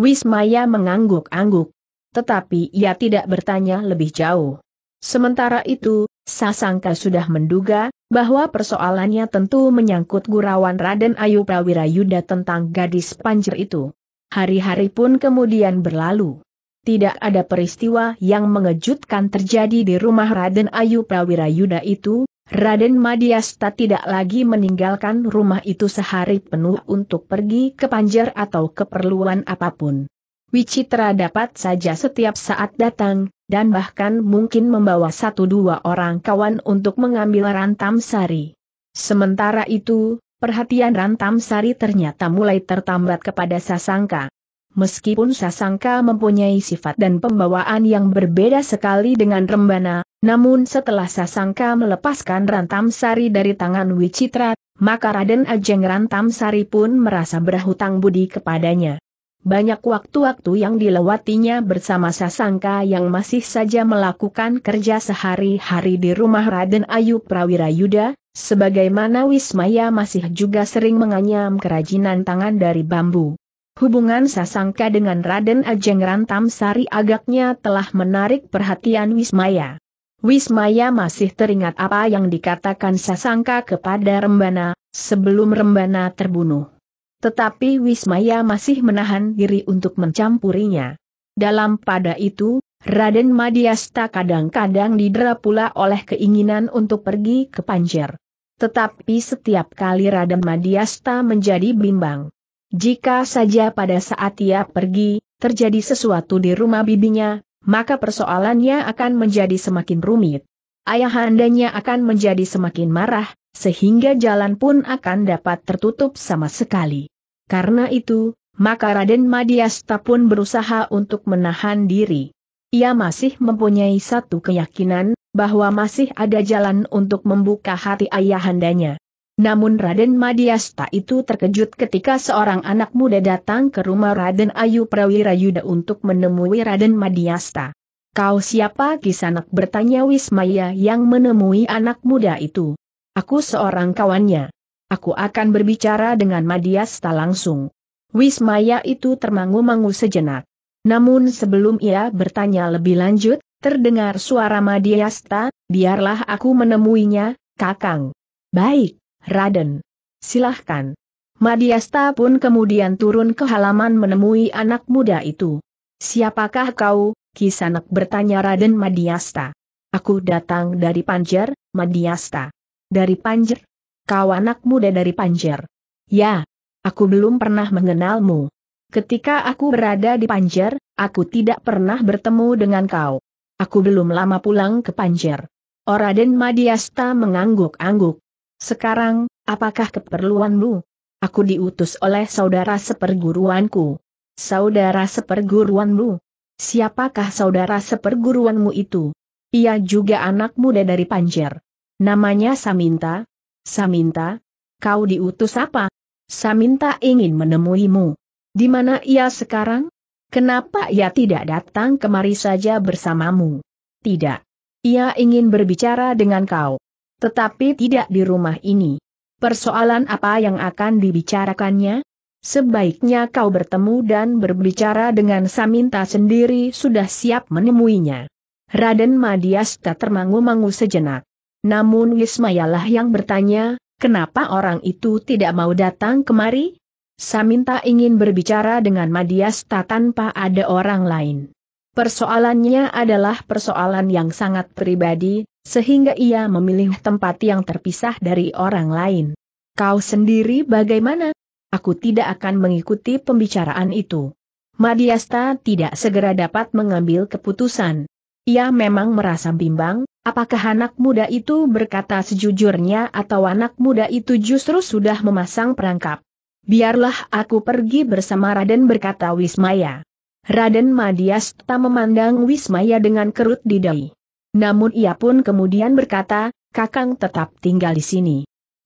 Wismaya mengangguk-angguk. Tetapi ia tidak bertanya lebih jauh. Sementara itu, Sasangka sudah menduga, bahwa persoalannya tentu menyangkut Gurawan Raden Ayu Prawirayuda tentang gadis panjer itu. Hari-hari pun kemudian berlalu. Tidak ada peristiwa yang mengejutkan terjadi di rumah Raden Ayu Prawirayuda itu, Raden Madiasta tidak lagi meninggalkan rumah itu sehari penuh untuk pergi ke Panjer atau keperluan apapun. Wicitra dapat saja setiap saat datang, dan bahkan mungkin membawa satu dua orang kawan untuk mengambil Rantam Sari. Sementara itu, perhatian Rantam Sari ternyata mulai tertambat kepada Sasangka. Meskipun Sasangka mempunyai sifat dan pembawaan yang berbeda sekali dengan Rembana, namun setelah Sasangka melepaskan Rantam Sari dari tangan Wicitra, maka Raden Ajeng Rantam Sari pun merasa berhutang budi kepadanya. Banyak waktu-waktu yang dilewatinya bersama Sasangka yang masih saja melakukan kerja sehari-hari di rumah Raden Ayu Prawira Yuda, sebagaimana Wismaya masih juga sering menganyam kerajinan tangan dari bambu. Hubungan Sasangka dengan Raden Ajeng Rantam Sari agaknya telah menarik perhatian Wismaya. Wismaya masih teringat apa yang dikatakan Sasangka kepada Rembana, sebelum Rembana terbunuh. Tetapi Wismaya masih menahan diri untuk mencampurinya. Dalam pada itu, Raden Madiasta kadang-kadang didera pula oleh keinginan untuk pergi ke Panjer. Tetapi setiap kali Raden Madiasta menjadi bimbang. Jika saja pada saat ia pergi, terjadi sesuatu di rumah bibinya, maka persoalannya akan menjadi semakin rumit. Ayahandanya akan menjadi semakin marah, sehingga jalan pun akan dapat tertutup sama sekali. Karena itu, maka Raden Madiasta pun berusaha untuk menahan diri. Ia masih mempunyai satu keyakinan, bahwa masih ada jalan untuk membuka hati ayahandanya. Namun Raden Madiasta itu terkejut ketika seorang anak muda datang ke rumah Raden Ayu Prawira Yuda untuk menemui Raden Madiasta. Kau siapa kisanak bertanya Wismaya yang menemui anak muda itu. Aku seorang kawannya. Aku akan berbicara dengan Madiasta langsung. Wismaya itu termangu-mangu sejenak. Namun sebelum ia bertanya lebih lanjut, terdengar suara Madiasta, biarlah aku menemuinya, Kakang. Baik. Raden. Silahkan. Madiasta pun kemudian turun ke halaman menemui anak muda itu. Siapakah kau? Kisanak bertanya Raden Madiasta. Aku datang dari Panjer, Madiasta. Dari Panjer? Kau anak muda dari Panjer. Ya, aku belum pernah mengenalmu. Ketika aku berada di Panjer, aku tidak pernah bertemu dengan kau. Aku belum lama pulang ke Panjer. Oraden Madiasta mengangguk-angguk. Sekarang, apakah keperluanmu? Aku diutus oleh saudara seperguruanku. Saudara seperguruanmu? Siapakah saudara seperguruanmu itu? Ia juga anak muda dari Panjer. Namanya Saminta. Saminta, kau diutus apa? Saminta ingin menemuimu. Di mana ia sekarang? Kenapa ia tidak datang kemari saja bersamamu? Tidak. Ia ingin berbicara dengan kau. Tetapi tidak di rumah ini. Persoalan apa yang akan dibicarakannya? Sebaiknya kau bertemu dan berbicara dengan Saminta sendiri sudah siap menemuinya. Raden Madiasta termangu-mangu sejenak. Namun Wismayalah yang bertanya, kenapa orang itu tidak mau datang kemari? Saminta ingin berbicara dengan Madiasta tanpa ada orang lain. Persoalannya adalah persoalan yang sangat pribadi, sehingga ia memilih tempat yang terpisah dari orang lain. Kau sendiri bagaimana? Aku tidak akan mengikuti pembicaraan itu. Madiasta tidak segera dapat mengambil keputusan. Ia memang merasa bimbang, apakah anak muda itu berkata sejujurnya atau anak muda itu justru sudah memasang perangkap. Biarlah aku pergi bersama Raden berkata Wismaya. Raden Madiasta memandang Wismaya dengan kerut di dahi. Namun ia pun kemudian berkata, Kakang tetap tinggal di sini.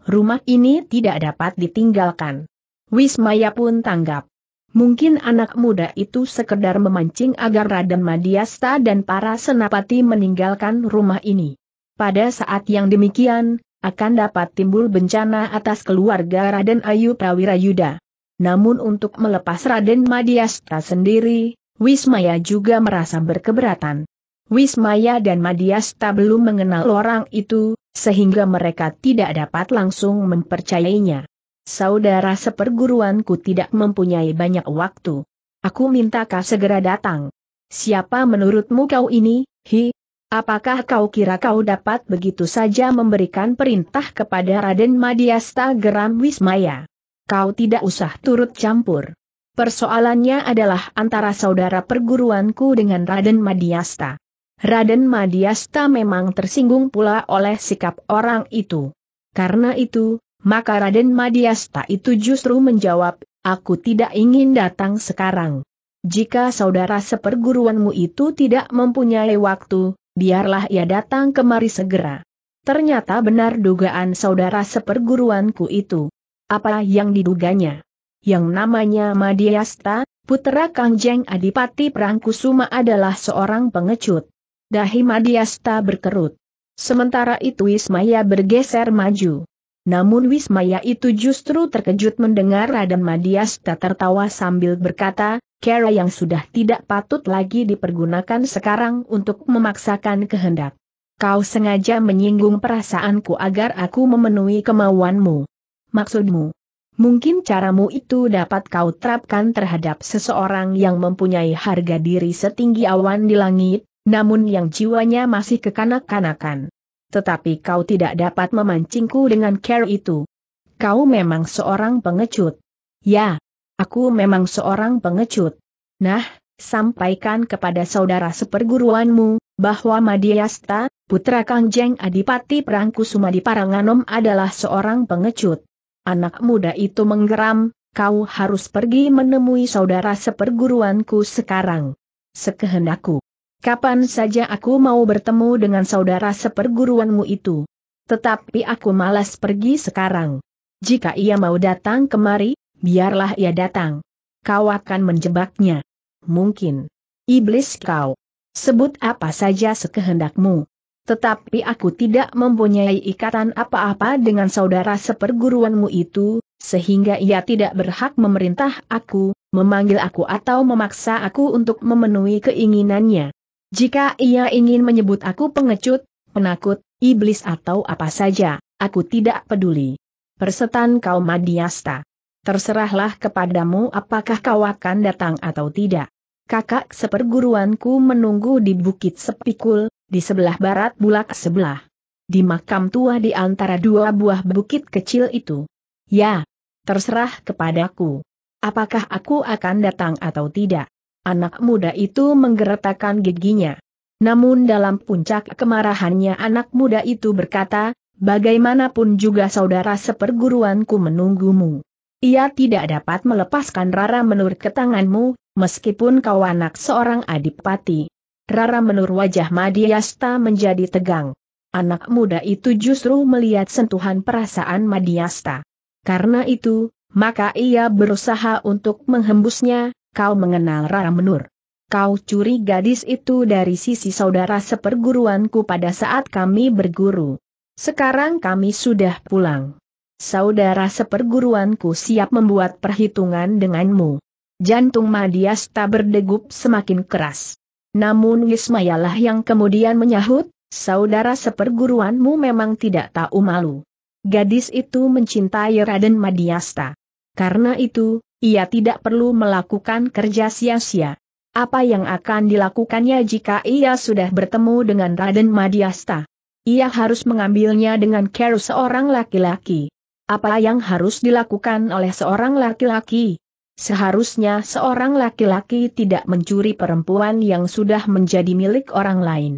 Rumah ini tidak dapat ditinggalkan. Wismaya pun tanggap. Mungkin anak muda itu sekedar memancing agar Raden Madiasta dan para senapati meninggalkan rumah ini. Pada saat yang demikian, akan dapat timbul bencana atas keluarga Raden Ayu Prawira Yuda. Namun untuk melepas Raden Madiasta sendiri, Wismaya juga merasa berkeberatan. Wismaya dan Madiasta belum mengenal orang itu, sehingga mereka tidak dapat langsung mempercayainya. Saudara seperguruanku tidak mempunyai banyak waktu. Aku minta kau segera datang. Siapa menurutmu kau ini, hi? Apakah kau kira kau dapat begitu saja memberikan perintah kepada Raden Madiasta geram Wismaya? kau tidak usah turut campur. Persoalannya adalah antara saudara perguruanku dengan Raden Madiasta. Raden Madiasta memang tersinggung pula oleh sikap orang itu. Karena itu, maka Raden Madiasta itu justru menjawab, aku tidak ingin datang sekarang. Jika saudara seperguruanmu itu tidak mempunyai waktu, biarlah ia datang kemari segera. Ternyata benar dugaan saudara seperguruanku itu. Apa yang diduganya? Yang namanya Madiasta, putera Kangjeng Adipati Prangkusuma adalah seorang pengecut. Dahi Madiasta berkerut. Sementara itu Wismaya bergeser maju. Namun Wismaya itu justru terkejut mendengar Raden Madiasta tertawa sambil berkata, Kera yang sudah tidak patut lagi dipergunakan sekarang untuk memaksakan kehendak. Kau sengaja menyinggung perasaanku agar aku memenuhi kemauanmu. Maksudmu? Mungkin caramu itu dapat kau terapkan terhadap seseorang yang mempunyai harga diri setinggi awan di langit, namun yang jiwanya masih kekanak-kanakan. Tetapi kau tidak dapat memancingku dengan care itu. Kau memang seorang pengecut. Ya, aku memang seorang pengecut. Nah, sampaikan kepada saudara seperguruanmu, bahwa Madiasta, putra Kangjeng Adipati Perangkusuma di Paranganom adalah seorang pengecut. Anak muda itu menggeram, kau harus pergi menemui saudara seperguruanku sekarang. Sekehendakku. Kapan saja aku mau bertemu dengan saudara seperguruanmu itu. Tetapi aku malas pergi sekarang. Jika ia mau datang kemari, biarlah ia datang. Kau akan menjebaknya. Mungkin. Iblis kau. Sebut apa saja sekehendakmu. Tetapi aku tidak mempunyai ikatan apa-apa dengan saudara seperguruanmu itu, sehingga ia tidak berhak memerintah aku, memanggil aku atau memaksa aku untuk memenuhi keinginannya. Jika ia ingin menyebut aku pengecut, penakut, iblis atau apa saja, aku tidak peduli. Persetan kau Madiasta. Terserahlah kepadamu apakah kau akan datang atau tidak. Kakak seperguruanku menunggu di Bukit Sepikul, di sebelah barat bulak sebelah. Di makam tua di antara dua buah bukit kecil itu. Ya, terserah kepadaku. Apakah aku akan datang atau tidak? Anak muda itu menggeretakkan giginya. Namun dalam puncak kemarahannya anak muda itu berkata, bagaimanapun juga saudara seperguruanku menunggumu. Ia tidak dapat melepaskan Rara menurut ke tanganmu, meskipun kau anak seorang adipati. Rara menur wajah Madiasta menjadi tegang. Anak muda itu justru melihat sentuhan perasaan Madiasta. Karena itu, maka ia berusaha untuk menghembusnya, kau mengenal Rara menur. Kau curi gadis itu dari sisi saudara seperguruanku pada saat kami berguru. Sekarang kami sudah pulang. Saudara seperguruanku siap membuat perhitungan denganmu. Jantung Madiasta berdegup semakin keras. Namun Wismayalah yang kemudian menyahut, saudara seperguruanmu memang tidak tahu malu. Gadis itu mencintai Raden Madiasta. Karena itu, ia tidak perlu melakukan kerja sia-sia. Apa yang akan dilakukannya jika ia sudah bertemu dengan Raden Madiasta? Ia harus mengambilnya dengan care seorang laki-laki. Apa yang harus dilakukan oleh seorang laki-laki? Seharusnya seorang laki-laki tidak mencuri perempuan yang sudah menjadi milik orang lain.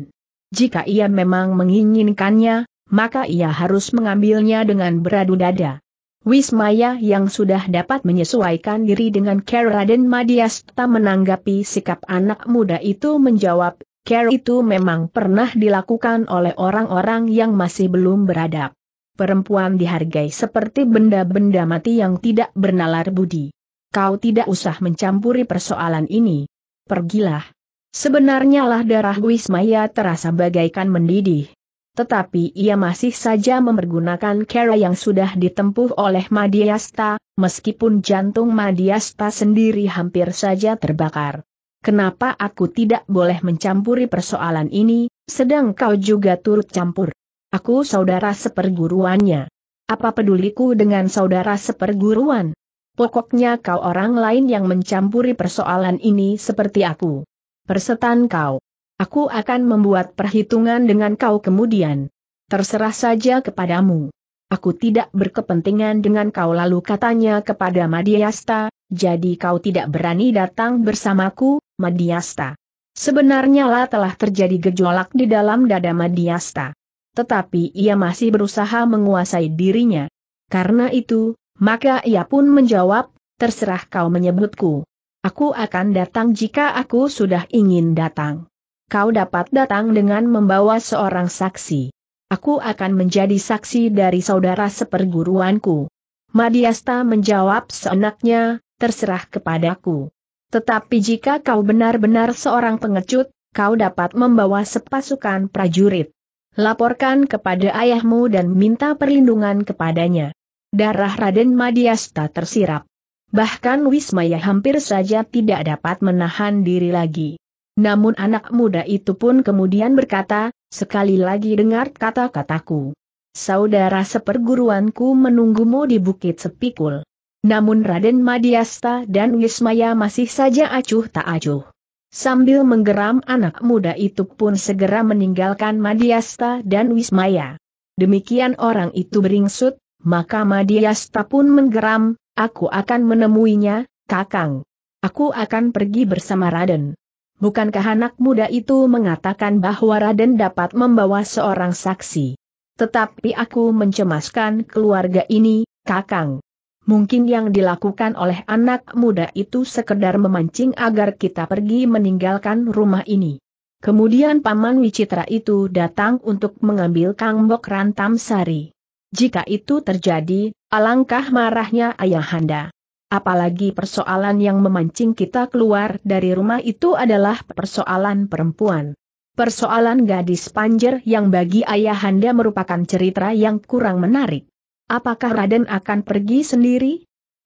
Jika ia memang menginginkannya, maka ia harus mengambilnya dengan beradu dada. Wismaya yang sudah dapat menyesuaikan diri dengan Kara dan Madiasta menanggapi sikap anak muda itu menjawab, Kera itu memang pernah dilakukan oleh orang-orang yang masih belum beradab. Perempuan dihargai seperti benda-benda mati yang tidak bernalar budi. Kau tidak usah mencampuri persoalan ini. Pergilah. Sebenarnya lah darah Wismaya terasa bagaikan mendidih. Tetapi ia masih saja memergunakan cara yang sudah ditempuh oleh Madiasta, meskipun jantung Madiasta sendiri hampir saja terbakar. Kenapa aku tidak boleh mencampuri persoalan ini, sedang kau juga turut campur? Aku saudara seperguruannya. Apa peduliku dengan saudara seperguruan? Pokoknya kau orang lain yang mencampuri persoalan ini seperti aku. Persetan kau. Aku akan membuat perhitungan dengan kau kemudian. Terserah saja kepadamu. Aku tidak berkepentingan dengan kau lalu katanya kepada Madiasta, jadi kau tidak berani datang bersamaku, Madiasta. Sebenarnya lah telah terjadi gejolak di dalam dada Madiasta. Tetapi ia masih berusaha menguasai dirinya. Karena itu, maka ia pun menjawab, terserah kau menyebutku. Aku akan datang jika aku sudah ingin datang. Kau dapat datang dengan membawa seorang saksi. Aku akan menjadi saksi dari saudara seperguruanku. Madiasta menjawab seenaknya, terserah kepadaku. Tetapi jika kau benar-benar seorang pengecut, kau dapat membawa sepasukan prajurit. Laporkan kepada ayahmu dan minta perlindungan kepadanya darah Raden Madiasta tersirap. Bahkan Wismaya hampir saja tidak dapat menahan diri lagi. Namun anak muda itu pun kemudian berkata, sekali lagi dengar kata-kataku. Saudara seperguruanku menunggumu di Bukit Sepikul. Namun Raden Madiasta dan Wismaya masih saja acuh tak acuh. Sambil menggeram anak muda itu pun segera meninggalkan Madiasta dan Wismaya. Demikian orang itu beringsut, maka Madiasta pun menggeram, aku akan menemuinya, Kakang. Aku akan pergi bersama Raden. Bukankah anak muda itu mengatakan bahwa Raden dapat membawa seorang saksi? Tetapi aku mencemaskan keluarga ini, Kakang. Mungkin yang dilakukan oleh anak muda itu sekedar memancing agar kita pergi meninggalkan rumah ini. Kemudian Paman Wicitra itu datang untuk mengambil Kang Bok Rantam Sari. Jika itu terjadi, alangkah marahnya Ayahanda. Apalagi persoalan yang memancing kita keluar dari rumah itu adalah persoalan perempuan. Persoalan gadis panjer yang bagi Ayahanda merupakan cerita yang kurang menarik. Apakah Raden akan pergi sendiri?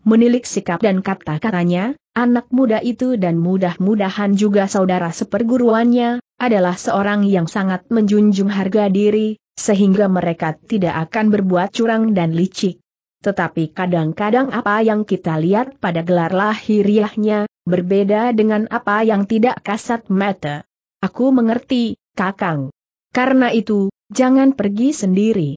Menilik sikap dan kata-katanya, anak muda itu dan mudah-mudahan juga saudara seperguruannya, adalah seorang yang sangat menjunjung harga diri, sehingga mereka tidak akan berbuat curang dan licik. Tetapi kadang-kadang apa yang kita lihat pada gelar lahiriahnya, berbeda dengan apa yang tidak kasat mata. Aku mengerti, Kakang. Karena itu, jangan pergi sendiri.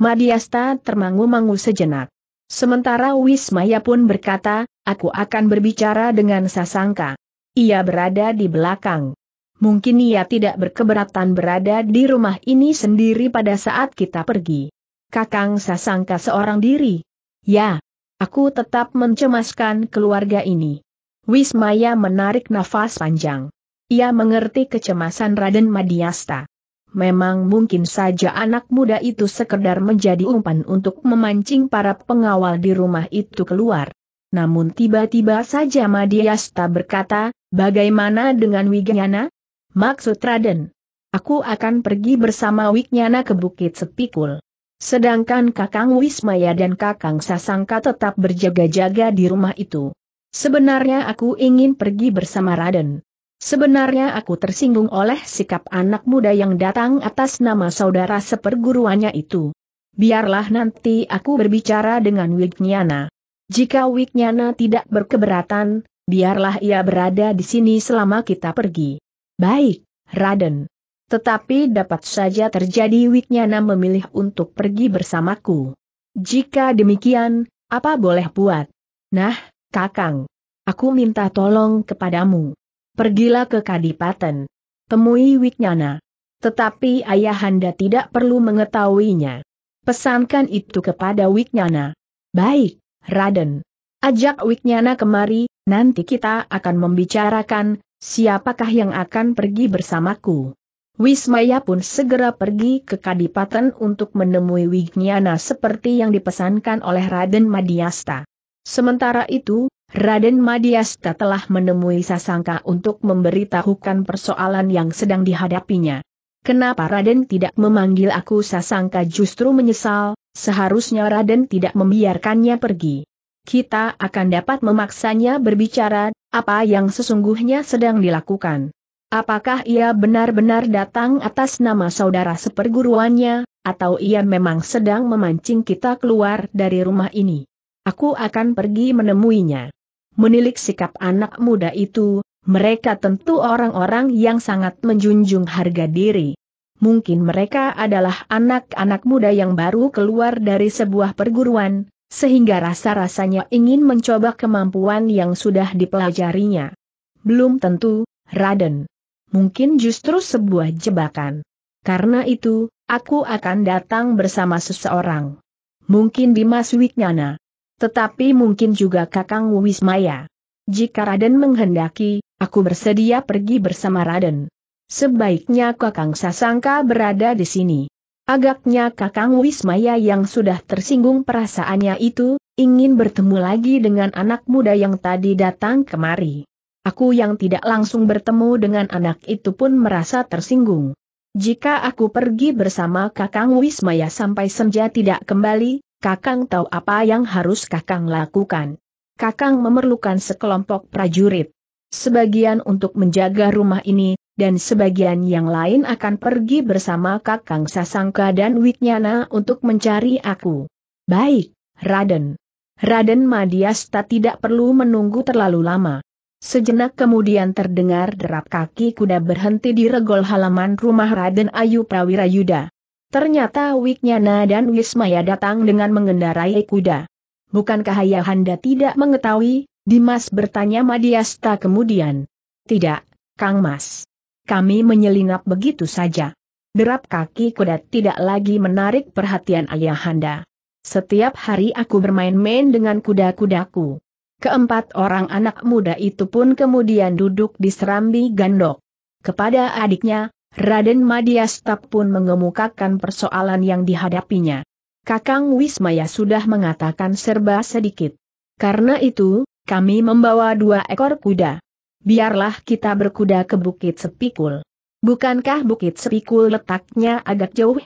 Madiasta termangu-mangu sejenak. Sementara Wismaya pun berkata, aku akan berbicara dengan Sasangka. Ia berada di belakang. Mungkin ia tidak berkeberatan berada di rumah ini sendiri pada saat kita pergi. Kakang sasangka seorang diri. Ya, aku tetap mencemaskan keluarga ini. Wismaya menarik nafas panjang. Ia mengerti kecemasan Raden Madiasta. Memang mungkin saja anak muda itu sekedar menjadi umpan untuk memancing para pengawal di rumah itu keluar. Namun tiba-tiba saja Madiasta berkata, bagaimana dengan Wigyana? Maksud Raden. Aku akan pergi bersama Wiknyana ke Bukit Sepikul. Sedangkan Kakang Wismaya dan Kakang Sasangka tetap berjaga-jaga di rumah itu. Sebenarnya aku ingin pergi bersama Raden. Sebenarnya aku tersinggung oleh sikap anak muda yang datang atas nama saudara seperguruannya itu. Biarlah nanti aku berbicara dengan Wiknyana. Jika Wiknyana tidak berkeberatan, biarlah ia berada di sini selama kita pergi. Baik, Raden. Tetapi dapat saja terjadi Wiknyana memilih untuk pergi bersamaku. Jika demikian, apa boleh buat? Nah, Kakang, aku minta tolong kepadamu. Pergilah ke Kadipaten. Temui Wiknyana. Tetapi ayahanda tidak perlu mengetahuinya. Pesankan itu kepada Wiknyana. Baik, Raden. Ajak Wiknyana kemari, nanti kita akan membicarakan siapakah yang akan pergi bersamaku? Wismaya pun segera pergi ke Kadipaten untuk menemui Wignyana seperti yang dipesankan oleh Raden Madiasta. Sementara itu, Raden Madiasta telah menemui Sasangka untuk memberitahukan persoalan yang sedang dihadapinya. Kenapa Raden tidak memanggil aku Sasangka justru menyesal, seharusnya Raden tidak membiarkannya pergi. Kita akan dapat memaksanya berbicara apa yang sesungguhnya sedang dilakukan? Apakah ia benar-benar datang atas nama saudara seperguruannya, atau ia memang sedang memancing kita keluar dari rumah ini? Aku akan pergi menemuinya. Menilik sikap anak muda itu, mereka tentu orang-orang yang sangat menjunjung harga diri. Mungkin mereka adalah anak-anak muda yang baru keluar dari sebuah perguruan, sehingga rasa-rasanya ingin mencoba kemampuan yang sudah dipelajarinya. Belum tentu, Raden. Mungkin justru sebuah jebakan. Karena itu, aku akan datang bersama seseorang. Mungkin Dimas Wiknyana. Tetapi mungkin juga Kakang Wismaya. Jika Raden menghendaki, aku bersedia pergi bersama Raden. Sebaiknya Kakang Sasangka berada di sini. Agaknya Kakang Wismaya yang sudah tersinggung perasaannya itu, ingin bertemu lagi dengan anak muda yang tadi datang kemari. Aku yang tidak langsung bertemu dengan anak itu pun merasa tersinggung. Jika aku pergi bersama Kakang Wismaya sampai senja tidak kembali, Kakang tahu apa yang harus Kakang lakukan. Kakang memerlukan sekelompok prajurit. Sebagian untuk menjaga rumah ini, dan sebagian yang lain akan pergi bersama Kakang Sasangka dan Witnyana untuk mencari aku. Baik, Raden. Raden Madiasta tidak perlu menunggu terlalu lama. Sejenak kemudian terdengar derap kaki kuda berhenti di regol halaman rumah Raden Ayu Prawira Yuda. Ternyata Wiknyana dan Wismaya datang dengan mengendarai kuda. Bukankah Ayahanda tidak mengetahui? Dimas bertanya Madiasta kemudian. Tidak, Kang Mas kami menyelinap begitu saja. Derap kaki kuda tidak lagi menarik perhatian ayahanda. Setiap hari aku bermain-main dengan kuda-kudaku. Keempat orang anak muda itu pun kemudian duduk di serambi gandok. Kepada adiknya, Raden Madiastap pun mengemukakan persoalan yang dihadapinya. Kakang Wismaya sudah mengatakan serba sedikit. Karena itu, kami membawa dua ekor kuda biarlah kita berkuda ke Bukit Sepikul. Bukankah Bukit Sepikul letaknya agak jauh?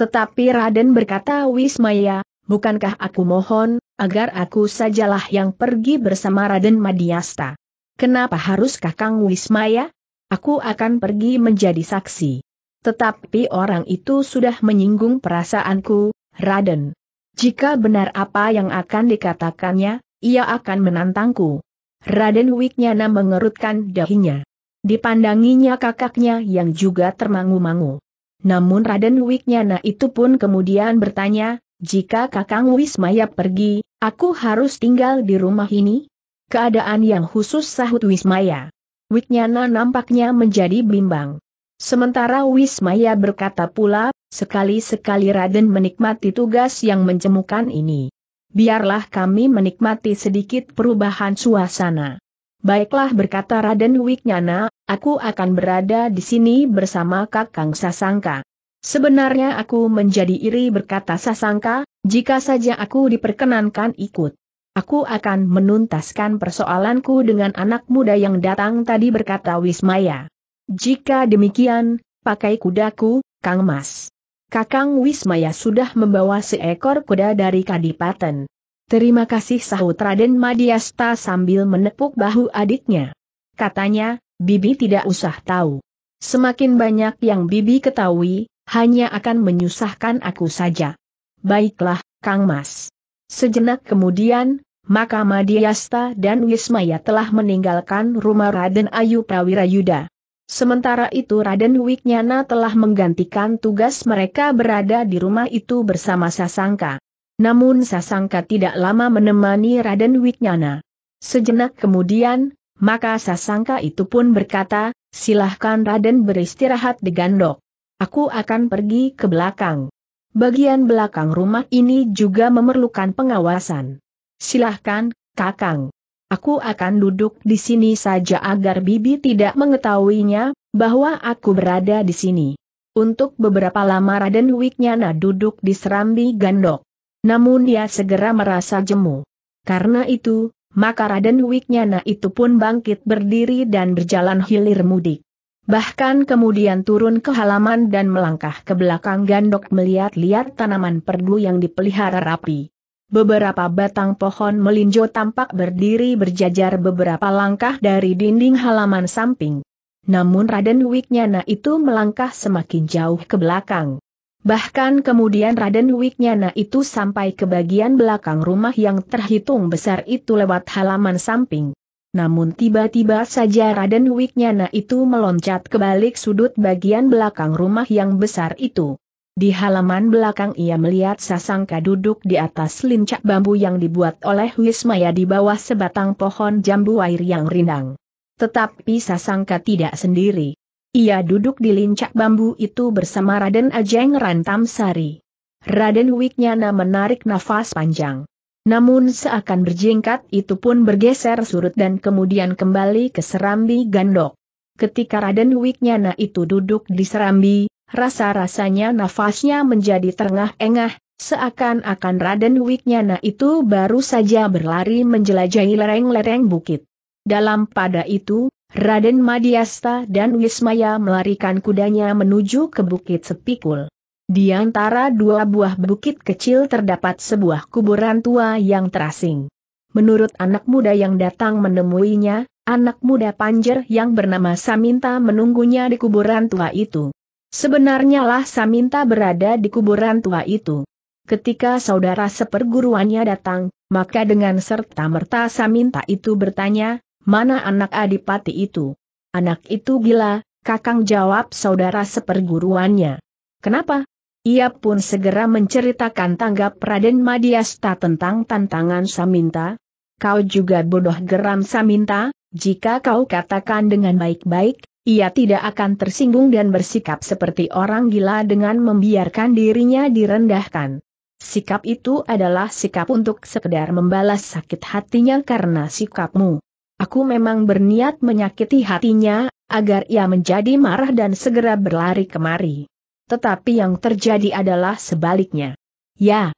Tetapi Raden berkata Wismaya, bukankah aku mohon, agar aku sajalah yang pergi bersama Raden Madiasta. Kenapa harus kakang Wismaya? Aku akan pergi menjadi saksi. Tetapi orang itu sudah menyinggung perasaanku, Raden. Jika benar apa yang akan dikatakannya, ia akan menantangku. Raden Wiknyana mengerutkan dahinya. Dipandanginya kakaknya yang juga termangu-mangu. Namun Raden Wiknyana itu pun kemudian bertanya, jika Kakang Wismaya pergi, aku harus tinggal di rumah ini? Keadaan yang khusus sahut Wismaya. Wiknyana nampaknya menjadi bimbang. Sementara Wismaya berkata pula, sekali-sekali Raden menikmati tugas yang menjemukan ini biarlah kami menikmati sedikit perubahan suasana. Baiklah berkata Raden Wiknyana, aku akan berada di sini bersama Kakang Sasangka. Sebenarnya aku menjadi iri berkata Sasangka, jika saja aku diperkenankan ikut. Aku akan menuntaskan persoalanku dengan anak muda yang datang tadi berkata Wismaya. Jika demikian, pakai kudaku, Kang Mas. Kakang Wismaya sudah membawa seekor kuda dari Kadipaten. Terima kasih sahut Raden Madiasta sambil menepuk bahu adiknya. Katanya, Bibi tidak usah tahu. Semakin banyak yang Bibi ketahui, hanya akan menyusahkan aku saja. Baiklah, Kang Mas. Sejenak kemudian, maka Madiasta dan Wismaya telah meninggalkan rumah Raden Ayu Prawira Yuda. Sementara itu Raden Wiknyana telah menggantikan tugas mereka berada di rumah itu bersama Sasangka. Namun Sasangka tidak lama menemani Raden Wiknyana. Sejenak kemudian, maka Sasangka itu pun berkata, silahkan Raden beristirahat di gandok. Aku akan pergi ke belakang. Bagian belakang rumah ini juga memerlukan pengawasan. Silahkan, Kakang. Aku akan duduk di sini saja agar Bibi tidak mengetahuinya, bahwa aku berada di sini. Untuk beberapa lama Raden Wiknyana duduk di serambi gandok. Namun dia segera merasa jemu. Karena itu, maka Raden Wiknyana itu pun bangkit berdiri dan berjalan hilir mudik. Bahkan kemudian turun ke halaman dan melangkah ke belakang gandok melihat-lihat tanaman perdu yang dipelihara rapi. Beberapa batang pohon melinjo tampak berdiri berjajar beberapa langkah dari dinding halaman samping. Namun Raden Wiknyana itu melangkah semakin jauh ke belakang. Bahkan kemudian Raden Wiknyana itu sampai ke bagian belakang rumah yang terhitung besar itu lewat halaman samping. Namun tiba-tiba saja Raden Wiknyana itu meloncat ke balik sudut bagian belakang rumah yang besar itu. Di halaman belakang ia melihat Sasangka duduk di atas lincak bambu yang dibuat oleh Wismaya di bawah sebatang pohon jambu air yang rindang. Tetapi Sasangka tidak sendiri. Ia duduk di lincak bambu itu bersama Raden Ajeng Rantamsari. Raden Wiknyana menarik nafas panjang. Namun seakan berjingkat itu pun bergeser surut dan kemudian kembali ke Serambi Gandok. Ketika Raden Wiknyana itu duduk di Serambi, Rasa-rasanya nafasnya menjadi terengah-engah, seakan-akan Raden Wiknyana itu baru saja berlari menjelajahi lereng-lereng bukit. Dalam pada itu, Raden Madiasta dan Wismaya melarikan kudanya menuju ke bukit sepikul. Di antara dua buah bukit kecil terdapat sebuah kuburan tua yang terasing. Menurut anak muda yang datang menemuinya, anak muda panjer yang bernama Saminta menunggunya di kuburan tua itu. Sebenarnya lah Saminta berada di kuburan tua itu. Ketika saudara seperguruannya datang, maka dengan serta-merta Saminta itu bertanya, mana anak adipati itu? Anak itu gila, kakang jawab saudara seperguruannya. Kenapa? Ia pun segera menceritakan tanggap Raden Madiasta tentang tantangan Saminta. Kau juga bodoh geram Saminta, jika kau katakan dengan baik-baik, ia tidak akan tersinggung dan bersikap seperti orang gila dengan membiarkan dirinya direndahkan. Sikap itu adalah sikap untuk sekedar membalas sakit hatinya karena sikapmu. Aku memang berniat menyakiti hatinya, agar ia menjadi marah dan segera berlari kemari. Tetapi yang terjadi adalah sebaliknya. Ya,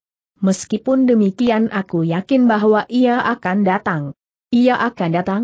meskipun demikian aku yakin bahwa ia akan datang. Ia akan datang?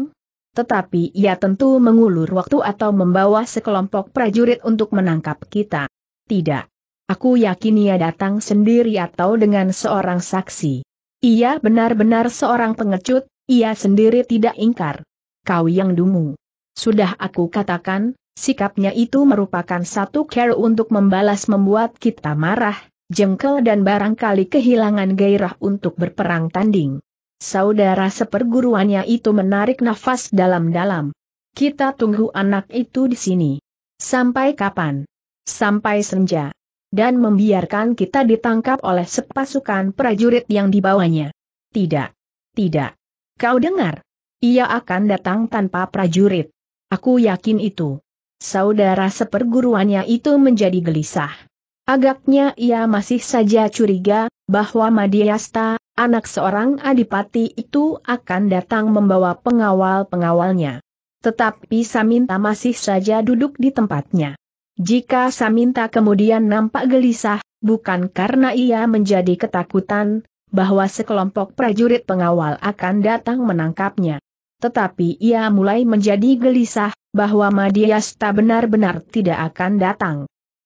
tetapi ia tentu mengulur waktu atau membawa sekelompok prajurit untuk menangkap kita. Tidak. Aku yakin ia datang sendiri atau dengan seorang saksi. Ia benar-benar seorang pengecut, ia sendiri tidak ingkar. Kau yang dungu. Sudah aku katakan, sikapnya itu merupakan satu care untuk membalas membuat kita marah, jengkel dan barangkali kehilangan gairah untuk berperang tanding. Saudara seperguruannya itu menarik nafas dalam-dalam. Kita tunggu anak itu di sini. Sampai kapan? Sampai senja. Dan membiarkan kita ditangkap oleh sepasukan prajurit yang dibawanya. Tidak. Tidak. Kau dengar? Ia akan datang tanpa prajurit. Aku yakin itu. Saudara seperguruannya itu menjadi gelisah. Agaknya ia masih saja curiga, bahwa Madiasta, anak seorang adipati itu akan datang membawa pengawal-pengawalnya. Tetapi Saminta masih saja duduk di tempatnya. Jika Saminta kemudian nampak gelisah, bukan karena ia menjadi ketakutan, bahwa sekelompok prajurit pengawal akan datang menangkapnya. Tetapi ia mulai menjadi gelisah, bahwa Madiasta benar-benar tidak akan datang.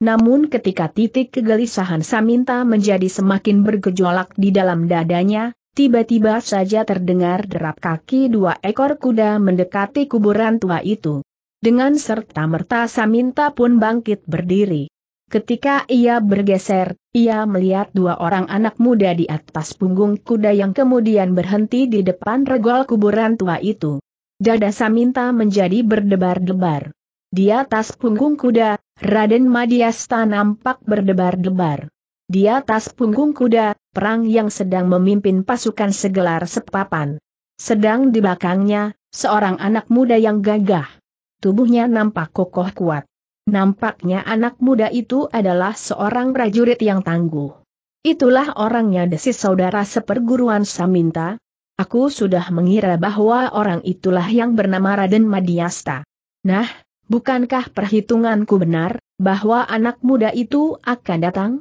Namun ketika titik kegelisahan Saminta menjadi semakin bergejolak di dalam dadanya, tiba-tiba saja terdengar derap kaki dua ekor kuda mendekati kuburan tua itu. Dengan serta-merta Saminta pun bangkit berdiri. Ketika ia bergeser, ia melihat dua orang anak muda di atas punggung kuda yang kemudian berhenti di depan regol kuburan tua itu. Dada Saminta menjadi berdebar-debar. Di atas punggung kuda, Raden Madiasta nampak berdebar-debar. Di atas punggung kuda, perang yang sedang memimpin pasukan segelar sepapan. Sedang di belakangnya, seorang anak muda yang gagah. Tubuhnya nampak kokoh kuat. Nampaknya anak muda itu adalah seorang prajurit yang tangguh. Itulah orangnya desis saudara seperguruan Saminta. Aku sudah mengira bahwa orang itulah yang bernama Raden Madiasta. Nah, Bukankah perhitunganku benar, bahwa anak muda itu akan datang?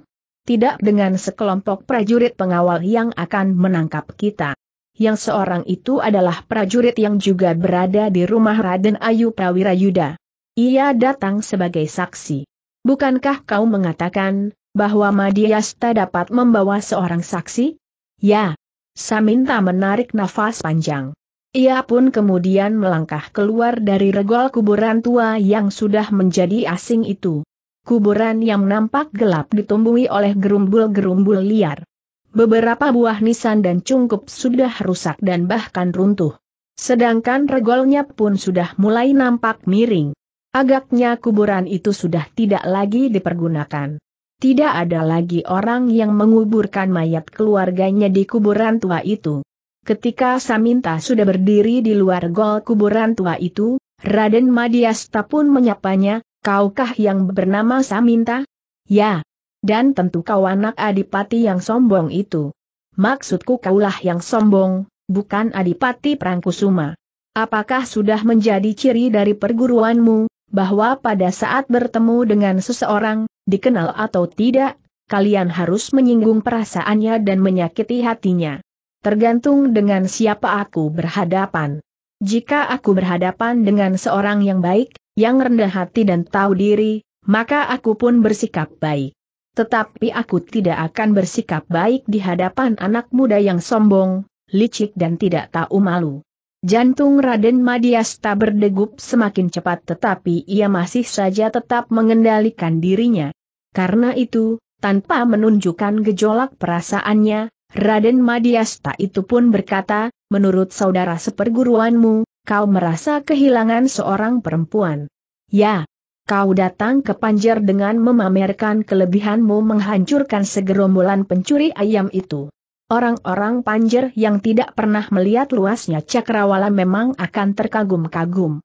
Tidak dengan sekelompok prajurit pengawal yang akan menangkap kita. Yang seorang itu adalah prajurit yang juga berada di rumah Raden Ayu Prawirayuda. Ia datang sebagai saksi. Bukankah kau mengatakan, bahwa Madiasta dapat membawa seorang saksi? Ya. Saminta menarik nafas panjang. Ia pun kemudian melangkah keluar dari regol kuburan tua yang sudah menjadi asing itu. Kuburan yang nampak gelap ditumbuhi oleh gerumbul-gerumbul liar. Beberapa buah nisan dan cungkup sudah rusak dan bahkan runtuh. Sedangkan regolnya pun sudah mulai nampak miring. Agaknya kuburan itu sudah tidak lagi dipergunakan. Tidak ada lagi orang yang menguburkan mayat keluarganya di kuburan tua itu. Ketika Saminta sudah berdiri di luar gol kuburan tua itu, Raden Madiasta pun menyapanya, kaukah yang bernama Saminta? Ya. Dan tentu kau anak adipati yang sombong itu. Maksudku kaulah yang sombong, bukan adipati Prangkusuma. Apakah sudah menjadi ciri dari perguruanmu, bahwa pada saat bertemu dengan seseorang, dikenal atau tidak, kalian harus menyinggung perasaannya dan menyakiti hatinya tergantung dengan siapa aku berhadapan. Jika aku berhadapan dengan seorang yang baik, yang rendah hati dan tahu diri, maka aku pun bersikap baik. Tetapi aku tidak akan bersikap baik di hadapan anak muda yang sombong, licik dan tidak tahu malu. Jantung Raden Madiasta berdegup semakin cepat tetapi ia masih saja tetap mengendalikan dirinya. Karena itu, tanpa menunjukkan gejolak perasaannya, Raden Madiasta itu pun berkata, menurut saudara seperguruanmu, kau merasa kehilangan seorang perempuan. Ya, kau datang ke Panjer dengan memamerkan kelebihanmu menghancurkan segerombolan pencuri ayam itu. Orang-orang Panjer yang tidak pernah melihat luasnya cakrawala memang akan terkagum-kagum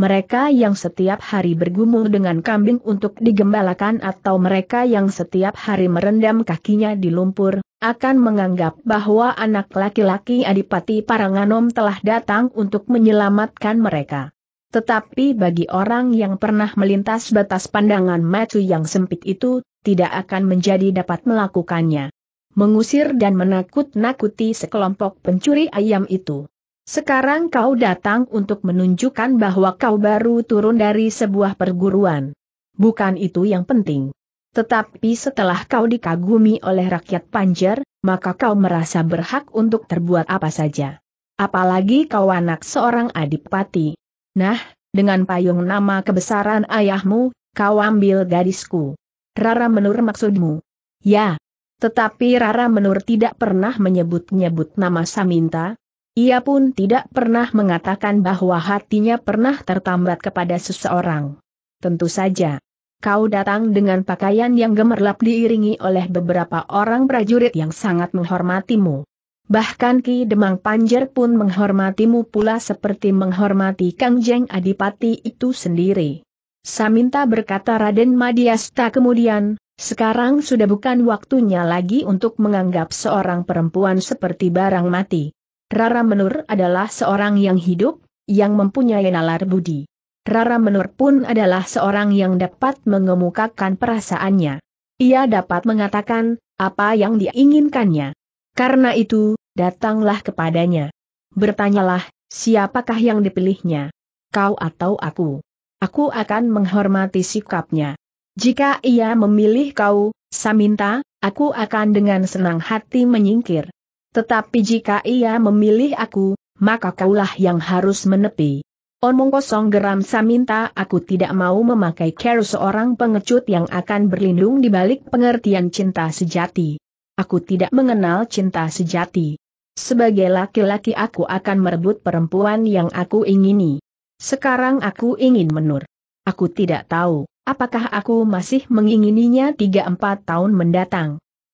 mereka yang setiap hari bergumul dengan kambing untuk digembalakan atau mereka yang setiap hari merendam kakinya di lumpur, akan menganggap bahwa anak laki-laki Adipati Paranganom telah datang untuk menyelamatkan mereka. Tetapi bagi orang yang pernah melintas batas pandangan macu yang sempit itu, tidak akan menjadi dapat melakukannya. Mengusir dan menakut-nakuti sekelompok pencuri ayam itu sekarang kau datang untuk menunjukkan bahwa kau baru turun dari sebuah perguruan. Bukan itu yang penting. Tetapi setelah kau dikagumi oleh rakyat Panjer, maka kau merasa berhak untuk terbuat apa saja. Apalagi kau anak seorang adipati. Nah, dengan payung nama kebesaran ayahmu, kau ambil gadisku. Rara Menur maksudmu? Ya. Tetapi Rara Menur tidak pernah menyebut-nyebut nama Saminta, ia pun tidak pernah mengatakan bahwa hatinya pernah tertambat kepada seseorang. Tentu saja. Kau datang dengan pakaian yang gemerlap diiringi oleh beberapa orang prajurit yang sangat menghormatimu. Bahkan Ki Demang Panjer pun menghormatimu pula seperti menghormati Kang Jeng Adipati itu sendiri. Saminta berkata Raden Madiasta kemudian, sekarang sudah bukan waktunya lagi untuk menganggap seorang perempuan seperti barang mati. Rara Menur adalah seorang yang hidup, yang mempunyai nalar budi. Rara Menur pun adalah seorang yang dapat mengemukakan perasaannya. Ia dapat mengatakan apa yang diinginkannya. Karena itu, datanglah kepadanya. Bertanyalah, siapakah yang dipilihnya? Kau atau aku? Aku akan menghormati sikapnya. Jika ia memilih kau, Saminta, aku akan dengan senang hati menyingkir. Tetapi jika ia memilih aku, maka kaulah yang harus menepi. Omong kosong geram Saminta aku tidak mau memakai care seorang pengecut yang akan berlindung di balik pengertian cinta sejati. Aku tidak mengenal cinta sejati. Sebagai laki-laki aku akan merebut perempuan yang aku ingini. Sekarang aku ingin menur. Aku tidak tahu, apakah aku masih mengingininya 3-4 tahun mendatang.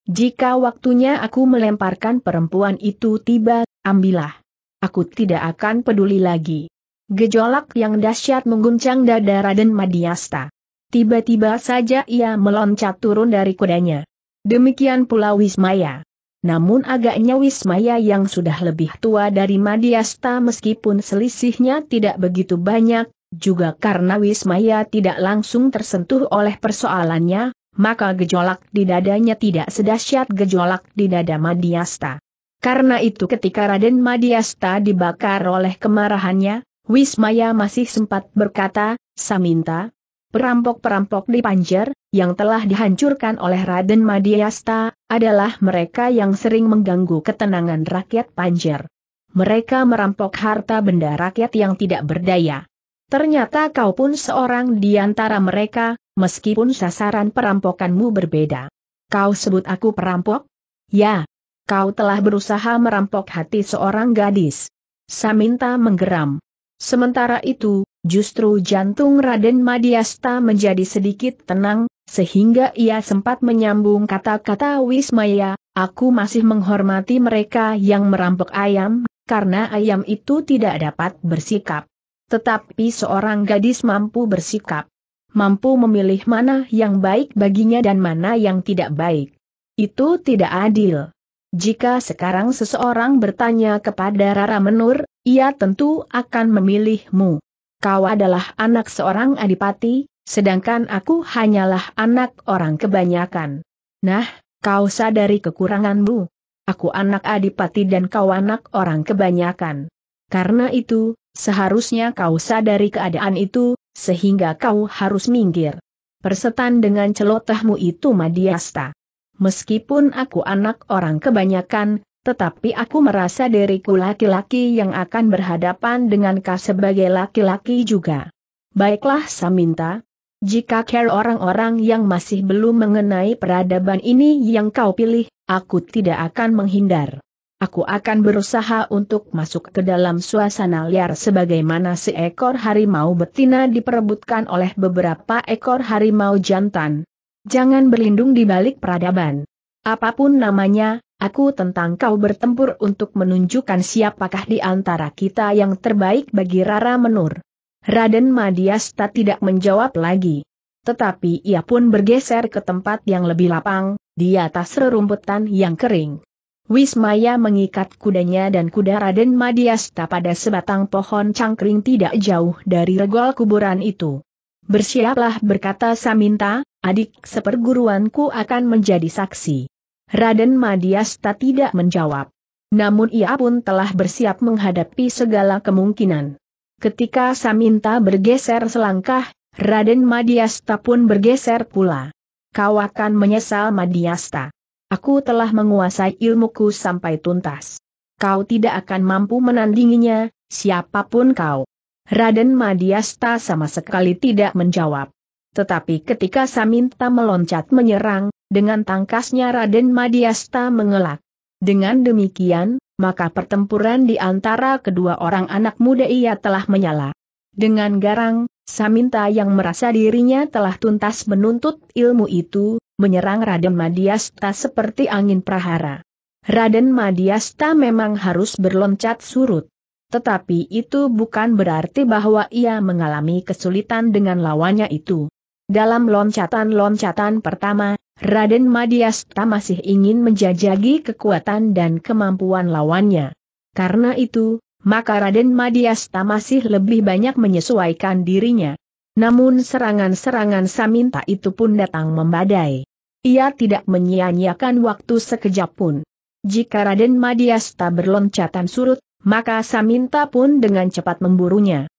Jika waktunya aku melemparkan perempuan itu tiba, ambillah. Aku tidak akan peduli lagi. Gejolak yang dahsyat mengguncang dada Raden Madiasta. Tiba-tiba saja ia meloncat turun dari kudanya. Demikian pula Wismaya. Namun agaknya Wismaya yang sudah lebih tua dari Madiasta meskipun selisihnya tidak begitu banyak, juga karena Wismaya tidak langsung tersentuh oleh persoalannya, maka gejolak di dadanya tidak sedahsyat gejolak di dada Madiasta. Karena itu ketika Raden Madiasta dibakar oleh kemarahannya, Wismaya masih sempat berkata, Saminta, perampok-perampok di Panjer, yang telah dihancurkan oleh Raden Madiasta, adalah mereka yang sering mengganggu ketenangan rakyat Panjer. Mereka merampok harta benda rakyat yang tidak berdaya. Ternyata kau pun seorang di antara mereka, meskipun sasaran perampokanmu berbeda. Kau sebut aku perampok? Ya. Kau telah berusaha merampok hati seorang gadis. Saminta menggeram. Sementara itu, justru jantung Raden Madiasta menjadi sedikit tenang, sehingga ia sempat menyambung kata-kata Wismaya, aku masih menghormati mereka yang merampok ayam, karena ayam itu tidak dapat bersikap. Tetapi seorang gadis mampu bersikap mampu memilih mana yang baik baginya dan mana yang tidak baik. Itu tidak adil. Jika sekarang seseorang bertanya kepada Rara Menur, ia tentu akan memilihmu. Kau adalah anak seorang adipati, sedangkan aku hanyalah anak orang kebanyakan. Nah, kau sadari kekuranganmu. Aku anak adipati dan kau anak orang kebanyakan. Karena itu, seharusnya kau sadari keadaan itu, sehingga kau harus minggir. Persetan dengan celotahmu itu Madiasta. Meskipun aku anak orang kebanyakan, tetapi aku merasa diriku laki-laki yang akan berhadapan dengan kau sebagai laki-laki juga. Baiklah Saminta, jika care orang-orang yang masih belum mengenai peradaban ini yang kau pilih, aku tidak akan menghindar. Aku akan berusaha untuk masuk ke dalam suasana liar sebagaimana seekor harimau betina diperebutkan oleh beberapa ekor harimau jantan. Jangan berlindung di balik peradaban. Apapun namanya, aku tentang kau bertempur untuk menunjukkan siapakah di antara kita yang terbaik bagi Rara Menur. Raden Madiasta tidak menjawab lagi. Tetapi ia pun bergeser ke tempat yang lebih lapang, di atas rerumputan yang kering. Wismaya mengikat kudanya dan kuda Raden Madiasta pada sebatang pohon cangkring tidak jauh dari regol kuburan itu. Bersiaplah berkata Saminta, adik seperguruanku akan menjadi saksi. Raden Madiasta tidak menjawab. Namun ia pun telah bersiap menghadapi segala kemungkinan. Ketika Saminta bergeser selangkah, Raden Madiasta pun bergeser pula. Kau akan menyesal Madiasta. Aku telah menguasai ilmuku sampai tuntas. Kau tidak akan mampu menandinginya, siapapun kau. Raden Madiasta sama sekali tidak menjawab. Tetapi ketika Saminta meloncat menyerang, dengan tangkasnya Raden Madiasta mengelak. Dengan demikian, maka pertempuran di antara kedua orang anak muda ia telah menyala. Dengan garang, Saminta yang merasa dirinya telah tuntas menuntut ilmu itu, menyerang Raden Madiasta seperti angin prahara. Raden Madiasta memang harus berloncat surut. Tetapi itu bukan berarti bahwa ia mengalami kesulitan dengan lawannya itu. Dalam loncatan-loncatan pertama, Raden Madiasta masih ingin menjajagi kekuatan dan kemampuan lawannya. Karena itu, maka Raden Madiasta masih lebih banyak menyesuaikan dirinya. Namun serangan-serangan Saminta itu pun datang membadai. Ia tidak menyia-nyiakan waktu sekejap pun. Jika Raden Madiasta berloncatan surut, maka Saminta pun dengan cepat memburunya.